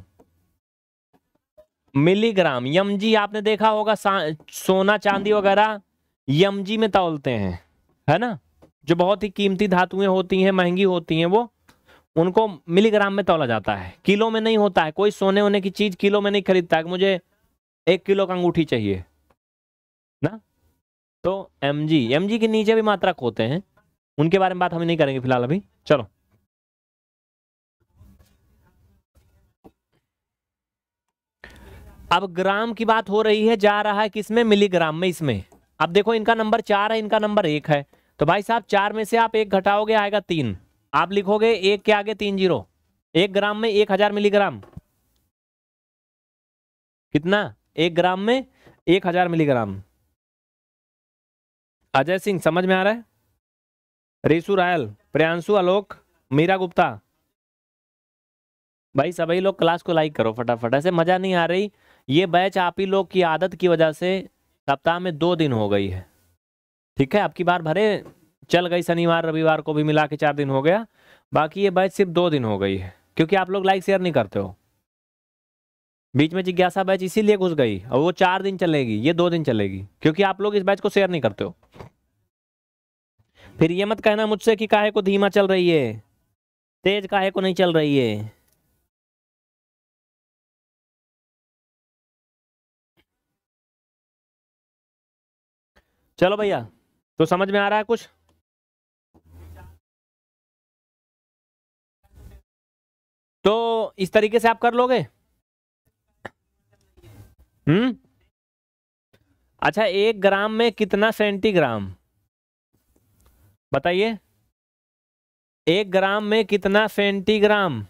मिलीग्राम यम जी आपने देखा होगा सोना चांदी वगैरह यम जी में तौलते हैं है ना जो बहुत ही कीमती धातुएं होती हैं महंगी होती हैं वो उनको मिलीग्राम में तौला जाता है किलो में नहीं होता है कोई सोने होने की चीज़ किलो में नहीं खरीदता है मुझे एक किलो का अंगूठी चाहिए तो एम जी एम जी के नीचे भी मात्रक होते हैं उनके बारे में बात हम नहीं करेंगे फिलहाल अभी चलो अब ग्राम की बात हो रही है जा रहा है किसमें मिलीग्राम में इसमें अब देखो इनका नंबर चार है इनका नंबर एक है तो भाई साहब चार में से आप एक घटाओगे आएगा तीन आप लिखोगे एक के आगे तीन जीरो एक ग्राम में एक हजार मिलीग्राम कितना एक ग्राम में एक हजार मिलीग्राम अजय सिंह समझ में आ रहा है रिशु रायल प्रियांशु आलोक मीरा गुप्ता भाई सभी लोग क्लास को लाइक करो फटाफट ऐसे मज़ा नहीं आ रही ये बैच आप ही लोग की आदत की वजह से सप्ताह में दो दिन हो गई है ठीक है आपकी बार भरे चल गई शनिवार रविवार को भी मिला के चार दिन हो गया बाकी ये बैच सिर्फ दो दिन हो गई है क्योंकि आप लोग लाइक शेयर नहीं करते हो बीच में जिज्ञासा बैच इसीलिए घुस गई और वो चार दिन चलेगी ये दो दिन चलेगी क्योंकि आप लोग इस बैच को शेयर नहीं करते हो फिर ये मत कहना मुझसे कि काहे को धीमा चल रही है तेज काहे को नहीं चल रही है चलो भैया तो समझ में आ रहा है कुछ तो इस तरीके से आप कर लोगे हम्म अच्छा एक ग्राम में कितना सेंटीग्राम बताइए एक ग्राम में कितना सेंटीग्राम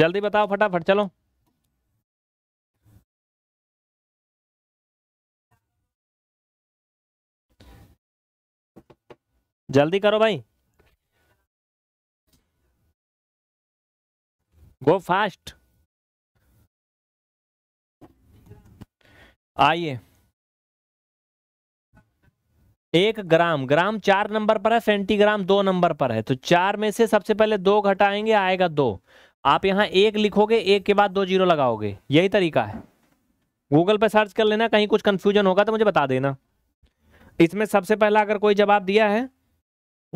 जल्दी बताओ फटाफट चलो जल्दी करो भाई गो फास्ट आइए एक ग्राम ग्राम चार नंबर पर है सेंटीग्राम दो नंबर पर है तो चार में से सबसे पहले दो घटाएंगे आएगा दो आप यहां एक लिखोगे एक के बाद दो जीरो लगाओगे यही तरीका है गूगल पर सर्च कर लेना कहीं कुछ कंफ्यूजन होगा तो मुझे बता देना इसमें सबसे पहला अगर कोई जवाब दिया है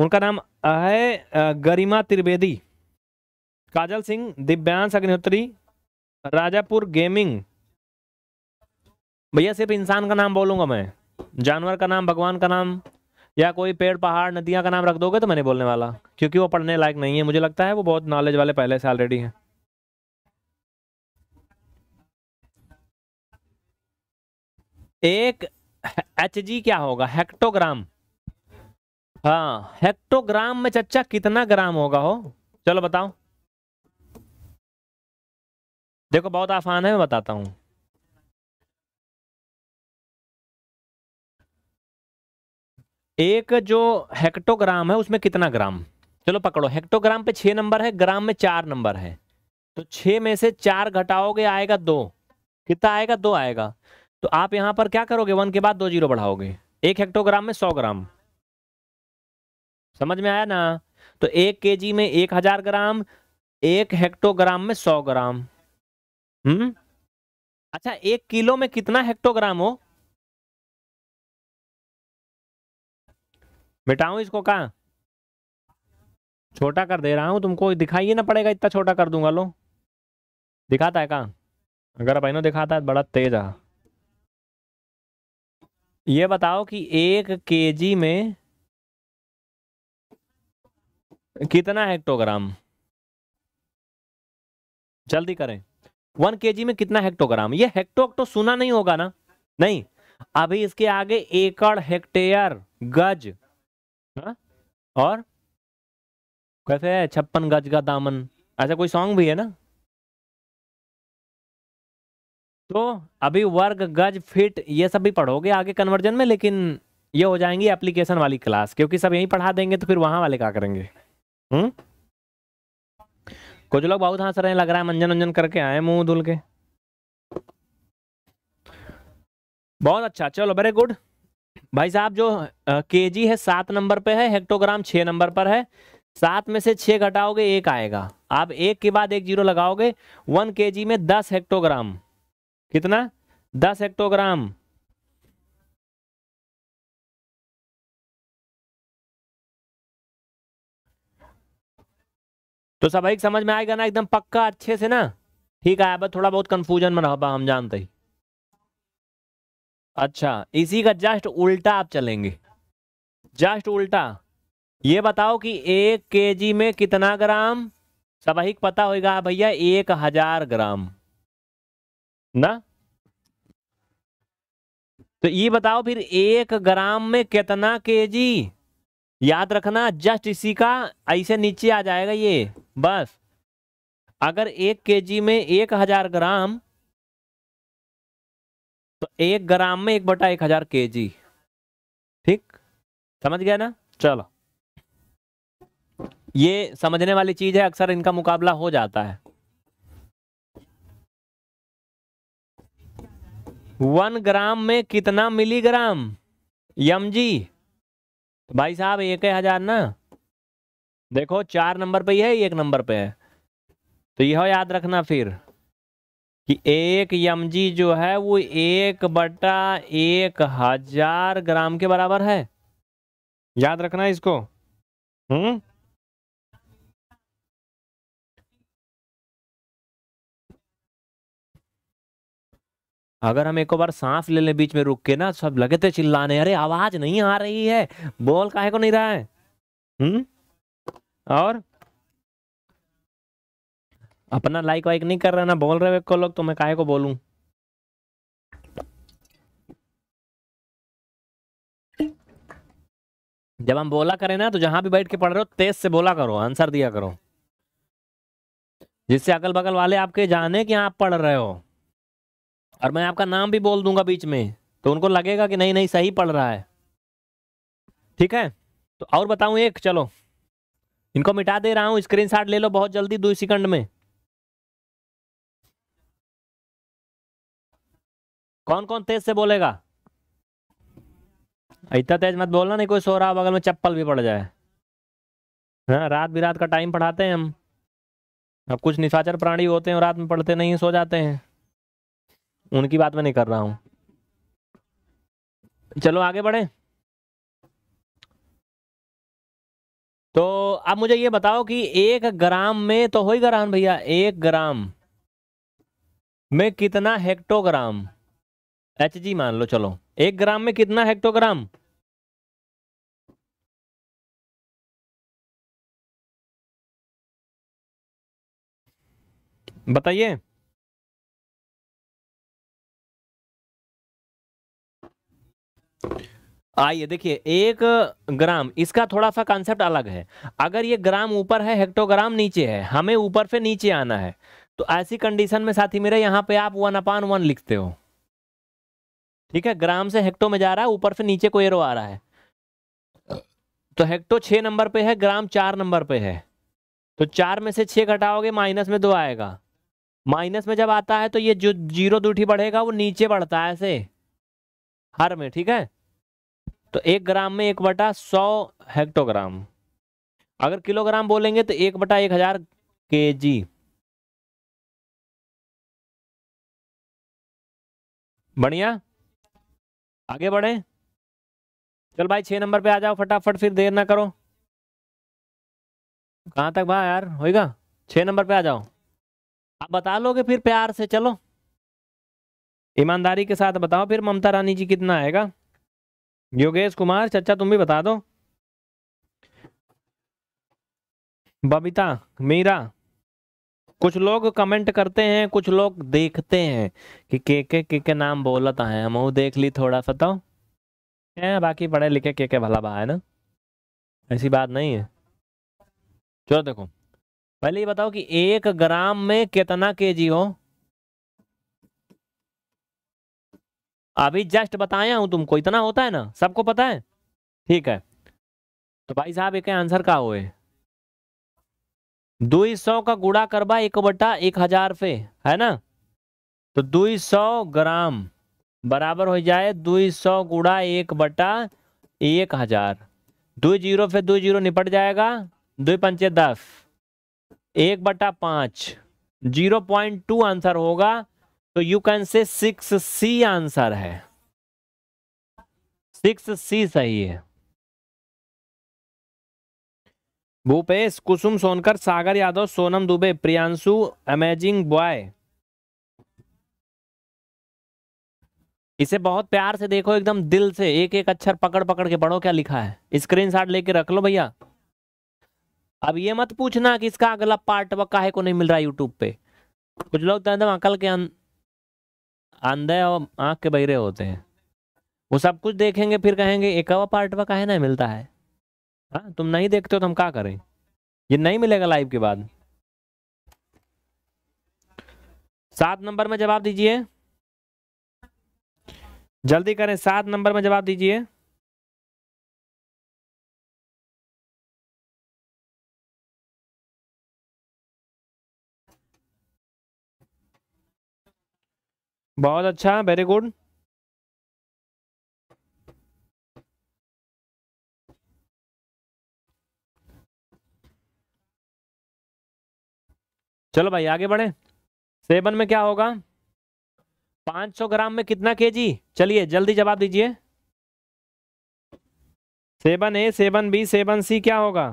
उनका नाम है गरिमा त्रिवेदी काजल सिंह दिव्यांश अग्निहोत्री राजापुर गेमिंग भैया सिर्फ इंसान का नाम बोलूंगा मैं जानवर का नाम भगवान का नाम या कोई पेड़ पहाड़ नदियाँ का नाम रख दोगे तो मैंने बोलने वाला क्योंकि वो पढ़ने लायक नहीं है मुझे लगता है वो बहुत नॉलेज वाले पहले से ऑलरेडी हैं एक एच जी क्या होगा हेक्टोग्राम हाँ हेक्टोग्राम में चचा कितना ग्राम होगा हो चलो बताओ देखो बहुत आसान है मैं बताता हूँ एक जो हेक्टोग्राम है उसमें कितना ग्राम चलो पकड़ो हेक्टोग्राम पे छह नंबर है ग्राम में चार नंबर है तो छ में से चार घटाओगे आएगा दो कितना आएगा दो आएगा तो आप यहाँ पर क्या करोगे वन के बाद दो जीरो बढ़ाओगे एक हेक्टोग्राम में सौ ग्राम समझ में आया ना तो एक जी में एक हजार ग्राम एक हेक्टोग्राम में सौ ग्राम हम्म अच्छा एक किलो में कितना हेक्टोग्राम हो मिटाऊं इसको कहा छोटा कर दे रहा हूं तुमको दिखाइए ना पड़ेगा इतना छोटा कर दूंगा लो दिखाता है कहा अगर भाई ना दिखाता है बड़ा तेज आ ये बताओ कि एक केजी में कितना हेक्टोग्राम जल्दी करें वन केजी में कितना हेक्टोग्राम ये हेक्टो तो सुना नहीं होगा ना नहीं अभी इसके आगे एकड़ हेक्टेयर गज हाँ? और कैसे है छप्पन गज का दामन ऐसा कोई सॉन्ग भी है ना तो अभी वर्ग गज फिट ये सब भी पढ़ोगे आगे कन्वर्जन में लेकिन ये हो जाएंगी एप्लीकेशन वाली क्लास क्योंकि सब यहीं पढ़ा देंगे तो फिर वहां वाले क्या करेंगे हम्म कुछ लोग बहुत हंस रहे लग रहा है मंजन वंजन करके आए मुंह धुल के बहुत अच्छा चलो वेरी गुड भाई साहब जो के जी है सात नंबर पे है हेक्टोग्राम छः नंबर पर है सात में से छः घटाओगे एक आएगा आप एक के बाद एक जीरो लगाओगे वन के जी में दस हेक्टोग्राम कितना दस हेक्टोग्राम तो सब एक समझ में आएगा ना एकदम पक्का अच्छे से ना ठीक है बस थोड़ा बहुत कंफ्यूजन में रहा हम जानते ही अच्छा इसी का जस्ट उल्टा आप चलेंगे जस्ट उल्टा ये बताओ कि एक केजी में कितना ग्राम सबाहिक पता होगा हाँ भैया एक हजार ग्राम ना तो ये बताओ फिर एक ग्राम में कितना केजी याद रखना जस्ट इसी का ऐसे नीचे आ जाएगा ये बस अगर एक केजी में एक हजार ग्राम तो एक ग्राम में एक बटा एक हजार के जी ठीक समझ गया ना चलो ये समझने वाली चीज है अक्सर इनका मुकाबला हो जाता है वन ग्राम में कितना मिलीग्राम यम जी तो भाई साहब एक है हजार ना देखो चार नंबर पे ही है एक नंबर पे है तो यह याद रखना फिर कि एक एम जो है वो एक बटा एक हजार ग्राम के बराबर है याद रखना इसको हम्म अगर हम एक बार सांस ले लें बीच में रुक के ना सब लगे थे चिल्लाने अरे आवाज नहीं आ रही है बोल काहे को नहीं रहा है हम्म और अपना लाइक वाइक नहीं कर रहा ना बोल रहे को लोग तो मैं काहे को बोलूं जब हम बोला करें ना तो जहां भी बैठ के पढ़ रहे हो तेज से बोला करो आंसर दिया करो जिससे अगल बगल वाले आपके जाने कि आप पढ़ रहे हो और मैं आपका नाम भी बोल दूंगा बीच में तो उनको लगेगा कि नहीं नहीं सही पढ़ रहा है ठीक है तो और बताऊं एक चलो इनको मिटा दे रहा हूँ स्क्रीनशॉट ले लो बहुत जल्दी दो सेकंड में कौन कौन तेज से बोलेगा इतना तेज मत बोलना नहीं कोई सो रहा बगल में चप्पल भी पड़ जाए हाँ रात भी रात का टाइम पढ़ाते हैं हम अब कुछ निशाचर प्राणी होते हैं रात में पढ़ते नहीं सो जाते हैं उनकी बात मैं नहीं कर रहा हूँ चलो आगे बढ़े तो आप मुझे ये बताओ कि एक ग्राम में तो हो ही ग्राम भैया एक ग्राम में कितना हेक्टोग्राम एच जी मान लो चलो एक ग्राम में कितना हेक्टोग्राम बताइए आइए देखिए एक ग्राम इसका थोड़ा सा कॉन्सेप्ट अलग है अगर ये ग्राम ऊपर है हेक्टोग्राम नीचे है हमें ऊपर से नीचे आना है तो ऐसी कंडीशन में साथी मेरे यहाँ पे आप वन अपान वन लिखते हो ठीक है ग्राम से हेक्टो में जा रहा है ऊपर से नीचे को एरो आ रहा है तो हेक्टो छः नंबर पे है ग्राम चार नंबर पे है तो चार में से छः घटाओगे माइनस में दो आएगा माइनस में जब आता है तो ये जो जीरो दूठी बढ़ेगा वो नीचे बढ़ता है ऐसे हर में ठीक है तो एक ग्राम में एक बटा सौ हेक्टोग्राम अगर किलोग्राम बोलेंगे तो एक बटा एक हजार के जी बढ़िया आगे बढ़े चल भाई छह नंबर पे आ जाओ फटाफट फिर देर ना करो कहाँ तक भाई यार होएगा छः नंबर पे आ जाओ आप बता लोगे फिर प्यार से चलो ईमानदारी के साथ बताओ फिर ममता रानी जी कितना आएगा योगेश कुमार चचा तुम भी बता दो बबीता मीरा कुछ लोग कमेंट करते हैं कुछ लोग देखते हैं कि के के के के नाम बोलता है हम देख ली थोड़ा सा तो है बाकी पढ़े लिखे के के भला भा है ना ऐसी बात नहीं है चलो देखो पहले ये बताओ कि एक ग्राम में कितना के जी हो अभी जस्ट बताया हूं तुमको इतना होता है ना सबको पता है ठीक है तो भाई साहब एक आंसर का हुए दो सौ का गुड़ा करवा एक बटा एक हजार पे है ना तो दो सौ ग्राम बराबर हो जाए दो सौ गुड़ा एक बटा एक हजार दो जीरो पे दो जीरो निपट जाएगा दो पंचे दस एक बटा पांच जीरो पॉइंट टू आंसर होगा तो you can say six C answer है सिक्स सी सही है भूपेश कुसुम सोनकर सागर यादव सोनम दुबे प्रियांशु अमेजिंग बॉय इसे बहुत प्यार से देखो एकदम दिल से एक एक अक्षर पकड़ पकड़ के पढ़ो क्या लिखा है स्क्रीनशॉट लेके रख लो भैया अब ये मत पूछना कि इसका अगला पार्ट वह काहे को नहीं मिल रहा यूट्यूब पे कुछ लोग तो एकदम अकल के अं-, अंधे और आँख के बहरे होते हैं वो सब कुछ देखेंगे फिर कहेंगे एक पार्ट वह काहे नहीं मिलता है हाँ तुम नहीं देखते हो तो हम क्या करें ये नहीं मिलेगा लाइव के बाद सात नंबर में जवाब दीजिए जल्दी करें सात नंबर में जवाब दीजिए बहुत अच्छा वेरी गुड चलो भाई आगे बढ़े सेवन में क्या होगा 500 ग्राम में कितना केजी चलिए जल्दी जवाब दीजिए seven A seven B seven C क्या होगा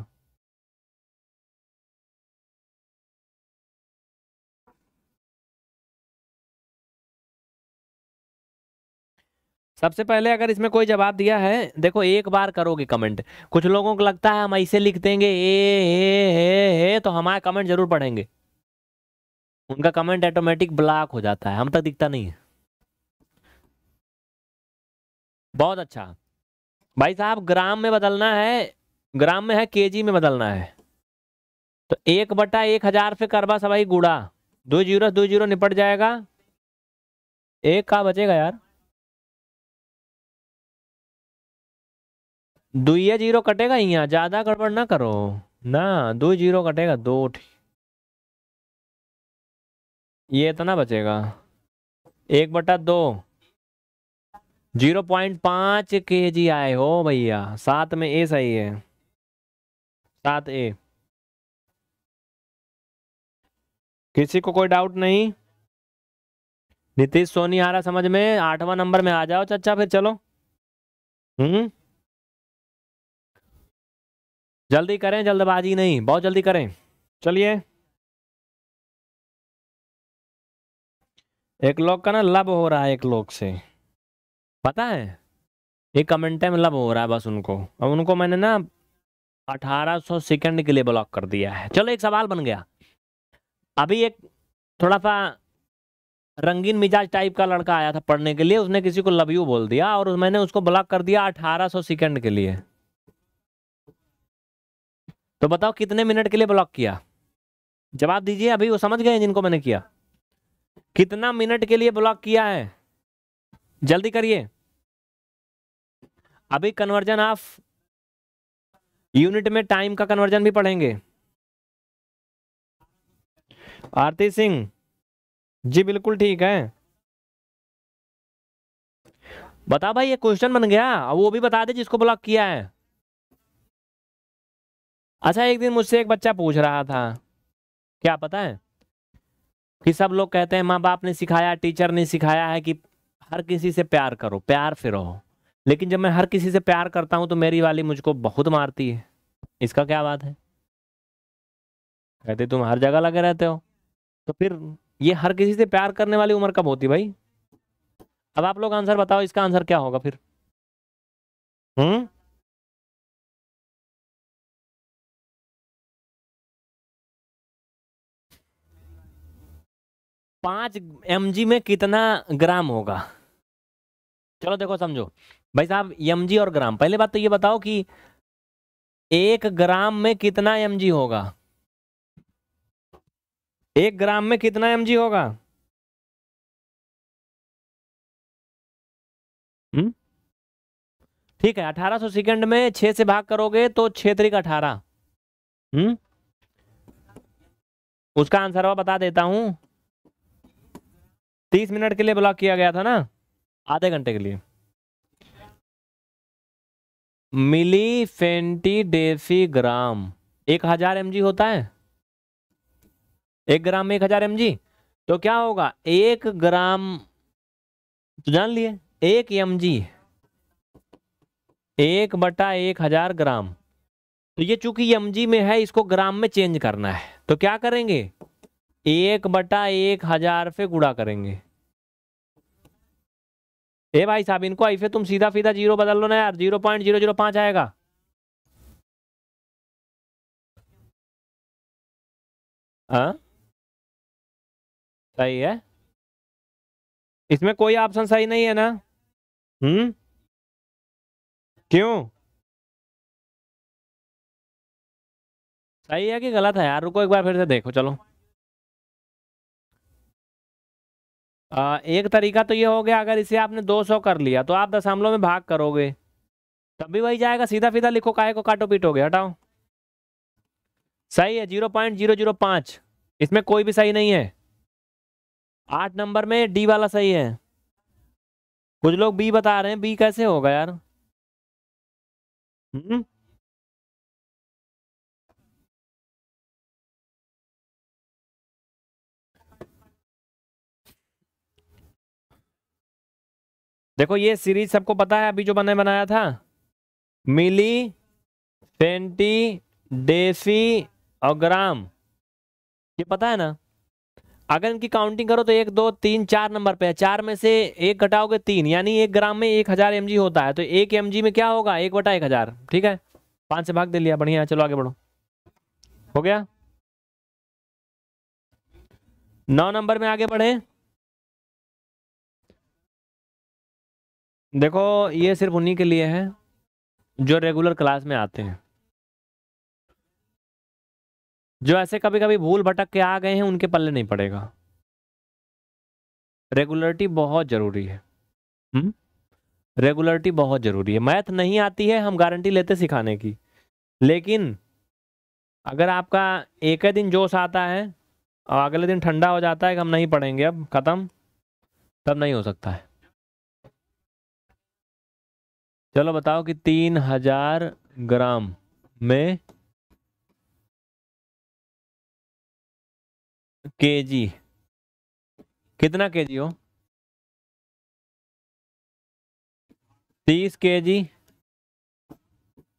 सबसे पहले अगर इसमें कोई जवाब दिया है देखो एक बार करोगे कमेंट कुछ लोगों को लगता है हम ऐसे लिख देंगे ए ए, ए, ए तो हमारे कमेंट जरूर पढ़ेंगे उनका कमेंट ऑटोमेटिक ब्लॉक हो जाता है हम तक दिखता नहीं है बहुत अच्छा भाई साहब ग्राम में बदलना है ग्राम में है केजी में बदलना है तो एक बटा एक हजार से करवा सबाई गुड़ा दो जीरो दो जीरो निपट जाएगा एक का बचेगा यार दुइया जीरो कटेगा यहाँ ज़्यादा गड़बड़ ना करो ना दो जीरो कटेगा दो ठीक ये इतना तो बचेगा एक बटा दो जीरो पॉइंट पांच के जी आए हो भैया सात में ए सही है सात ए किसी को कोई डाउट नहीं नीतीश सोनी आ रहा समझ में आठवां नंबर में आ जाओ चाचा फिर चलो हम्म जल्दी करें जल्दबाजी नहीं बहुत जल्दी करें चलिए एक लोग का ना लब हो रहा है एक लोग से पता है एक कमेंट में लब हो रहा है बस उनको अब उनको मैंने ना 1800 सेकंड के लिए ब्लॉक कर दिया है चलो एक सवाल बन गया अभी एक थोड़ा सा रंगीन मिजाज टाइप का लड़का आया था पढ़ने के लिए उसने किसी को लव यू बोल दिया और मैंने उसको ब्लॉक कर दिया 1800 सेकंड के लिए तो बताओ कितने मिनट के लिए ब्लॉक किया जवाब दीजिए अभी वो समझ गए जिनको मैंने किया कितना मिनट के लिए ब्लॉक किया है जल्दी करिए अभी कन्वर्जन ऑफ यूनिट में टाइम का कन्वर्जन भी पढ़ेंगे आरती सिंह जी बिल्कुल ठीक है बता भाई ये क्वेश्चन बन गया वो भी बता दे जिसको ब्लॉक किया है अच्छा एक दिन मुझसे एक बच्चा पूछ रहा था क्या पता है कि सब लोग कहते हैं माँ बाप ने सिखाया टीचर ने सिखाया है कि हर किसी से प्यार करो प्यार फिर रहो लेकिन जब मैं हर किसी से प्यार करता हूँ तो मेरी वाली मुझको बहुत मारती है इसका क्या बात है कहते तुम हर जगह लगे रहते हो तो फिर ये हर किसी से प्यार करने वाली उम्र कब होती भाई अब आप लोग आंसर बताओ इसका आंसर क्या होगा फिर हम्म पांच एम में कितना ग्राम होगा चलो देखो समझो भाई साहब एम और ग्राम पहले बात तो ये बताओ कि एक ग्राम में कितना एम होगा एक ग्राम में कितना एम होगा हम्म ठीक है 1800 सेकेंड में छह से भाग करोगे तो क्षेत्रिक अठारह हम्म? उसका आंसर बता देता हूं तीस मिनट के लिए ब्लॉक किया गया था ना आधे घंटे के लिए मिली फेंटी डेफी ग्राम एक हजार एम होता है एक ग्राम में एक हजार एम तो क्या होगा एक ग्राम तो जान लिए एक एम जी एक बटा एक हजार ग्राम तो ये चूंकि एम में है इसको ग्राम में चेंज करना है तो क्या करेंगे एक बटा एक हजार पे गुड़ा करेंगे ए भाई साहब इनको ऐसे तुम सीधा सीधा जीरो बदल लो ना यार जीरो पॉइंट जीरो जीरो पांच आएगा आ? हाँ? सही है इसमें कोई ऑप्शन सही नहीं है ना हम्म क्यों सही है कि गलत है यार रुको एक बार फिर से देखो चलो आ, एक तरीका तो ये हो गया अगर इसे आपने 200 कर लिया तो आप दशमलव में भाग करोगे तब भी वही जाएगा सीधा फीधा लिखो काहे को काटो पीटोगे हटाओ सही है जीरो पॉइंट जीरो जीरो पांच इसमें कोई भी सही नहीं है आठ नंबर में डी वाला सही है कुछ लोग बी बता रहे हैं बी कैसे होगा यार हुँ? हम्म? देखो ये सीरीज सबको पता है अभी जो मैंने बनाया था मिली सेंटी डेसी और ग्राम ये पता है ना अगर इनकी काउंटिंग करो तो एक दो तीन चार नंबर पे है चार में से एक घटाओगे तीन यानी एक ग्राम में एक हजार एम होता है तो एक एम में क्या होगा एक बटा एक हजार ठीक है पांच से भाग दे लिया बढ़िया चलो आगे बढ़ो हो गया नौ नंबर में आगे बढ़े देखो ये सिर्फ उन्हीं के लिए है जो रेगुलर क्लास में आते हैं जो ऐसे कभी कभी भूल भटक के आ गए हैं उनके पल्ले नहीं पड़ेगा रेगुलरिटी बहुत ज़रूरी है रेगुलरिटी हम्म? बहुत ज़रूरी है मैथ नहीं आती है हम गारंटी लेते सिखाने की लेकिन अगर आपका एक ही दिन जोश आता है और अगले दिन ठंडा हो जाता है कि हम नहीं पढ़ेंगे अब ख़त्म तब नहीं हो सकता है चलो बताओ कि तीन हजार ग्राम में केजी कितना केजी हो तीस केजी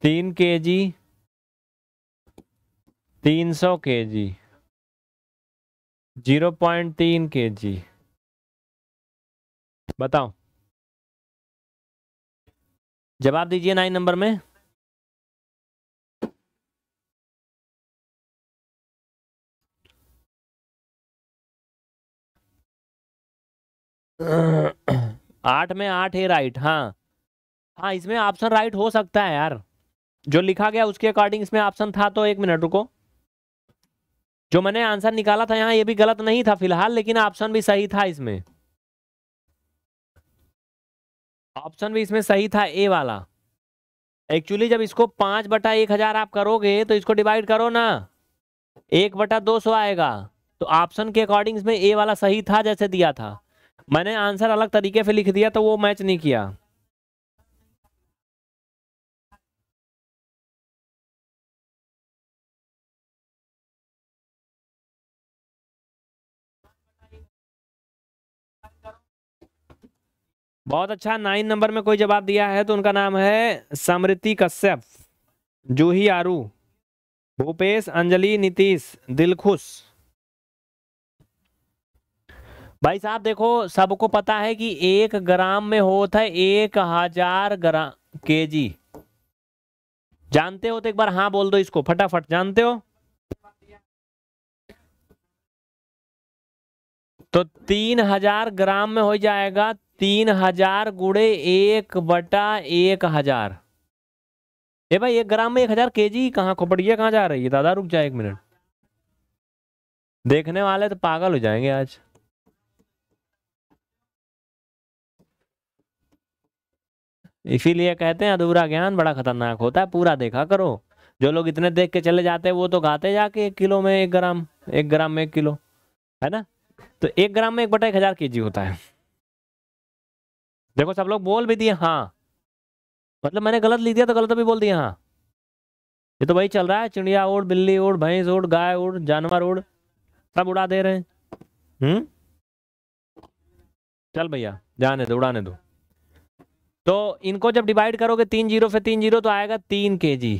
तीन केजी तीन सौ के जी जीरो पॉइंट तीन के जी बताओ जवाब दीजिए नाइन नंबर में आठ में आठ है राइट हाँ हाँ इसमें ऑप्शन राइट हो सकता है यार जो लिखा गया उसके अकॉर्डिंग इसमें ऑप्शन था तो एक मिनट रुको जो मैंने आंसर निकाला था यहाँ ये भी गलत नहीं था फिलहाल लेकिन ऑप्शन भी सही था इसमें ऑप्शन भी इसमें सही था ए वाला एक्चुअली जब इसको पाँच बटा एक हज़ार आप करोगे तो इसको डिवाइड करो ना एक बटा दो सौ आएगा तो ऑप्शन के अकॉर्डिंग इसमें ए वाला सही था जैसे दिया था मैंने आंसर अलग तरीके से लिख दिया तो वो मैच नहीं किया बहुत अच्छा नाइन नंबर में कोई जवाब दिया है तो उनका नाम है समृति कश्यप जूही आरू भूपेश अंजलि नीतीश दिलखुश भाई साहब देखो सबको पता है कि एक ग्राम में होता है एक हजार ग्राम के जी जानते हो तो एक बार हाँ बोल दो इसको फटाफट जानते हो तो तीन हजार ग्राम में हो जाएगा तीन हजार गुड़े एक बटा एक हजार ये भाई एक ग्राम में एक हजार के जी कहाँ खोपट कहाँ जा रही है दादा रुक जाए एक मिनट देखने वाले तो पागल हो जाएंगे आज इसीलिए कहते हैं अधूरा ज्ञान बड़ा खतरनाक होता है पूरा देखा करो जो लोग इतने देख के चले जाते हैं वो तो गाते जाके एक किलो में एक ग्राम एक ग्राम में एक किलो है ना तो एक ग्राम में एक बटा एक हजार के जी होता है देखो सब लोग बोल भी दिए हाँ मतलब मैंने गलत लिख दिया तो गलत भी बोल दिया हाँ ये तो वही चल रहा है चिड़िया उड़ बिल्ली उड़ भैंस उड़ गाय उड़ जानवर उड़ सब उड़ा दे रहे हैं हम्म चल भैया जाने दो उड़ाने दो तो इनको जब डिवाइड करोगे तीन जीरो से तीन जीरो तो आएगा तीन के जी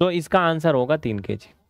तो इसका आंसर होगा तीन के जी